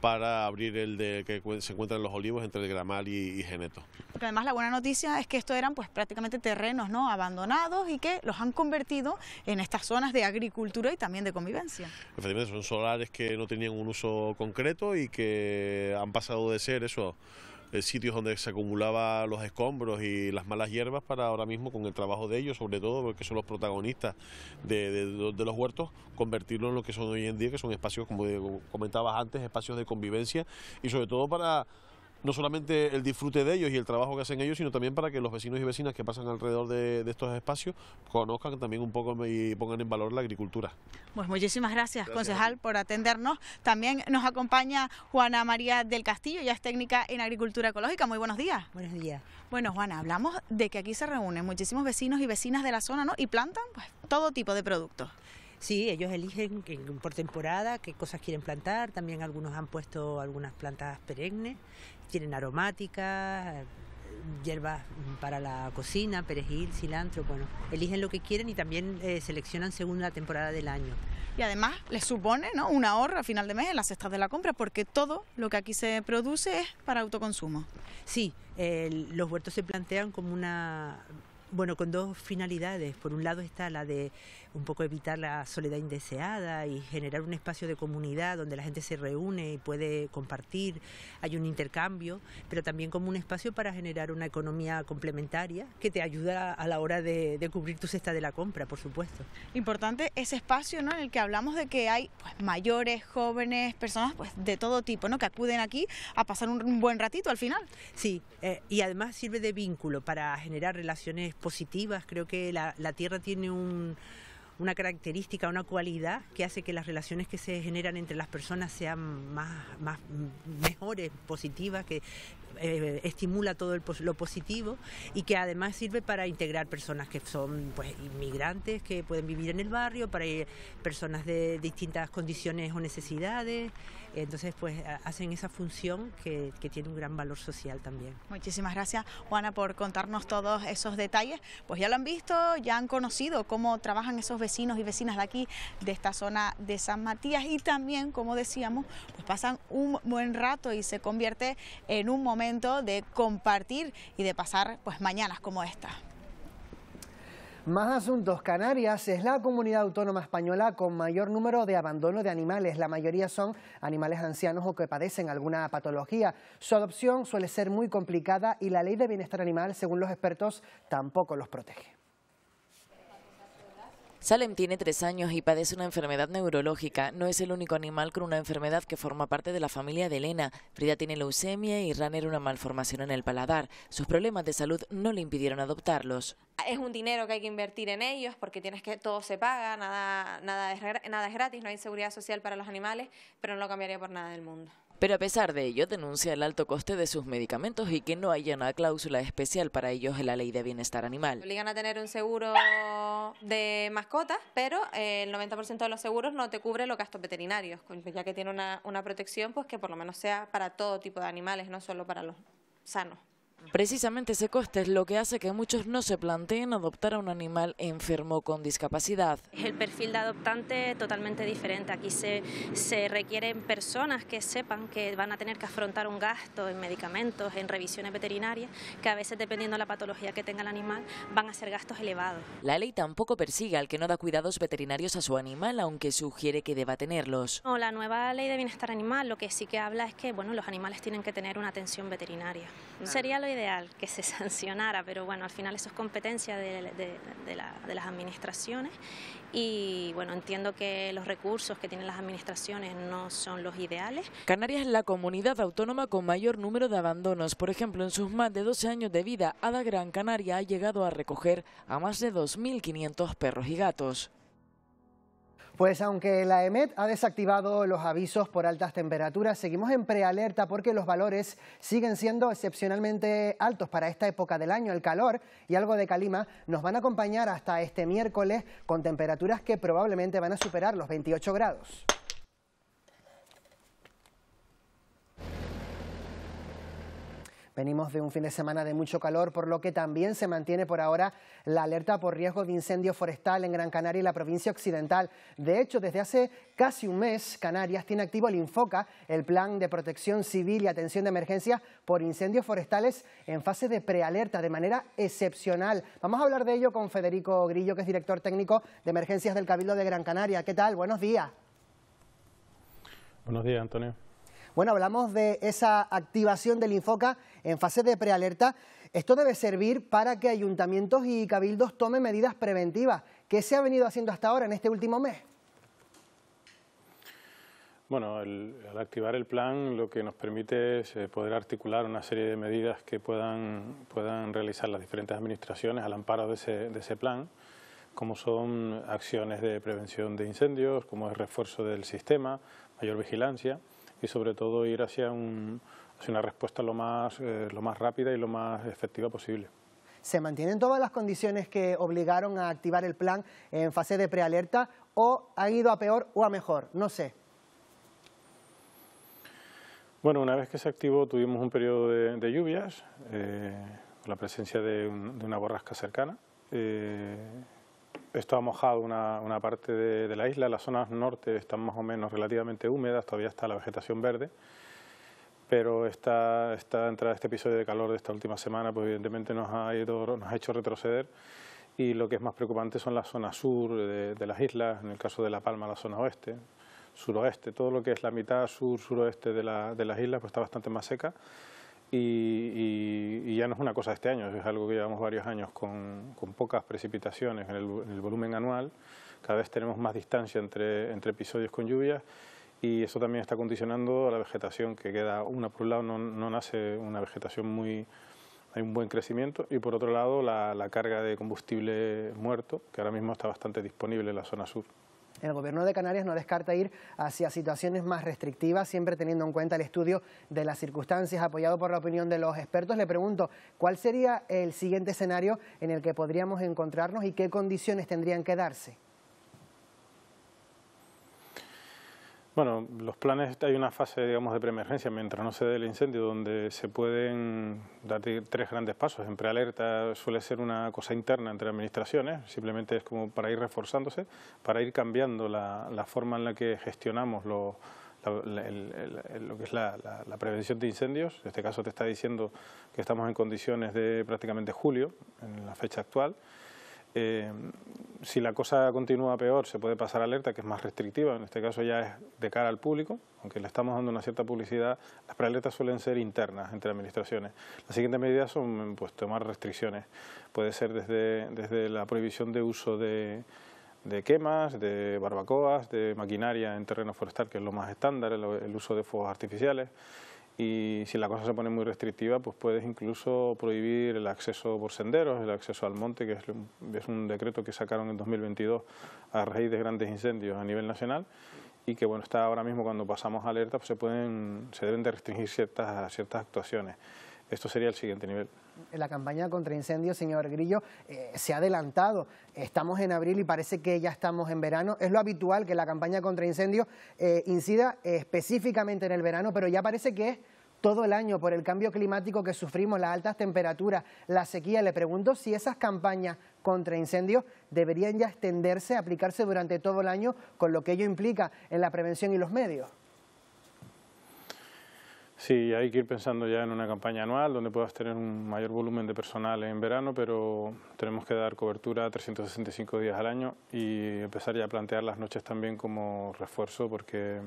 Speaker 5: para abrir el que se encuentra en los olivos entre el Gramal y, Geneto.
Speaker 13: además la buena noticia es que estos eran pues prácticamente terrenos no abandonados y que los han convertido en estas zonas de agricultura y también de convivencia.
Speaker 5: Efectivamente, son solares que no tenían un uso concreto y que han pasado de ser eso eh, sitios donde se acumulaban los escombros y las malas hierbas para ahora mismo con el trabajo de ellos, sobre todo porque son los protagonistas de, los huertos, convertirlos en lo que son hoy en día, que son espacios, como comentabas antes, espacios de convivencia y sobre todo para no solamente el disfrute de ellos y el trabajo que hacen ellos, sino también para que los vecinos y vecinas que pasan alrededor de, estos espacios conozcan también un poco y pongan en valor la agricultura.
Speaker 13: Pues muchísimas gracias, concejal, por atendernos. También nos acompaña Juana María del Castillo, ya es técnica en agricultura ecológica. Muy buenos días. Buenos días. Bueno, Juana, hablamos de que aquí se reúnen muchísimos vecinos y vecinas de la zona, ¿no? Y plantan pues, todo tipo de productos. Sí, ellos eligen que, por temporada qué cosas quieren plantar, también algunos han puesto algunas plantas
Speaker 17: perennes tienen aromáticas, eh, hierbas para la cocina,
Speaker 13: perejil, cilantro, bueno, eligen lo que quieren y también eh, seleccionan según la temporada del año. Y además les supone ¿no? un ahorro a final de mes en las cestas de la compra, porque todo lo que aquí se produce es para autoconsumo. Sí, eh, los huertos se plantean como una
Speaker 17: bueno, con dos finalidades. Por un lado está la de un poco evitar la soledad indeseada y generar un espacio de comunidad donde la gente se reúne y puede compartir, hay un intercambio, pero también como un espacio para generar una economía complementaria que te ayuda a la hora de, cubrir tu cesta de la compra, por supuesto.
Speaker 13: Importante ese espacio en el que hablamos de que hay pues, mayores, jóvenes, personas pues, de todo tipo ¿no? que acuden aquí a pasar un buen ratito al final. Sí, eh, y además sirve de vínculo para generar
Speaker 17: relaciones positivas. Creo que la tierra tiene un, una característica, una cualidad que hace que las relaciones que se generan entre las personas sean más, más mejores, positivas, que eh, estimula todo lo positivo y que además sirve para integrar personas que son pues, inmigrantes, que pueden vivir en el barrio, para eh, personas de distintas condiciones o necesidades. Entonces, pues hacen esa función que, tiene un gran valor social también.
Speaker 13: Muchísimas gracias, Juana, por contarnos todos esos detalles. Pues ya lo han visto, ya han conocido cómo trabajan esos vecinos y vecinas de aquí, de esta zona de San Matías, y también, como decíamos, pues pasan un buen rato y se convierte en un momento de compartir y de pasar pues mañanas como esta.
Speaker 1: Más asuntos. Canarias es la comunidad autónoma española con mayor número de abandono de animales. La mayoría son animales ancianos o que padecen alguna patología. Su adopción suele ser muy complicada y la ley de bienestar animal, según los expertos, tampoco los protege.
Speaker 27: Salem tiene tres años y padece una enfermedad neurológica. No es el único animal con una enfermedad que forma parte de la familia de Elena. Frida tiene leucemia y Runner una malformación en el paladar. Sus problemas de salud no le impidieron adoptarlos.
Speaker 9: Es un dinero que hay que invertir en ellos porque tienes que todo se paga, nada, es, nada es gratis, no hay seguridad social para los animales, pero no lo cambiaría por nada del mundo.
Speaker 27: Pero a pesar de ello, denuncia el alto coste de sus medicamentos y que no haya una cláusula especial para ellos en la ley de bienestar animal.
Speaker 9: Obligan a tener un seguro de mascotas, pero eh, el 90% de los seguros no te cubre los gastos veterinarios, ya que tiene una, una protección pues que por lo menos sea para todo
Speaker 31: tipo de animales, no solo para los sanos.
Speaker 27: Precisamente ese coste es lo que hace que muchos no se planteen adoptar a un animal enfermo con discapacidad.
Speaker 31: El perfil de adoptante es totalmente diferente. Aquí se, se requieren personas que sepan que van a tener que afrontar un gasto en medicamentos, en revisiones veterinarias, que a veces dependiendo de la patología que tenga el animal van a ser gastos elevados.
Speaker 27: La ley tampoco persigue al que no da cuidados veterinarios a su animal, aunque sugiere que deba tenerlos.
Speaker 31: la nueva ley de bienestar animal lo que sí que habla es que bueno, los animales tienen que tener una atención veterinaria. Sería ideal que se [LAUGHS] sancionara, pero bueno, al final eso es competencia de, las administraciones y bueno, entiendo que los recursos que tienen las administraciones no son los ideales.
Speaker 27: Canarias es la comunidad autónoma con mayor número de abandonos. Por ejemplo, en sus más de 12 años de vida, Ada Gran Canaria ha llegado a recoger a más de 2.500 perros y gatos.
Speaker 1: Pues aunque la EMET ha desactivado los avisos por altas temperaturas, seguimos en prealerta porque los valores siguen siendo excepcionalmente altos para esta época del año. El calor y algo de calima nos van a acompañar hasta este miércoles con temperaturas que probablemente van a superar los 28 grados. Venimos de un fin de semana de mucho calor, por lo que también se mantiene por ahora la alerta por riesgo de incendio forestal en Gran Canaria y la provincia occidental. De hecho, desde hace casi un mes, Canarias tiene activo el Infoca, el plan de protección civil y atención de emergencias por incendios forestales en fase de prealerta, de manera excepcional. Vamos a hablar de ello con Federico Grillo, que es director técnico de emergencias del Cabildo de Gran Canaria. ¿Qué tal? Buenos días.
Speaker 32: Buenos días, Antonio.
Speaker 1: Bueno, hablamos de esa activación del Infoca en fase de prealerta, esto debe servir para que ayuntamientos y cabildos tomen medidas preventivas. ¿Qué se ha venido haciendo hasta ahora en este último mes?
Speaker 32: Bueno, al activar el plan lo que nos permite es eh, poder articular una serie de medidas que puedan, puedan realizar las diferentes administraciones al amparo de ese, de ese plan, como son acciones de prevención de incendios, como el refuerzo del sistema, mayor vigilancia y sobre todo ir hacia un, una respuesta eh, lo más, rápida y lo más efectiva posible.
Speaker 1: ¿Se mantienen todas las condiciones que obligaron a activar el plan en fase de prealerta o ha ido a peor o a mejor? No sé.
Speaker 32: Bueno, una vez que se activó tuvimos un periodo de, lluvias, eh, la presencia de, una borrasca cercana. Eh, esto ha mojado una, parte de, la isla, las zonas norte están más o menos relativamente húmedas, todavía está la vegetación verde pero esta, entrada, este episodio de calor de esta última semana, pues evidentemente nos ha, nos ha hecho retroceder y lo que es más preocupante son las zonas sur de, las islas, en el caso de La Palma, la zona oeste, suroeste, todo lo que es la mitad sur, suroeste de, las islas, pues está bastante más seca y, ya no es una cosa de este año, es algo que llevamos varios años con, pocas precipitaciones en el, volumen anual, cada vez tenemos más distancia entre episodios con lluvias y eso también está condicionando a la vegetación que queda una por un lado no, nace una vegetación muy hay un buen crecimiento y por otro lado la, carga de combustible muerto que ahora mismo está bastante disponible en la zona sur.
Speaker 1: El gobierno de Canarias no descarta ir hacia situaciones más restrictivas, siempre teniendo en cuenta el estudio de las circunstancias apoyado por la opinión de los expertos. Le pregunto, ¿cuál sería el siguiente escenario en el que podríamos encontrarnos y qué condiciones tendrían que darse?
Speaker 32: Bueno, los planes, hay una fase digamos, de preemergencia mientras no se dé el incendio donde se pueden dar tres grandes pasos. En prealerta suele ser una cosa interna entre administraciones, simplemente es como para ir reforzándose, para ir cambiando la, forma en la que gestionamos lo, que es la, la, prevención de incendios. En este caso te está diciendo que estamos en condiciones de prácticamente julio, en la fecha actual, eh, si la cosa continúa peor, se puede pasar alerta, que es más restrictiva, en este caso ya es de cara al público, aunque le estamos dando una cierta publicidad, las prealertas suelen ser internas entre administraciones. Las siguiente medidas son pues, tomar restricciones, puede ser desde, la prohibición de uso de, quemas, de barbacoas, de maquinaria en terreno forestal, que es lo más estándar, el uso de fuegos artificiales, y si la cosa se pone muy restrictiva, pues puedes incluso prohibir el acceso por senderos, el acceso al monte, que es un decreto que sacaron en 2022 a raíz de grandes incendios a nivel nacional y que bueno, está ahora mismo cuando pasamos alerta, pues se, pueden, se deben de restringir ciertas, ciertas actuaciones. Esto sería el siguiente nivel.
Speaker 1: La campaña contra incendios, señor Grillo, eh, se ha adelantado. Estamos en abril y parece que ya estamos en verano. Es lo habitual que la campaña contra incendios eh, incida específicamente en el verano, pero ya parece que es todo el año por el cambio climático que sufrimos, las altas temperaturas, la sequía. Le pregunto si esas campañas contra incendios deberían ya extenderse, aplicarse durante todo el año, con lo que ello implica en la prevención y los medios.
Speaker 32: Sí, hay que ir pensando ya en una campaña anual donde puedas tener un mayor volumen de personal en verano, pero tenemos que dar cobertura 365 días al año y empezar ya a plantear las noches también como refuerzo porque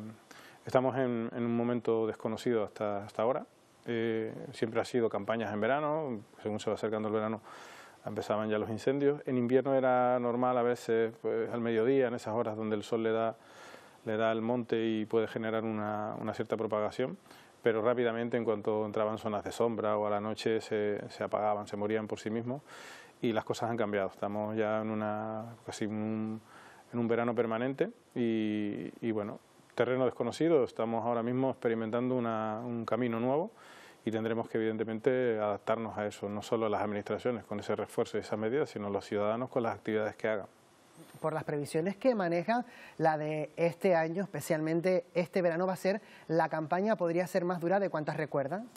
Speaker 32: Estamos en, un momento desconocido hasta, hasta ahora. Eh, siempre ha sido campañas en verano, según se va acercando el verano empezaban ya los incendios. En invierno era normal a veces pues, al mediodía, en esas horas donde el sol le da, le da al monte y puede generar una, una cierta propagación, pero rápidamente en cuanto entraban zonas de sombra o a la noche se, se apagaban, se morían por sí mismos y las cosas han cambiado. Estamos ya en una casi un, en un verano permanente y bueno, terreno desconocido, estamos ahora mismo experimentando un camino nuevo y tendremos que evidentemente adaptarnos a eso, no solo las administraciones con ese refuerzo y esa medida, sino los ciudadanos con las actividades que hagan.
Speaker 1: Por las previsiones que manejan, la de este año, especialmente este verano, va a ser la campaña podría ser más dura de cuantas recuerdan.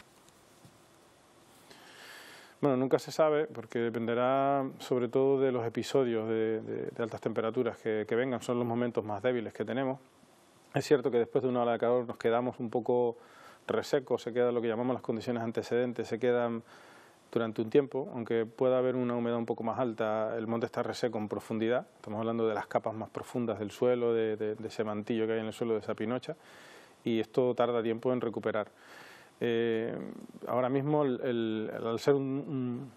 Speaker 32: Bueno, nunca se sabe porque dependerá sobre todo de los episodios de, altas temperaturas que vengan, son los momentos más débiles que tenemos. Es cierto que después de una ola de calor nos quedamos un poco resecos, se quedan lo que llamamos las condiciones antecedentes, se quedan durante un tiempo, aunque pueda haber una humedad un poco más alta, el monte está reseco en profundidad, estamos hablando de las capas más profundas del suelo, de, de ese mantillo que hay en el suelo de esa pinocha, y esto tarda tiempo en recuperar. Eh, ahora mismo, al ser un,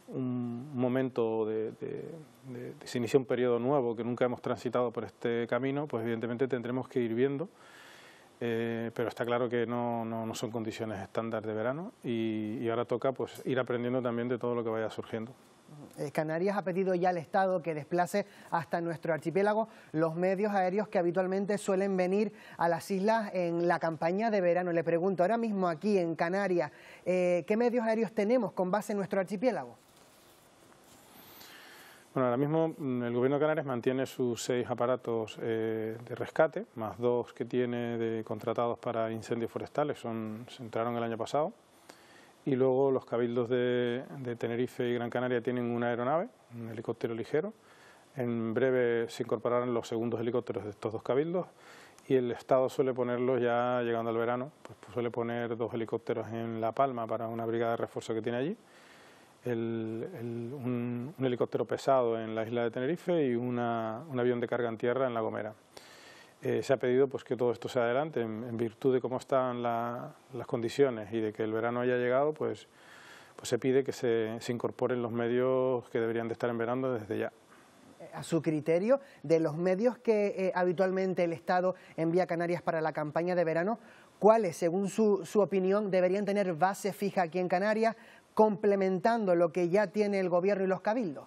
Speaker 32: momento de, de, se inicia un periodo nuevo que nunca hemos transitado por este camino, pues evidentemente tendremos que ir viendo, eh, pero está claro que no, son condiciones estándar de verano y, y ahora toca pues, ir aprendiendo también de todo lo que vaya surgiendo.
Speaker 1: Eh, Canarias ha pedido ya al Estado que desplace hasta nuestro archipiélago los medios aéreos que habitualmente suelen venir a las islas en la campaña de verano. Le pregunto ahora mismo aquí en Canarias, eh, ¿qué medios aéreos tenemos con base en nuestro archipiélago?
Speaker 32: Bueno, ahora mismo mm, el Gobierno de Canarias mantiene sus seis aparatos eh, de rescate, más dos que tiene de contratados para incendios forestales, son, se entraron el año pasado, y luego los cabildos de, Tenerife y Gran Canaria tienen una aeronave, un helicóptero ligero. En breve se incorporarán los segundos helicópteros de estos dos cabildos y el Estado suele ponerlos ya llegando al verano, pues, pues suele poner dos helicópteros en La Palma para una brigada de refuerzo que tiene allí, un, helicóptero pesado en la isla de Tenerife y un avión de carga en tierra en La Gomera. Eh, se ha pedido pues, que todo esto sea adelante. En, virtud de cómo están las condiciones y de que el verano haya llegado, pues, pues se pide que se, incorporen los medios que deberían de estar en verano desde ya
Speaker 1: a su criterio, de los medios que eh, habitualmente el Estado envía a Canarias para la campaña de verano, cuáles, según su, su, opinión, deberían tener base fija aquí en Canarias, complementando lo que ya tiene el Gobierno y los cabildos?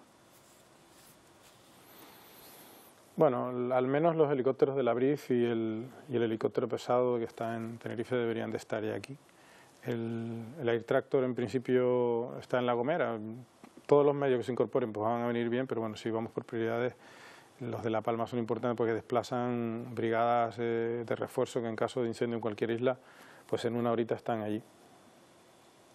Speaker 32: Bueno, al menos los helicópteros de la BRIF y el, helicóptero pesado que está en Tenerife deberían de estar ya aquí. El, Air Tractor en principio está en La Gomera. Todos los medios que se incorporen pues van a venir bien, pero bueno, si vamos por prioridades, los de La Palma son importantes porque desplazan brigadas eh, de refuerzo que en caso de incendio en cualquier isla, pues en una horita están allí.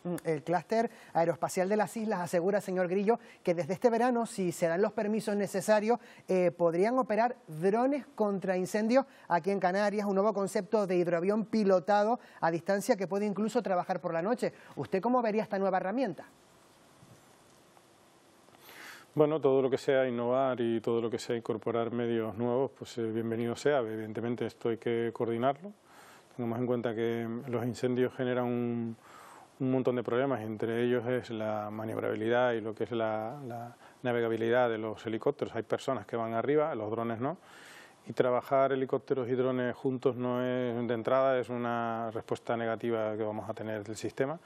Speaker 1: Mm, el clúster aeroespacial de las islas asegura, señor Grillo, que desde este verano, si se dan los permisos necesarios, eh, podrían operar drones contra incendios aquí en Canarias, un nuevo concepto de hidroavión pilotado a distancia que puede incluso trabajar por la noche. ¿Usted cómo vería esta nueva herramienta?
Speaker 32: Bueno, todo lo que sea innovar y todo lo que sea incorporar medios nuevos, pues eh, bienvenido sea. Evidentemente esto hay que coordinarlo. Tenemos en cuenta que los incendios generan un un montón de problemas, entre ellos es la maniobrabilidad y lo que es la, navegabilidad de los helicópteros. Hay personas que van arriba, los drones no, y trabajar helicópteros y drones juntos no es de entrada, es una respuesta negativa que vamos a tener del sistema.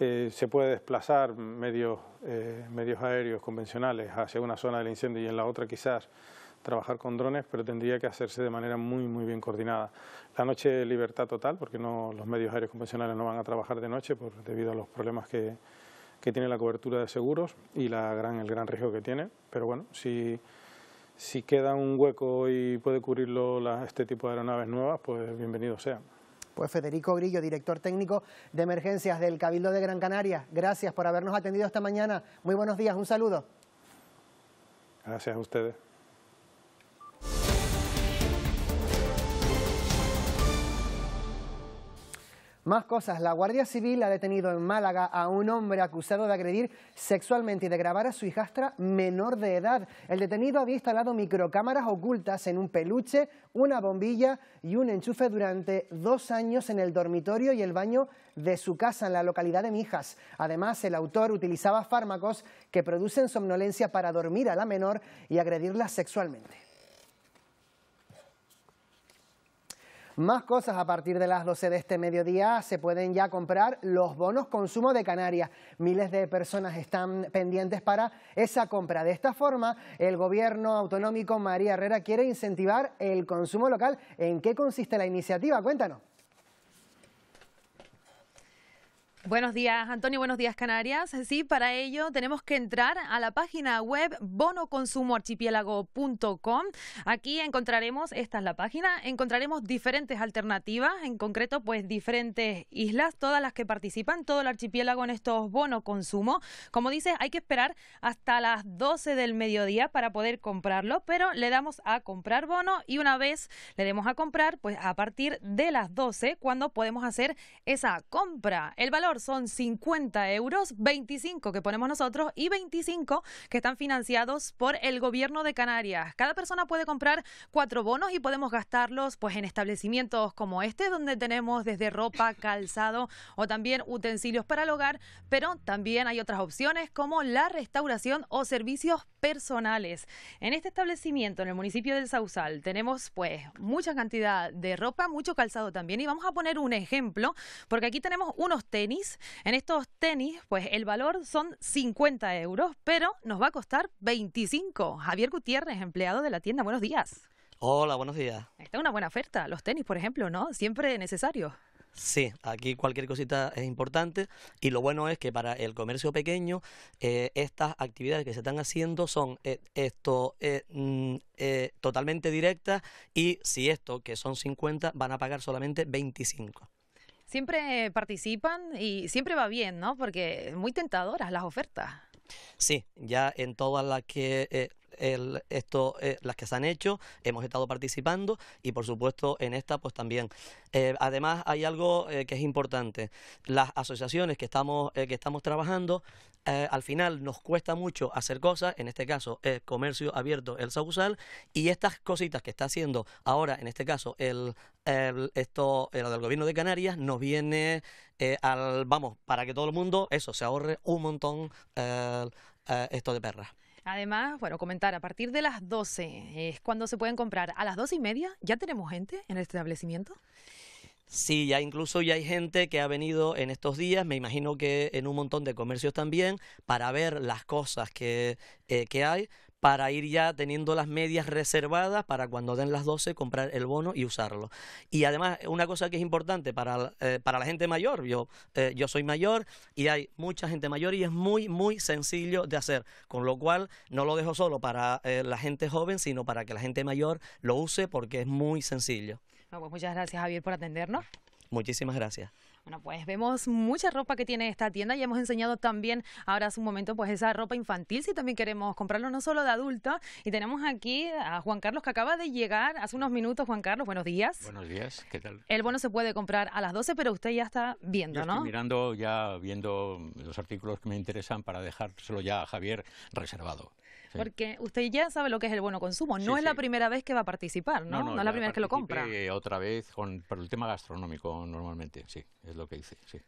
Speaker 32: Eh, se puede desplazar medios, eh, medios aéreos convencionales hacia una zona del incendio y en la otra quizás trabajar con drones, pero tendría que hacerse de manera muy, muy bien coordinada. La noche libertad total, porque no, los medios aéreos convencionales no van a trabajar de noche por, debido a los problemas que, tiene la cobertura de seguros y la gran, el gran riesgo que tiene. Pero bueno, si, si queda un hueco y puede cubrirlo este tipo de aeronaves nuevas, pues bienvenido sea.
Speaker 1: Pues Federico Grillo, director técnico de emergencias del Cabildo de Gran Canaria, gracias por habernos atendido esta mañana. Muy buenos días, un saludo.
Speaker 32: Gracias a ustedes.
Speaker 1: Más cosas. La Guardia Civil ha detenido en Málaga a un hombre acusado de agredir sexualmente y de grabar a su hijastra menor de edad. El detenido había instalado microcámaras ocultas en un peluche, una bombilla y un enchufe durante dos años en el dormitorio y el baño de su casa en la localidad de Mijas. Además, el autor utilizaba fármacos que producen somnolencia para dormir a la menor y agredirla sexualmente. Más cosas a partir de las 12 de este mediodía se pueden ya comprar los bonos consumo de Canarias. Miles de personas están pendientes para esa compra. De esta forma, el gobierno autonómico María Herrera quiere incentivar el consumo local. ¿En qué consiste la iniciativa? Cuéntanos.
Speaker 2: Buenos días, Antonio. Buenos días, Canarias. Sí, para ello tenemos que entrar a la página web bonoconsumoarchipiélago.com. Aquí encontraremos, esta es la página, encontraremos diferentes alternativas, en concreto, pues diferentes islas, todas las que participan, todo el archipiélago en estos bonoconsumo. consumo. Como dices, hay que esperar hasta las 12 del mediodía para poder comprarlo, pero le damos a comprar bono y una vez le demos a comprar, pues a partir de las 12, cuando podemos hacer esa compra. El valor son 50 euros, 25 que ponemos nosotros y 25 que están financiados por el gobierno de Canarias. Cada persona puede comprar cuatro bonos y podemos gastarlos pues en establecimientos como este donde tenemos desde ropa, calzado o también utensilios para el hogar, pero también hay otras opciones como la restauración o servicios personales. En este establecimiento en el municipio del Sausal tenemos pues mucha cantidad de ropa, mucho calzado también y vamos a poner un ejemplo porque aquí tenemos unos tenis en estos tenis, pues el valor son 50 euros, pero nos va a costar 25. Javier Gutiérrez, empleado de la tienda, buenos días.
Speaker 33: Hola, buenos días. Esta
Speaker 2: es una buena oferta. Los tenis, por ejemplo, ¿no? Siempre necesario.
Speaker 33: Sí, aquí cualquier cosita es importante y lo bueno es que para el comercio pequeño eh, estas actividades que se están haciendo son eh, esto eh, mm, totalmente directas y si esto que son 50 van a pagar solamente 25.
Speaker 2: Siempre participan y siempre va bien, ¿no? Porque muy tentadoras las ofertas.
Speaker 33: Sí, ya en todas las que eh, esto, eh, las que se han hecho, hemos estado participando y por supuesto en esta pues también. Eh, además hay algo eh, que es importante, las asociaciones que estamos, que estamos trabajando, al final nos cuesta mucho hacer cosas, en este caso el comercio abierto el Sausal y estas cositas que está haciendo ahora en este caso el, el esto del gobierno de Canarias nos viene al vamos para que todo el mundo eso se ahorre un montón esto de perras.
Speaker 2: Además, bueno, comentar, a partir de las 12 es cuando se pueden comprar. ¿A las 12 y media ya tenemos gente en el establecimiento?
Speaker 33: Sí, ya incluso ya hay gente que ha venido en estos días, me imagino que en un montón de comercios también, para ver las cosas que, eh, que hay, para ir ya teniendo las medias reservadas para cuando den las 12 comprar el bono y usarlo. Y además, una cosa que es importante para, eh, la gente mayor, eh, yo, soy mayor y hay mucha gente mayor y es muy, muy sencillo de hacer, con lo cual no lo dejo solo para eh, la gente joven, sino para que la gente mayor lo use porque es muy sencillo.
Speaker 2: Pues muchas gracias Javier por atendernos.
Speaker 33: Muchísimas gracias.
Speaker 2: Bueno, pues vemos mucha ropa que tiene esta tienda y hemos enseñado también ahora hace un momento pues esa ropa infantil si también queremos comprarlo no solo de adulto y tenemos aquí a Juan Carlos que acaba de llegar hace unos minutos. Juan Carlos, buenos días.
Speaker 12: Buenos días, ¿qué tal?
Speaker 2: El bono se puede comprar a las 12 pero usted ya está viendo, ¿no? Estoy
Speaker 12: mirando ya, viendo los artículos que me interesan para dejárselo ya a Javier reservado porque
Speaker 2: usted ya sabe lo que es el bono consumo. No es la primera vez que va a participar, ¿no? No, es la primera vez que lo compra.
Speaker 12: Otra vez, con, pero el tema gastronómico normalmente, sí, es lo que hice, sí.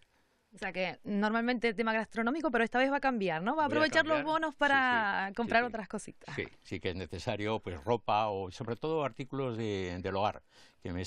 Speaker 2: O sea que normalmente el tema gastronómico, pero esta vez va a cambiar, ¿no? Va a aprovechar los bonos para comprar otras cositas.
Speaker 12: Sí, sí que es necesario, pues ropa o sobre todo artículos de, del hogar, que me,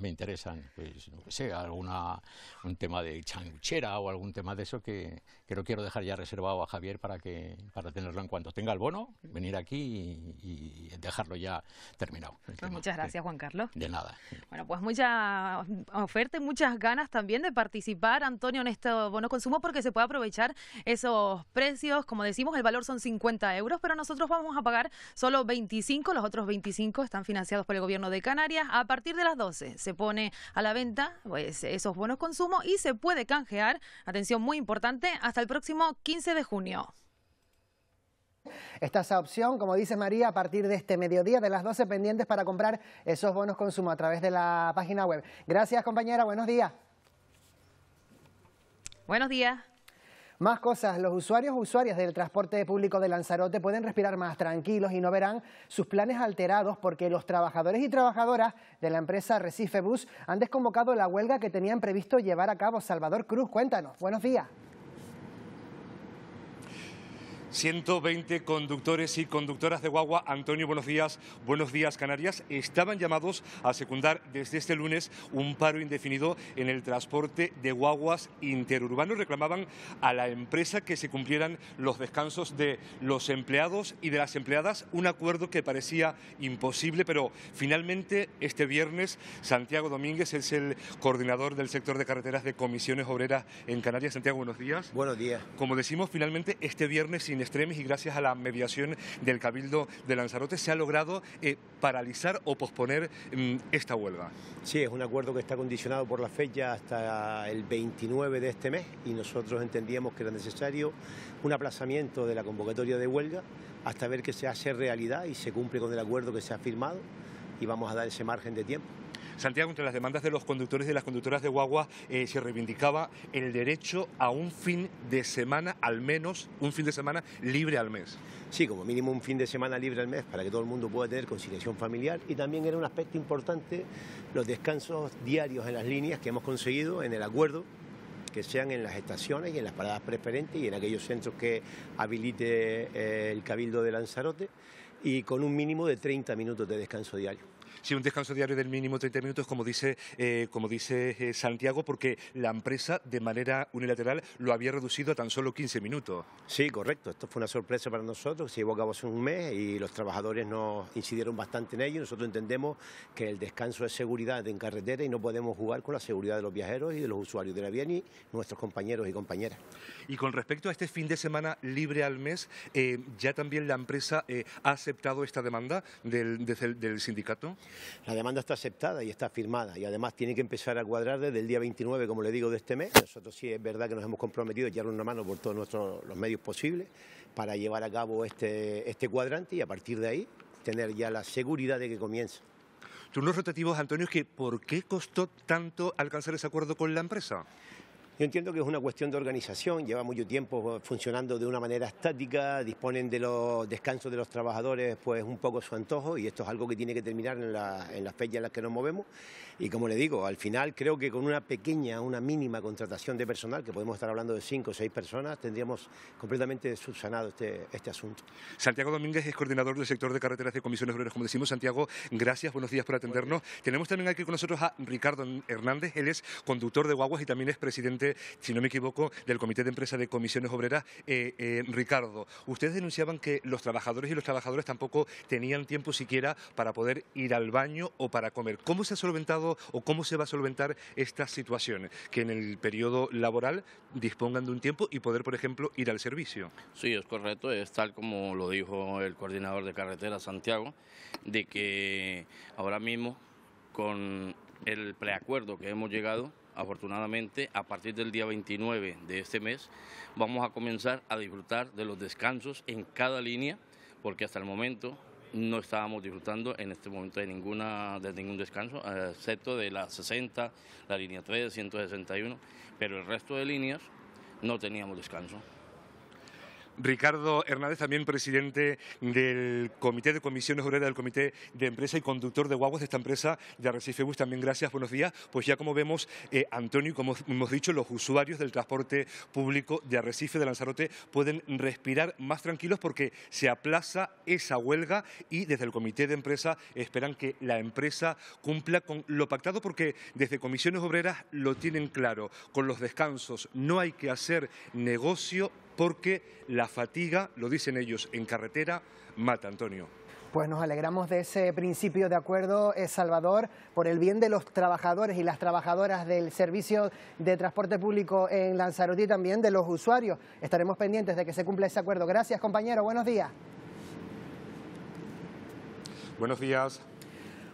Speaker 12: me, interesan, pues no sé, alguna, un tema de changuchera o algún tema de eso que, que lo quiero dejar ya reservado a Javier para, que, para tenerlo en cuanto tenga el bono, venir aquí y, dejarlo ya terminado.
Speaker 2: muchas gracias, Juan Carlos. De nada. Bueno, pues mucha oferta y muchas ganas también de participar, Antonio, en este bono consumo porque se puede aprovechar esos precios. Como decimos, el valor son 50 euros, pero nosotros vamos a pagar solo 25, los otros 25 están financiados por el gobierno de Canarias. A partir de las 12 se pone a la venta pues, esos bonos consumo y se puede canjear, atención muy importante, hasta el próximo 15 de junio.
Speaker 1: Esta es la opción, como dice María, a partir de este mediodía de las 12 pendientes para comprar esos bonos consumo a través de la página web. Gracias compañera, buenos días. Buenos días. Más cosas, los usuarios o usuarias del transporte público de Lanzarote pueden respirar más tranquilos y no verán sus planes alterados porque los trabajadores y trabajadoras de la empresa Recife Bus han desconvocado la huelga que tenían previsto llevar a cabo. Salvador Cruz, cuéntanos. Buenos días.
Speaker 24: 120 conductores y conductoras de guagua. Antonio, buenos días. Buenos días, Canarias. Estaban llamados a secundar desde este lunes un paro indefinido en el transporte de guaguas interurbanos. Reclamaban a la empresa que se cumplieran los descansos de los empleados y de las empleadas. Un acuerdo que parecía imposible, pero finalmente este viernes Santiago Domínguez es el coordinador del sector de carreteras de comisiones obreras en Canarias. Santiago, buenos días. Buenos días. Como decimos, finalmente este viernes extremis y gracias a la mediación del Cabildo de Lanzarote se ha logrado eh, paralizar o posponer mm, esta huelga.
Speaker 19: Sí, es un acuerdo que está condicionado por la fecha hasta el 29 de este mes y nosotros entendíamos que era necesario un aplazamiento de la convocatoria de huelga hasta ver que se hace realidad y se cumple con el acuerdo que se ha firmado y vamos a dar ese margen de tiempo.
Speaker 24: Santiago, entre las demandas de los conductores y de las conductoras de guagua eh, se reivindicaba el derecho a un fin de semana, al menos un fin de semana libre al mes. Sí, como mínimo un fin de
Speaker 19: semana libre al mes para que todo el mundo pueda tener conciliación familiar y también era un aspecto importante los descansos diarios en las líneas que hemos conseguido en el acuerdo que sean en las estaciones y en las paradas preferentes y en aquellos centros que habilite eh, el Cabildo de Lanzarote
Speaker 24: y con un mínimo de 30 minutos de descanso diario. Sí, un descanso diario del mínimo 30 minutos, como dice, eh, eh, Santiago, porque la empresa de manera unilateral lo había reducido a tan solo 15 minutos. Sí, correcto. Esto fue una sorpresa para nosotros. Se llevó a cabo hace un mes
Speaker 19: y los trabajadores nos incidieron bastante en ello. Nosotros entendemos que el descanso es seguridad en carretera y no podemos jugar con la seguridad de los viajeros y de los usuarios de la vía ni nuestros compañeros y compañeras.
Speaker 24: Y con respecto a este fin de semana libre al mes, eh, ¿ya también la empresa eh, ha aceptado esta demanda del, sindicato? La demanda está aceptada y está
Speaker 19: firmada y además tiene que empezar a cuadrar desde el día 29, como le digo, de este mes. Nosotros sí es verdad que nos hemos comprometido a echar una mano por todos nuestros los medios posibles para llevar a cabo este, este cuadrante y a partir de ahí tener ya la seguridad de que comienza.
Speaker 24: Turnos rotativos, Antonio, es
Speaker 19: que ¿por qué costó tanto alcanzar ese acuerdo con la empresa? Yo entiendo que es una cuestión de organización, lleva mucho tiempo funcionando de una manera estática, disponen de los descansos de los trabajadores pues un poco su antojo y esto es algo que tiene que terminar en, la, las fechas en las que nos movemos y como le digo, al final creo que con una pequeña, una mínima contratación de personal, que podemos estar hablando de cinco
Speaker 24: o seis personas, tendríamos completamente subsanado este, este asunto. Santiago Domínguez es coordinador del sector de carreteras de comisiones obreras, como decimos. Santiago, gracias, buenos días por atendernos. Tenemos también aquí con nosotros a Ricardo Hernández, él es conductor de guaguas y también es presidente si no me equivoco, del Comité de Empresa de Comisiones Obreras, eh, eh, Ricardo. Ustedes denunciaban que los trabajadores y los trabajadores tampoco tenían tiempo siquiera para poder ir al baño o para comer. ¿Cómo se ha solventado o cómo se va a solventar esta situación? Que en el periodo laboral dispongan de un tiempo y poder, por ejemplo, ir al servicio. Sí,
Speaker 4: es correcto. Es tal como lo dijo el coordinador de carretera, Santiago, de que ahora mismo con el preacuerdo que hemos llegado, afortunadamente, a partir del día 29 de este mes, vamos a comenzar a disfrutar de los descansos en cada línea, porque hasta el momento no estábamos disfrutando en este momento de, ninguna, de ningún descanso, eh, excepto de la 60, la línea 3, 161, pero el resto de líneas no teníamos descanso.
Speaker 24: Ricardo Hernández, también presidente del Comité de Comisiones Obreras del Comité de Empresa y conductor de guaguas de esta empresa de Arrecife Bus. También gracias, buenos días. Pues ya como vemos, eh, Antonio, como hemos dicho, los usuarios del transporte público de Arrecife, de Lanzarote, pueden respirar más tranquilos porque se aplaza esa huelga y desde el Comité de Empresa esperan que la empresa cumpla con lo pactado porque desde Comisiones Obreras lo tienen claro. Con los descansos no hay que hacer negocio porque la fatiga, lo dicen ellos, en carretera mata, Antonio.
Speaker 1: Pues nos alegramos de ese principio de acuerdo, eh, Salvador, por el bien de los trabajadores y las trabajadoras del servicio de transporte público en Lanzarote y también de los usuarios. Estaremos pendientes de que se cumpla ese acuerdo. Gracias, compañero. Buenos días.
Speaker 24: Buenos días.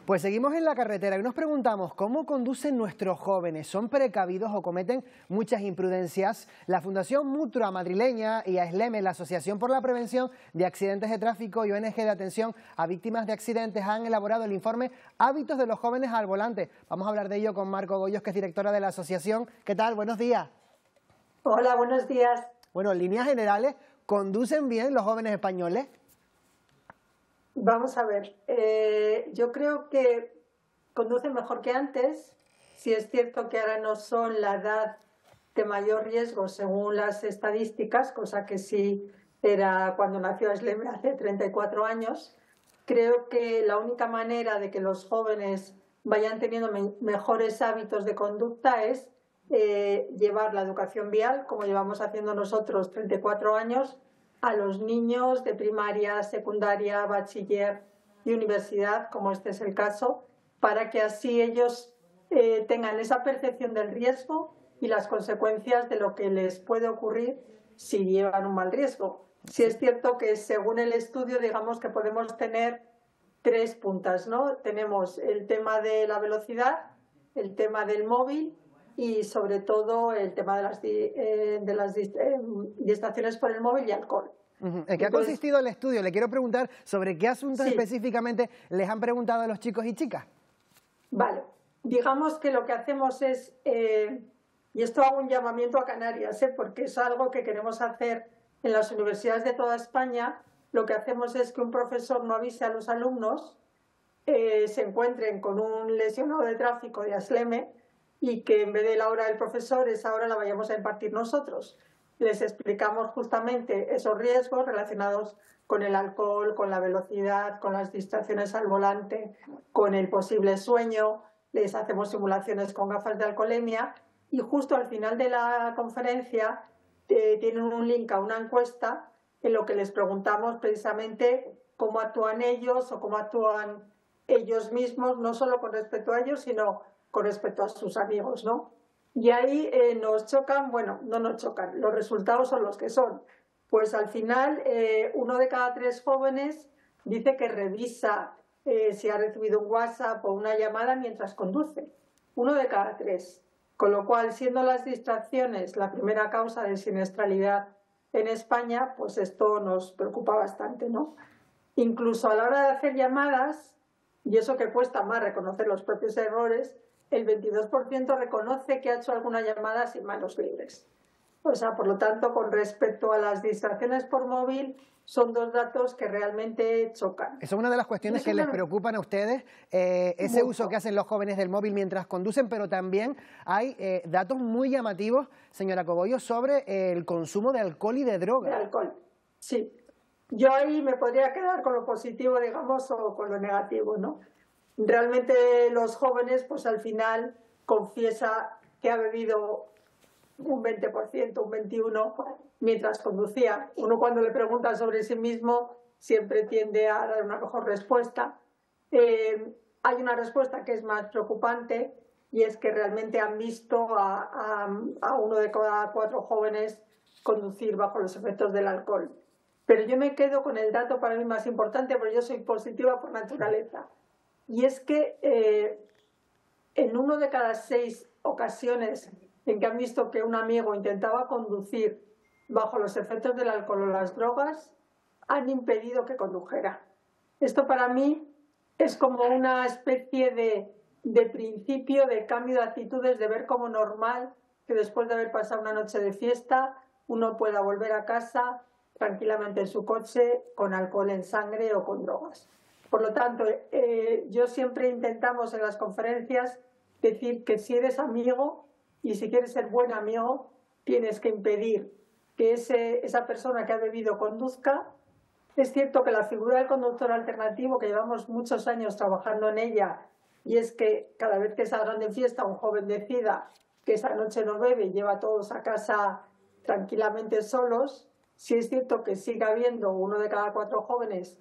Speaker 24: Pues
Speaker 1: seguimos en la carretera y nos preguntamos cómo conducen nuestros jóvenes. ¿Son precavidos o cometen muchas imprudencias? La Fundación Mutua Madrileña y ASLEME, la Asociación por la Prevención de Accidentes de Tráfico y ONG de Atención a Víctimas de Accidentes, han elaborado el informe Hábitos de los Jóvenes al Volante. Vamos a hablar de ello con Marco Goyos, que es directora de la asociación. ¿Qué tal? Buenos días.
Speaker 11: Hola, buenos
Speaker 1: días. Bueno, en líneas generales, ¿conducen bien los jóvenes españoles?
Speaker 11: Vamos a ver, eh, yo creo que conducen mejor que antes, si es cierto que ahora no son la edad de mayor riesgo según las estadísticas, cosa que sí era cuando nació Aslem hace 34 años, creo que la única manera de que los jóvenes vayan teniendo mejores hábitos de conducta es eh, llevar la educación vial, como llevamos haciendo nosotros 34 años, a los niños de primaria, secundaria, bachiller y universidad, como este es el caso, para que así ellos eh, tengan esa percepción del riesgo y las consecuencias de lo que les puede ocurrir si llevan un mal riesgo. Si es cierto que según el estudio, digamos que podemos tener tres puntas, ¿no? Tenemos el tema de la velocidad, el tema del móvil y sobre todo el tema de las, eh, eh, distracciones por el móvil y alcohol.
Speaker 1: ¿En qué ha consistido el estudio? Le quiero preguntar sobre qué asuntos específicamente les han preguntado a los chicos y chicas. Vale,
Speaker 11: digamos que lo que hacemos es, eh, y esto hago un llamamiento a Canarias, porque es algo que queremos hacer en las universidades de toda España, lo que hacemos es que un profesor no avise a los alumnos, se encuentren con un lesionado de tráfico de asleme, y que en vez de la hora del profesor, esa hora la vayamos a impartir nosotros. Les explicamos justamente esos riesgos relacionados con el alcohol, con la velocidad, con las distracciones al volante, con el posible sueño. Les hacemos simulaciones con gafas de alcoholemia y justo al final de la conferencia eh, tienen un link a una encuesta en lo que les preguntamos precisamente cómo actúan ellos o cómo actúan ellos mismos, no solo con respecto a ellos, sino con respecto a sus amigos, ¿no? Y ahí eh, nos chocan, bueno, no nos chocan, los resultados son los que son. Pues al final, eh, uno de cada tres jóvenes dice que revisa eh, si ha recibido un WhatsApp o una llamada mientras conduce. Uno de cada tres. Con lo cual, siendo las distracciones la primera causa de siniestralidad en España, pues esto nos preocupa bastante, ¿no? Incluso a la hora de hacer llamadas, y eso que cuesta más reconocer los propios errores, el 22% reconoce que ha hecho alguna llamada sin manos libres. O sea, por lo tanto, con respecto a las distracciones por móvil, son dos datos que realmente chocan.
Speaker 1: Es una de las cuestiones que les preocupan a ustedes, eh, ese uso que hacen los jóvenes del móvil mientras conducen, pero también hay eh, datos muy llamativos, señora Cogollo, sobre eh, el
Speaker 11: consumo de alcohol y de drogas. De alcohol, sí. Yo ahí me podría quedar con lo positivo, digamos, o con lo negativo, ¿no? realmente los jóvenes, pues al final confiesa que ha bebido un 20%, un 21% mientras conducía. Uno cuando le pregunta sobre sí mismo siempre tiende a dar una mejor respuesta. Eh, hay una respuesta que es más preocupante y es que realmente han visto a uno de cada cuatro jóvenes conducir bajo los efectos del alcohol. Pero yo me quedo con el dato para mí más importante, porque yo soy positiva por naturaleza y es que eh, en uno de cada seis ocasiones en que han visto que un amigo intentaba conducir bajo los efectos del alcohol o las drogas, han impedido que condujera. Esto para mí es como una especie de, de principio de cambio de actitudes, de ver como normal que después de haber pasado una noche de fiesta uno pueda volver a casa tranquilamente en su coche con alcohol en sangre o con drogas. Por lo tanto, eh, yo siempre intentamos en las conferencias decir que si eres amigo y si quieres ser buen amigo, tienes que impedir que esa persona que ha bebido conduzca. Es cierto que la figura del conductor alternativo, que llevamos muchos años trabajando en ella, y es que cada vez que salgan de fiesta un joven decida que esa noche no bebe y lleva a todos a casa tranquilamente solos, si es cierto que sigue habiendo uno de cada cuatro jóvenes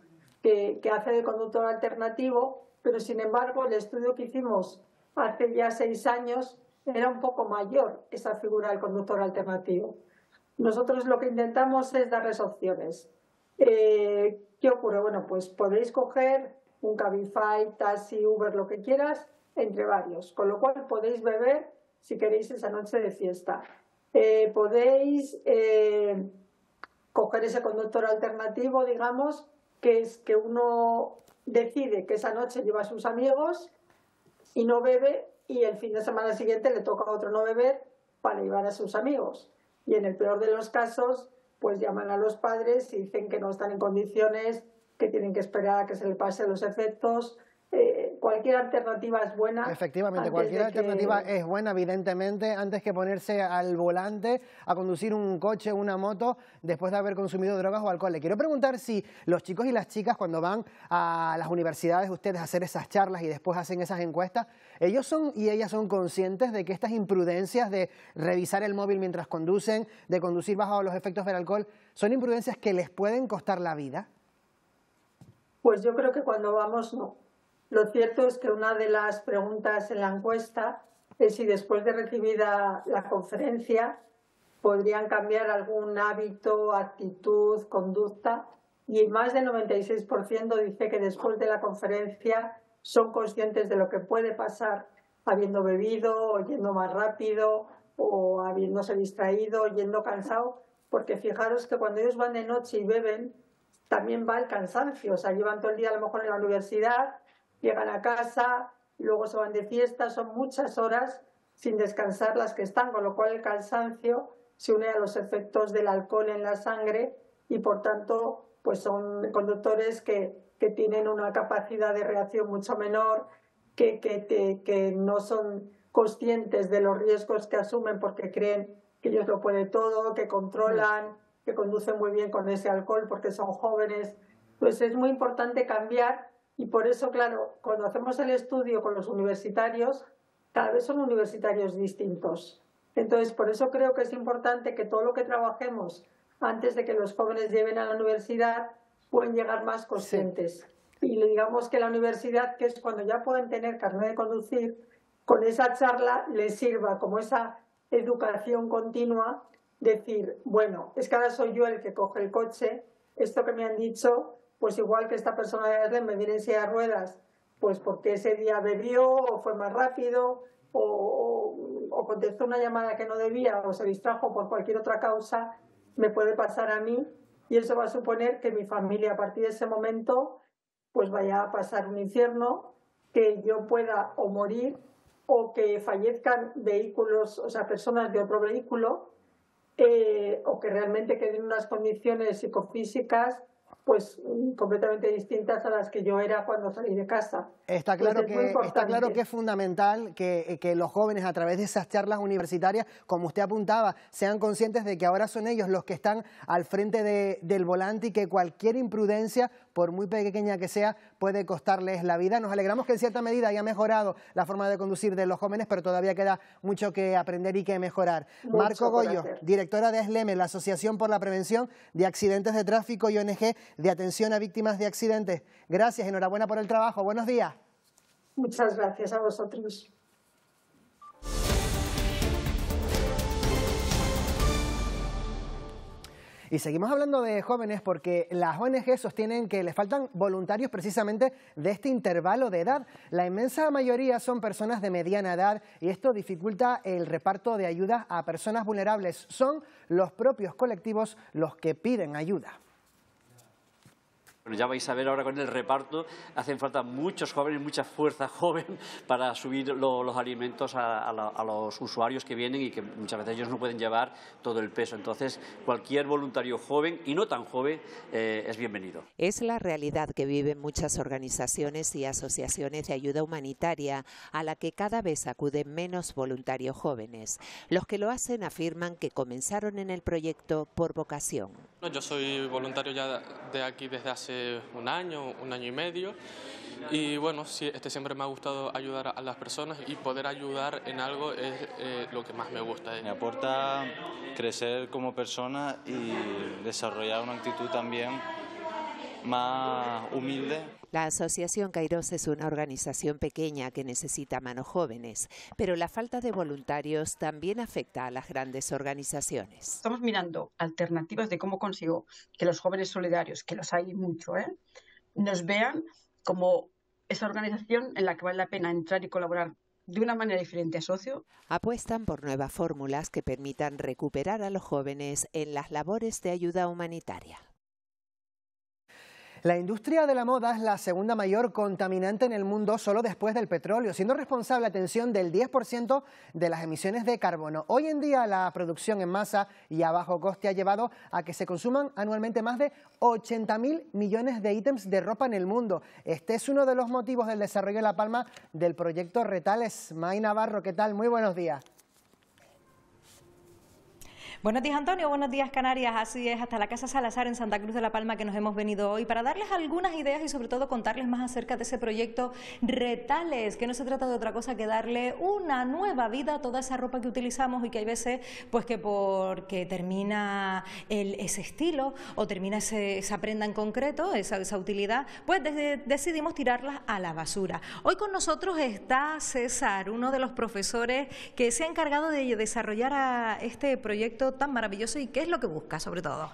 Speaker 11: que, hace de conductor alternativo, pero sin embargo el estudio que hicimos hace ya seis años era un poco mayor esa figura del conductor alternativo. Nosotros lo que intentamos es darles opciones. Eh, ¿Qué ocurre? Bueno, pues podéis coger un Cabify, taxi, Uber, lo que quieras, entre varios, con lo cual podéis beber si queréis esa noche de fiesta. Eh, podéis eh, coger ese conductor alternativo, digamos, que es que uno decide que esa noche lleva a sus amigos y no bebe y el fin de semana siguiente le toca a otro no beber para llevar a sus amigos. Y en el peor de los casos, pues llaman a los padres y dicen que no están en condiciones, que tienen que esperar a que se le pasen los efectos cualquier alternativa es buena. Efectivamente, cualquier alternativa es
Speaker 1: buena, evidentemente, antes que ponerse al volante a conducir un coche, una moto, después de haber consumido drogas o alcohol. Le quiero preguntar si los chicos y las chicas cuando van a las universidades, ustedes a hacer esas charlas y después hacen esas encuestas, ellos son y ellas son conscientes de que estas imprudencias de revisar el móvil mientras conducen, de conducir bajo los efectos del alcohol, son imprudencias que les pueden costar la vida.
Speaker 11: Pues yo creo que cuando vamos no. Lo cierto es que una de las preguntas en la encuesta es si después de recibida la conferencia podrían cambiar algún hábito, actitud, conducta y más del 96% dice que después de la conferencia son conscientes de lo que puede pasar habiendo bebido, o yendo más rápido o habiéndose distraído, yendo cansado, porque fijaros que cuando ellos van de noche y beben, también va el cansancio, o sea, llevan todo el día a lo mejor en la universidad llegan a casa, luego se van de fiesta, son muchas horas sin descansar las que están, con lo cual el cansancio se une a los efectos del alcohol en la sangre y por tanto pues son conductores que, tienen una capacidad de reacción mucho menor, que, que no son conscientes de los riesgos que asumen porque creen que ellos lo pueden todo, que controlan, que conducen muy bien con ese alcohol porque son jóvenes. Pues es muy importante cambiar y por eso, claro, cuando hacemos el estudio con los universitarios, cada vez son universitarios distintos. Entonces, por eso creo que es importante que todo lo que trabajemos antes de que los jóvenes lleven a la universidad pueden llegar más conscientes. Y digamos que la universidad, que es cuando ya pueden tener carnet de conducir, con esa charla les sirva como esa educación continua, decir, bueno, es que ahora soy yo el que coge el coche, esto que me han dicho pues igual que esta persona de me viene en silla de ruedas, pues porque ese día bebió o fue más rápido o, contestó una llamada que no debía o se distrajo por cualquier otra causa, me puede pasar a mí y eso va a suponer que mi familia a partir de ese momento pues vaya a pasar un infierno, que yo pueda o morir o que fallezcan vehículos, o sea, personas de otro vehículo, eh, o que realmente queden unas condiciones psicofísicas pues mm, completamente distintas a las que yo era cuando salí de casa. Está claro, que, está claro que es
Speaker 1: fundamental que, eh, que, los jóvenes a través de esas charlas universitarias, como usted apuntaba, sean conscientes de que ahora son ellos los que están al frente del volante y que cualquier imprudencia por muy pequeña que sea, puede costarles la vida. Nos alegramos que en cierta medida haya mejorado la forma de conducir de los jóvenes, pero todavía queda mucho que aprender y que mejorar. Marco Goyo, directora de SLEME, la Asociación por la Prevención de Accidentes de Tráfico y ONG de Atención a Víctimas de Accidentes. Gracias, enhorabuena por el trabajo. Buenos días.
Speaker 11: Muchas gracias a vosotros.
Speaker 1: Y seguimos hablando de jóvenes porque las ONG sostienen que les faltan voluntarios precisamente de este intervalo de edad. La inmensa mayoría son personas de mediana edad y esto dificulta el reparto de ayudas a personas vulnerables. Son los propios colectivos los que piden ayuda.
Speaker 12: Bueno, ya vais a ver ahora con el reparto, hacen falta muchos jóvenes, mucha fuerza [LAUGHS] joven para subir los alimentos a, los usuarios que vienen y que muchas veces ellos no pueden llevar todo el peso. Entonces, cualquier voluntario joven y no tan joven eh, es bienvenido.
Speaker 17: Es la realidad que viven muchas organizaciones y asociaciones de ayuda humanitaria a la que cada vez acuden menos voluntarios jóvenes. Los que lo hacen afirman que comenzaron en el proyecto por vocación.
Speaker 22: Yo soy voluntario ya de aquí desde hace un año, un
Speaker 8: año y medio. Y bueno, este siempre me ha gustado ayudar a las personas y poder ayudar en algo es eh, lo que más me gusta. Me aporta crecer como persona
Speaker 12: y desarrollar una actitud también más humilde.
Speaker 17: La Asociación Kairos es una organización pequeña que necesita manos jóvenes, pero la falta de voluntarios también afecta a las grandes organizaciones.
Speaker 11: Estamos mirando alternativas de cómo consigo que los jóvenes solidarios, que los hay mucho, ¿eh? nos vean como esa organización en la que vale la pena entrar y colaborar de una manera diferente a socio.
Speaker 17: Apuestan por nuevas fórmulas que permitan recuperar a los jóvenes en las labores de ayuda humanitaria. La industria de la moda
Speaker 1: es la segunda mayor contaminante en el mundo solo después del petróleo, siendo responsable, atención, del 10% de las emisiones de carbono. Hoy en día la producción en masa y a bajo coste ha llevado a que se consuman anualmente más de 80 millones de ítems de ropa en el mundo. Este es uno de los motivos del desarrollo de La Palma del proyecto Retales. May Navarro, ¿qué
Speaker 29: tal? Muy buenos días. Buenos días Antonio, buenos días Canarias, así es, hasta la Casa Salazar en Santa Cruz de la Palma que nos hemos venido hoy para darles algunas ideas y sobre todo contarles más acerca de ese proyecto Retales, que no se trata de otra cosa que darle una nueva vida a toda esa ropa que utilizamos y que hay veces pues que porque termina ese estilo o termina esa prenda en concreto, esa, esa utilidad, pues decidimos tirarlas a la basura. Hoy con nosotros está César, uno de los profesores que se ha encargado de desarrollar este proyecto tan maravilloso y qué es lo que busca sobre todo?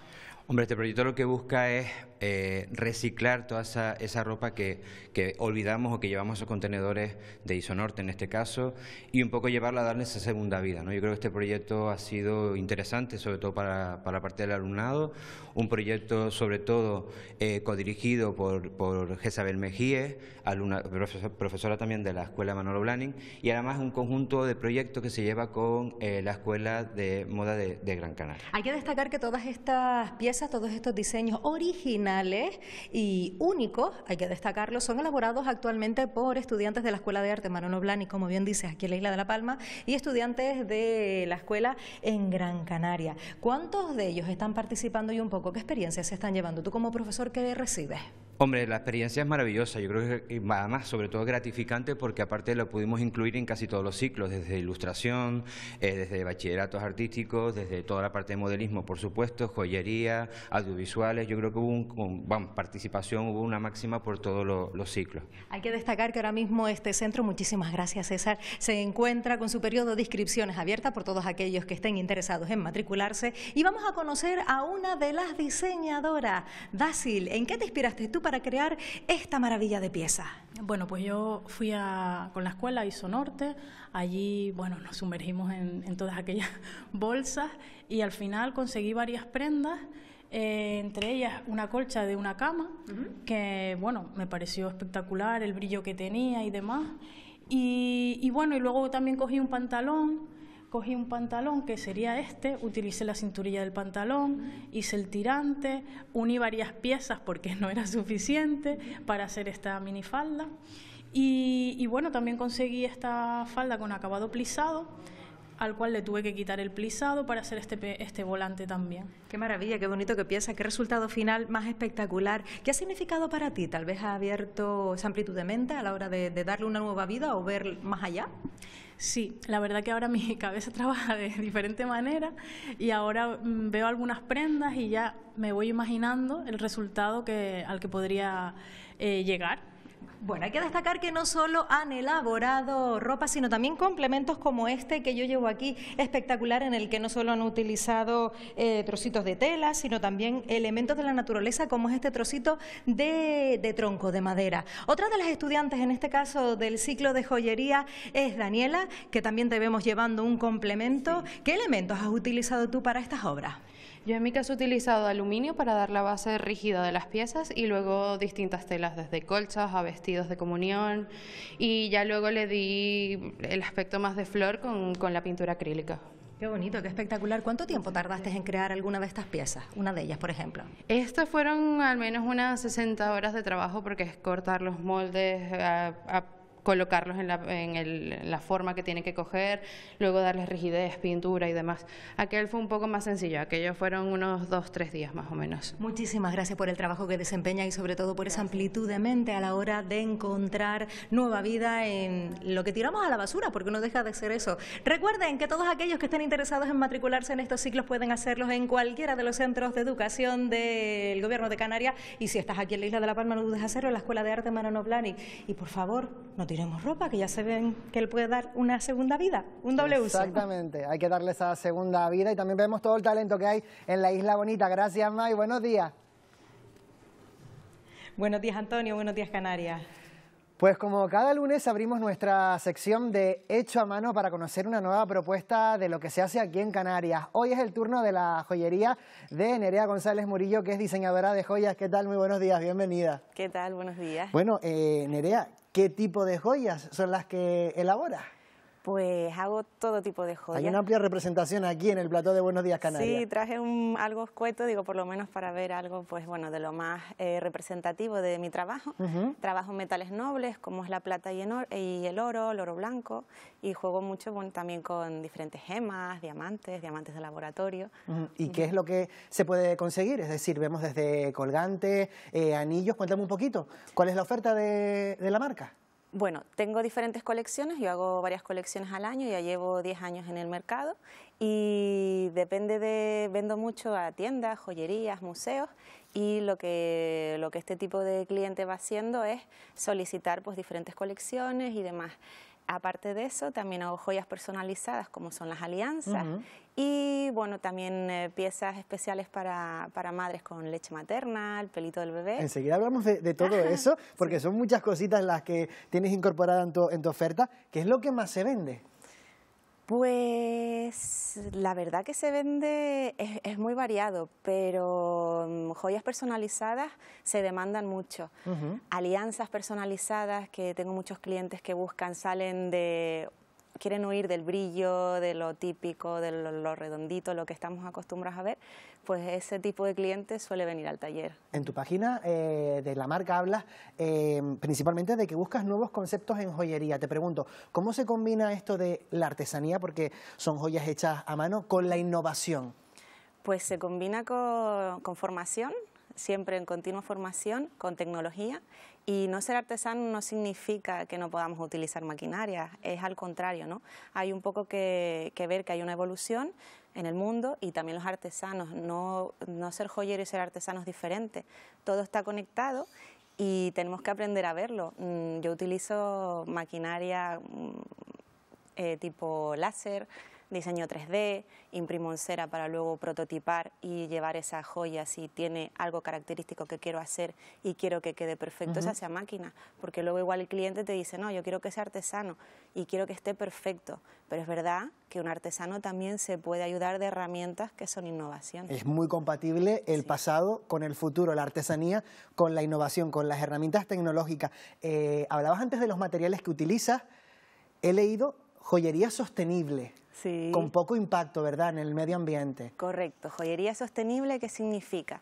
Speaker 14: Hombre, este proyecto lo que busca es eh, reciclar toda esa, esa ropa que, olvidamos o que llevamos a esos contenedores de Isonorte en este caso y un poco llevarla a darles esa segunda vida. Yo creo que este proyecto ha sido interesante, sobre todo para la parte del alumnado, un proyecto sobre todo eh, codirigido por, por Jezabel Mejíes, profesora también de la Escuela Manolo Blanin... y además un conjunto de proyectos que se lleva con eh, la Escuela de Moda de, Gran Canaria.
Speaker 29: Hay que destacar que todas estas piezas, todos estos diseños originales y únicos, hay que destacarlos, son elaborados actualmente por estudiantes de la Escuela de Arte Manolo Blanin... como bien dices, aquí en la Isla de la Palma, y estudiantes de la escuela en Gran Canaria. ¿Cuántos de ellos están participando y un poco qué experiencias se están llevando. Tú como profesor, que recibes?
Speaker 14: Hombre, la experiencia es maravillosa, yo creo que además sobre todo gratificante porque aparte lo pudimos incluir en casi todos los ciclos, desde ilustración, eh, desde bachilleratos artísticos, desde toda la parte de modelismo, por supuesto, joyería, audiovisuales, yo creo que hubo un, participación, hubo una máxima por todos los ciclos.
Speaker 29: Hay que destacar que ahora mismo este centro, muchísimas gracias César, se encuentra con su periodo de inscripciones abierta por todos aquellos que estén interesados en matricularse y vamos a conocer a una de las diseñadoras, Dacil, ¿en qué te inspiraste tú para crear esta maravilla de pieza.
Speaker 18: Bueno, pues yo fui con la escuela ISO Norte, allí bueno, nos sumergimos en, todas aquellas [LAUGHS] bolsas y al final conseguí varias prendas. Eh, entre ellas una colcha de una cama, que bueno, me pareció espectacular el brillo que tenía y demás. y, bueno, y luego también cogí un pantalón cogí un pantalón que sería este, utilicé la cinturilla del pantalón, hice el tirante, uní varias piezas porque [LAUGHS] no era suficiente para hacer esta minifalda. Y, y bueno, también conseguí esta falda con acabado plisado al cual le tuve que quitar el plisado para hacer este, este volante también.
Speaker 29: Qué maravilla, qué bonito que piensa, qué resultado final más espectacular. ¿Qué ha significado para ti? ¿Tal vez ha abierto esa amplitud de mente a la hora de darle una nueva vida o ver más allá?
Speaker 18: Sí, la verdad que ahora mi [LAUGHS] cabeza [LAUGHS] trabaja de diferente manera y ahora mm, veo algunas prendas y ya me voy imaginando el resultado que, al que podría eh, llegar
Speaker 29: bueno, hay que destacar que no solo han elaborado ropa, sino también complementos como este que yo llevo aquí, espectacular, en el que no solo han utilizado eh, trocitos de tela, sino también elementos de la naturaleza, como es este trocito de, tronco, de madera. Otra de las estudiantes, en este caso del ciclo de joyería, es Daniela, que también te vemos llevando un complemento. ¿Qué elementos has utilizado tú para estas obras? Yo en
Speaker 23: mi caso he utilizado aluminio para dar la base rígida de las piezas y luego distintas telas, desde colchas a vestidos de comunión y ya luego le di el aspecto más de flor con, la pintura acrílica.
Speaker 29: Qué bonito, qué espectacular. ¿Cuánto tiempo tardaste en crear alguna de estas piezas? Una de ellas, por
Speaker 23: ejemplo. Estas fueron al menos unas 60 horas de trabajo porque es cortar los moldes, eh, a colocarlos en la, forma que tienen que coger, luego darles rigidez, pintura y demás. Aquel fue un poco más sencillo, aquellos fueron unos dos, tres días más o menos.
Speaker 29: Muchísimas gracias por el trabajo que desempeña y sobre todo por esa amplitud de mente a la hora de encontrar nueva vida en lo que tiramos a la basura, porque no deja de ser eso. Recuerden que todos aquellos que estén interesados en matricularse en estos ciclos pueden hacerlos en cualquiera de los centros de educación del Gobierno de Canarias y si estás aquí en la Isla de la Palma no dudes hacerlo en la Escuela de Arte Manonoblani... Y por favor, no te tiremos ropa, que ya se ven que él puede dar una segunda vida, un doble uso. Exactamente,
Speaker 1: hay que darle esa segunda vida y también vemos todo el talento que hay en la Isla Bonita. Gracias, May, buenos días.
Speaker 29: Buenos días, Antonio, buenos días, Canarias.
Speaker 1: Pues como cada lunes abrimos nuestra sección de Hecho a Mano para conocer una nueva propuesta de lo que se hace aquí en Canarias. Hoy es el turno de la joyería de Nerea González Murillo, que es diseñadora de joyas. ¿Qué tal? Muy buenos días, bienvenida.
Speaker 31: ¿Qué tal? Buenos días.
Speaker 1: Bueno, eh, Nerea, ¿Qué tipo de joyas son las que elabora?
Speaker 31: Pues hago todo tipo de joyas. Hay una amplia
Speaker 1: representación aquí en el plató de Buenos Días Canarias. Sí,
Speaker 31: traje algo escueto, digo, por lo menos para ver algo, pues bueno, de lo más eh, representativo de mi trabajo. Trabajo en metales nobles, como es la plata y, el oro, el oro blanco, y juego mucho también con diferentes gemas, diamantes, diamantes de laboratorio.
Speaker 1: ¿Y qué es lo que se puede conseguir? Es decir, vemos desde colgantes, eh, anillos, cuéntame un poquito, ¿cuál es la oferta de la marca?
Speaker 31: Bueno, tengo diferentes colecciones, yo hago varias colecciones al año, ya llevo 10 años en el mercado y depende de, vendo mucho a tiendas, joyerías, museos y lo que, lo que este tipo de cliente va haciendo es solicitar pues, diferentes colecciones y demás aparte de eso, también hago joyas personalizadas como son las alianzas y bueno, también eh, piezas especiales para, madres con leche materna, el pelito del bebé. Enseguida
Speaker 1: hablamos de, todo eso porque son muchas cositas las que tienes incorporadas en tu, en tu oferta. que es lo que más se vende?
Speaker 31: Pues la verdad que se vende es, muy variado, pero mm, joyas personalizadas se demandan mucho. Alianzas personalizadas, que tengo muchos clientes que buscan, salen de quieren huir del brillo, de lo típico, de lo, redondito, lo que estamos acostumbrados a ver, pues ese tipo de clientes suele venir al taller.
Speaker 1: En tu página eh, de la marca hablas eh, principalmente de que buscas nuevos conceptos en joyería. Te pregunto, ¿cómo se combina esto de la artesanía, porque son joyas hechas a mano, con la innovación?
Speaker 31: Pues se combina con formación, siempre en continua formación, con tecnología y no ser artesano no significa que no podamos utilizar maquinaria, es al contrario, ¿no? Hay un poco que, ver que hay una evolución en el mundo y también los artesanos, no, no ser joyero y ser artesano es diferente, todo está conectado y tenemos que aprender a verlo. Mm, yo utilizo maquinaria mm, eh, tipo láser, diseño 3D, imprimo en cera para luego prototipar y llevar esa joya si tiene algo característico que quiero hacer y quiero que quede perfecto, esa máquina, porque luego igual el cliente te dice, no, yo quiero que sea artesano y quiero que esté perfecto, pero es verdad que un artesano también se puede ayudar de herramientas que son innovaciones.
Speaker 28: Es muy
Speaker 1: compatible el pasado con el futuro, la artesanía con la innovación, con las herramientas tecnológicas. Eh, hablabas antes de los materiales que utilizas, he leído joyería sostenible con poco impacto, ¿verdad?, en el medio ambiente.
Speaker 31: Correcto. Joyería sostenible, ¿qué significa?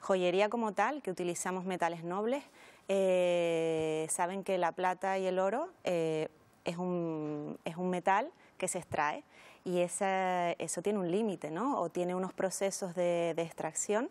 Speaker 31: Joyería como tal, que utilizamos metales nobles. Eh, saben que la plata y el oro eh, es, un, es un metal que se extrae y eso tiene un límite, ¿no? O tiene unos procesos de extracción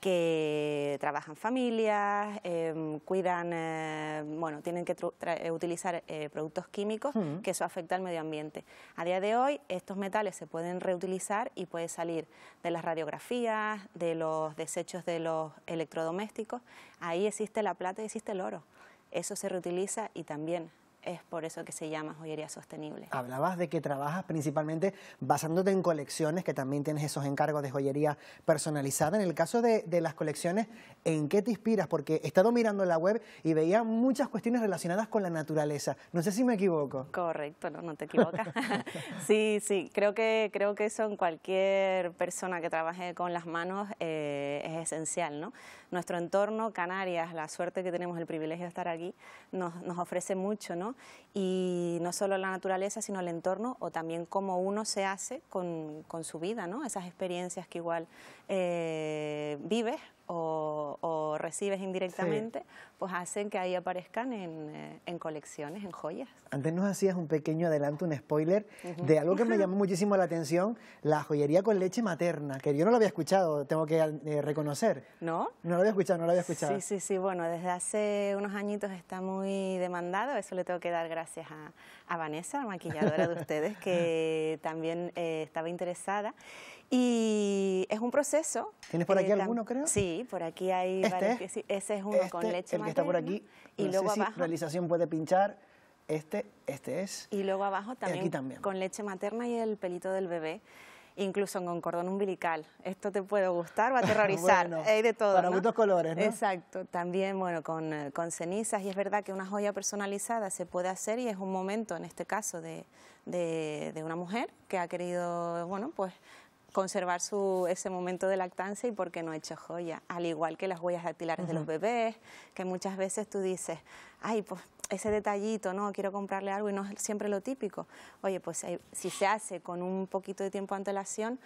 Speaker 31: que trabajan familias, em, cuidan, eh, bueno, tienen que eh, utilizar eh, productos químicos, mm. que eso afecta al medio ambiente. A día de hoy, estos metales se pueden reutilizar y puede salir de las radiografías, de los desechos de los electrodomésticos. Ahí existe la plata y existe el oro. Eso se reutiliza y también es por eso que se llama joyería sostenible.
Speaker 1: Hablabas de que trabajas principalmente basándote en colecciones, que también tienes esos encargos de joyería personalizada. En el caso de, las colecciones, ¿en qué te inspiras? Porque he estado mirando la web y veía muchas cuestiones relacionadas con la naturaleza. No sé si me equivoco.
Speaker 31: Correcto, no, te equivocas. [LAUGHS] sí, sí, creo que, creo que eso en cualquier persona que trabaje con las manos eh, es esencial. ¿no? Nuestro entorno, Canarias, la suerte que tenemos, el privilegio de estar aquí, nos, nos ofrece mucho, ¿no? Y no solo la naturaleza, sino el entorno o también cómo uno se hace con, con su vida, ¿no? Esas experiencias que igual eh, vives o, recibes indirectamente, pues hacen que ahí aparezcan eh, en, colecciones, en joyas.
Speaker 1: Antes nos hacías un pequeño adelanto, un spoiler, de algo que me [LAUGHS] llamó muchísimo la atención, la joyería con leche materna, que yo no lo había escuchado, tengo que eh, reconocer. ¿No? No lo había escuchado, no lo había escuchado. Sí, sí,
Speaker 31: sí, bueno, desde hace unos añitos está muy demandado, eso le tengo que dar gracias a, Vanessa, la maquilladora de [LAUGHS] ustedes, que también estaba interesada y es un proceso. ¿Tienes por aquí alguno, creo? Sí, por aquí hay este ese es uno con este, leche El que está por aquí. Y luego abajo. realización
Speaker 1: puede pinchar. Este, este es.
Speaker 31: Y luego abajo también, también. Con leche materna y el pelito del bebé. Incluso con cordón umbilical. Esto te puede gustar o [LAUGHS] aterrorizar. hay de todo. Para muchos colores, ¿no? Exacto. También, bueno, eh, con, cenizas. Y es verdad que una joya personalizada se puede hacer y es un momento, en este caso, de, de una mujer que ha querido, bueno, pues conservar su, ese momento de lactancia y por qué no he hecho joya. Al igual que las huellas dactilares de los bebés, que muchas veces tú dices, ay, pues ese detallito, no, quiero comprarle algo y no es siempre lo típico. Oye, pues eh, si se hace con un poquito de tiempo de antelación,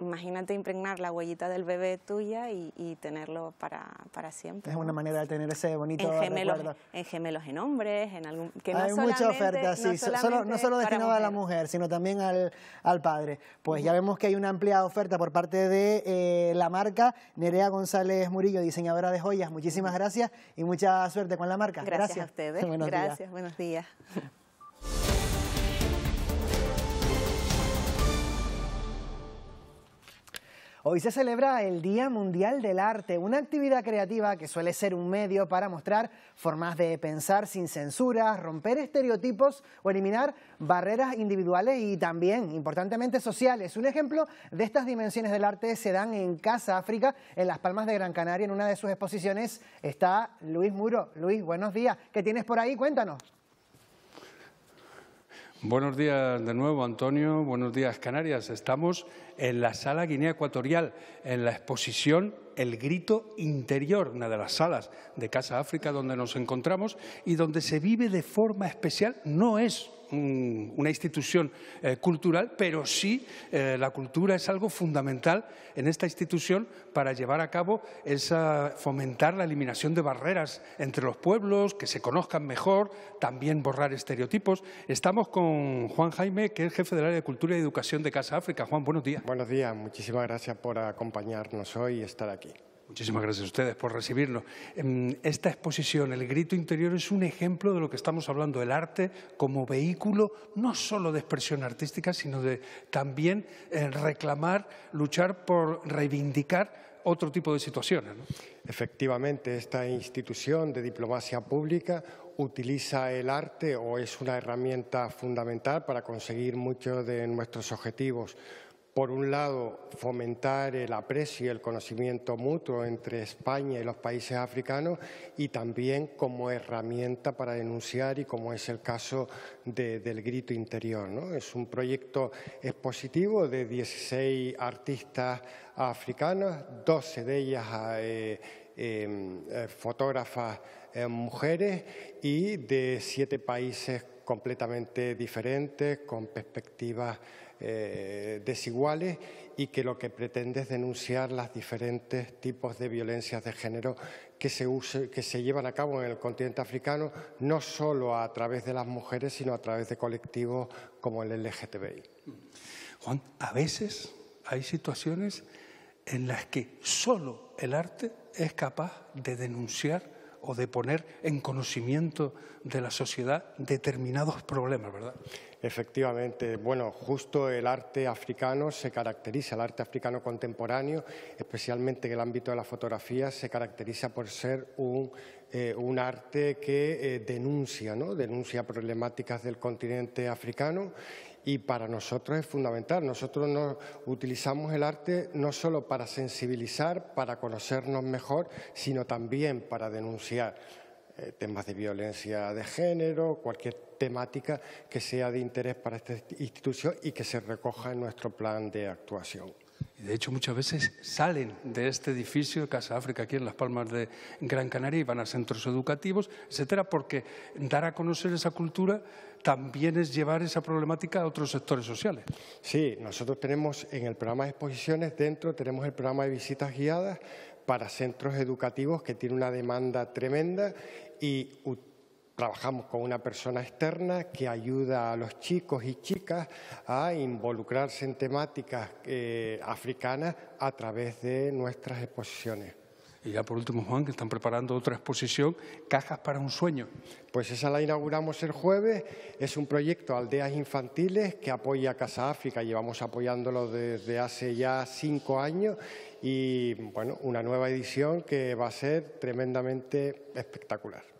Speaker 31: imagínate impregnar la huellita del bebé tuya y, tenerlo para, siempre. Es una
Speaker 1: manera de tener ese bonito en gemelos,
Speaker 31: En gemelos en hombres, en algún... Que Hay no mucha oferta, sí, no, solo, no solo destinada a la
Speaker 1: mujer, sino también al, padre. Pues ya vemos que hay una amplia oferta por parte de eh, la marca Nerea González Murillo, diseñadora de joyas. Muchísimas gracias y mucha suerte con la marca. Gracias, a ustedes. [LAUGHS] gracias, buenos días. Hoy se celebra el Día Mundial del Arte, una actividad creativa que suele ser un medio para mostrar formas de pensar sin censura, romper estereotipos o eliminar barreras individuales y también, importantemente, sociales. Un ejemplo de estas dimensiones del arte se dan en Casa África, en Las Palmas de Gran Canaria. En una de sus exposiciones está Luis Muro. Luis, buenos días. ¿Qué tienes por ahí? Cuéntanos.
Speaker 3: Buenos días de nuevo, Antonio. Buenos días, Canarias. Estamos en la sala Guinea Ecuatorial, en la exposición El Grito Interior, una de las salas de Casa África donde nos encontramos y donde se vive de forma especial. No es una institución eh, cultural, pero sí eh, la cultura es algo fundamental en esta institución para llevar a cabo esa, fomentar la eliminación de barreras entre los pueblos, que se conozcan mejor, también borrar estereotipos. Estamos con Juan Jaime, que es jefe del área de cultura y educación de Casa África. Juan, buenos días. Buenos días, muchísimas gracias por acompañarnos hoy y estar aquí. Muchísimas gracias a ustedes por recibirnos. Em, esta exposición, El Grito Interior, es un ejemplo de lo que estamos hablando, el arte como vehículo no solo de expresión artística,
Speaker 28: sino de también eh, reclamar, luchar por reivindicar otro tipo de situaciones. Efectivamente, esta institución de diplomacia pública utiliza el arte o es una herramienta fundamental para conseguir muchos de nuestros objetivos por un lado, fomentar el aprecio y el conocimiento mutuo entre España y los países africanos y también como herramienta para denunciar y como es el caso del grito interior. Es un proyecto expositivo de 16 artistas africanos, 12 de ellas eh, em, eh, fotógrafas eh, mujeres y de siete países completamente diferentes, con perspectivas eh, desiguales y que lo que pretende es denunciar los diferentes tipos de violencias de género que se, que se llevan a cabo en el continente africano, no solo a través de las mujeres, sino a través de colectivos como el LGTBI.
Speaker 3: Juan, a veces hay situaciones en las que solo el arte es capaz de denunciar o de poner en conocimiento de la sociedad determinados problemas, ¿verdad?
Speaker 28: Efectivamente, bueno, justo el arte africano se caracteriza, el arte africano contemporáneo, especialmente en el ámbito de la fotografía, se caracteriza por ser un, eh, un arte que eh, denuncia, ¿no? denuncia problemáticas del continente africano y para nosotros es fundamental. Nosotros no utilizamos el arte no solo para sensibilizar, para conocernos mejor, sino también para denunciar eh, temas de violencia de género, cualquier temática que sea de interés para esta institución y que se recoja en nuestro plan de actuación.
Speaker 3: De hecho, muchas veces salen de este edificio de Casa África, aquí en Las Palmas de Gran Canaria, y van a centros educativos, etcétera, porque
Speaker 28: dar a conocer esa cultura también es llevar esa problemática a otros sectores sociales. Sí, nosotros tenemos en el programa de exposiciones dentro, tenemos el programa de visitas guiadas para centros educativos que tiene una demanda tremenda y Trabajamos con una persona externa que ayuda a los chicos y chicas a involucrarse en temáticas eh, africanas a través de nuestras exposiciones. Y ya por último, Juan, que están preparando otra exposición, Cajas para un Sueño. Pues esa la inauguramos el jueves. Es un proyecto Aldeas Infantiles que apoya a Casa África. Llevamos apoyándolo desde hace ya cinco años. Y bueno, una nueva edición que va a ser tremendamente espectacular.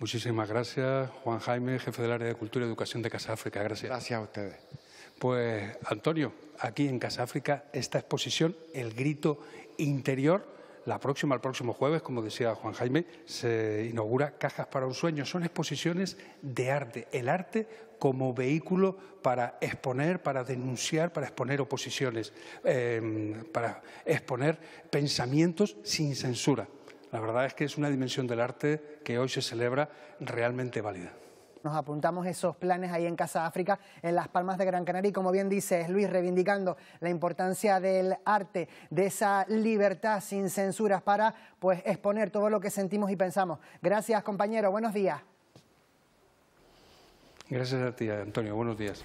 Speaker 3: Muchísimas gracias, Juan Jaime, jefe del área de Cultura y Educación de Casa África. Gracias. Gracias a ustedes. Pues, Antonio, aquí en Casa África, esta exposición, El Grito Interior, la próxima, el próximo jueves, como decía Juan Jaime, se inaugura Cajas para un Sueño. Son exposiciones de arte, el arte como vehículo para exponer, para denunciar, para exponer oposiciones, eh, para exponer pensamientos sin censura la verdad es que es una dimensión del arte que hoy se celebra realmente válida.
Speaker 1: Nos apuntamos esos planes ahí en Casa África, en Las Palmas de Gran Canaria, y como bien dice Luis, reivindicando la importancia del arte, de esa libertad sin censuras para pues, exponer todo lo que sentimos y pensamos. Gracias, compañero. Buenos días.
Speaker 3: Gracias a ti, Antonio. Buenos días.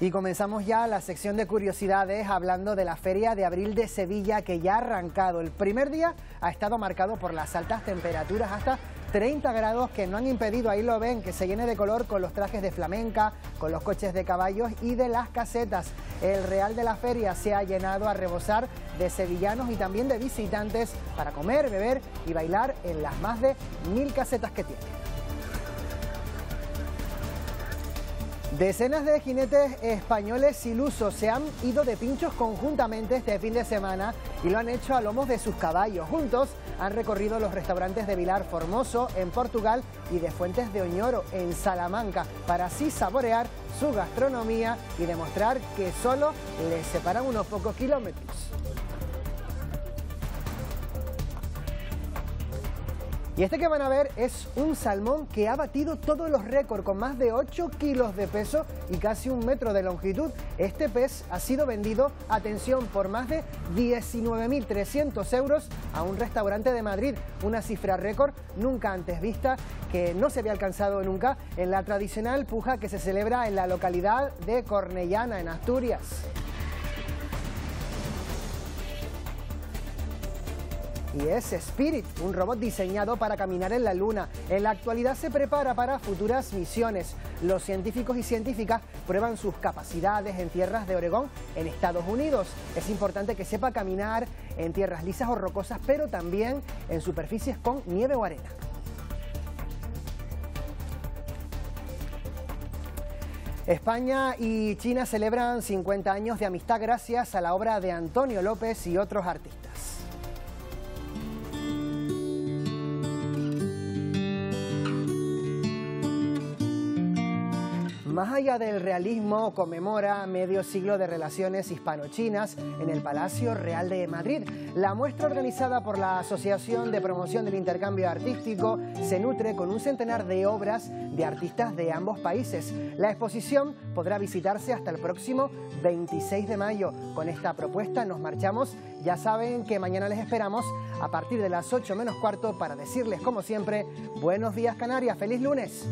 Speaker 1: Y comenzamos ya la sección de curiosidades hablando de la Feria de Abril de Sevilla que ya ha arrancado. El primer día ha estado marcado por las altas temperaturas hasta 30 grados que no han impedido, ahí lo ven, que se llene de color con los trajes de flamenca, con los coches de caballos y de las casetas. El Real de la Feria se ha llenado a rebosar de sevillanos y también de visitantes para comer, beber y bailar en las más de mil casetas que tiene. Decenas de jinetes españoles ilusos se han ido de pinchos conjuntamente este fin de semana y lo han hecho a lomos de sus caballos. Juntos han recorrido los restaurantes de Vilar Formoso en Portugal y de Fuentes de Oñoro en Salamanca para así saborear su gastronomía y demostrar que solo les separan unos pocos kilómetros. Y este que van a ver es un salmón que ha batido todos los récords con más de 8 kilos de peso y casi un metro de longitud. Este pez ha sido vendido, atención, por más de 19.300 euros a un restaurante de Madrid. Una cifra récord nunca antes vista que no se había alcanzado nunca en la tradicional puja que se celebra en la localidad de Cornellana, en Asturias. es, Spirit, un robot diseñado para caminar en la Luna. En la actualidad se prepara para futuras misiones. Los científicos y científicas prueban sus capacidades en tierras de Oregón, en Estados Unidos. Es importante que sepa caminar en tierras lisas o rocosas, pero también en superficies con nieve o arena. España y China celebran 50 años de amistad gracias a la obra de Antonio López y otros artistas. Más allá del realismo, conmemora medio siglo de relaciones hispano-chinas en el Palacio Real de Madrid. La muestra organizada por la Asociación de Promoción del Intercambio Artístico se nutre con un centenar de obras de artistas de ambos países. La exposición podrá visitarse hasta el próximo 26 de mayo. Con esta propuesta nos marchamos. Ya saben que mañana les esperamos a partir de las 8 menos cuarto para decirles, como siempre, buenos días Canarias, feliz lunes.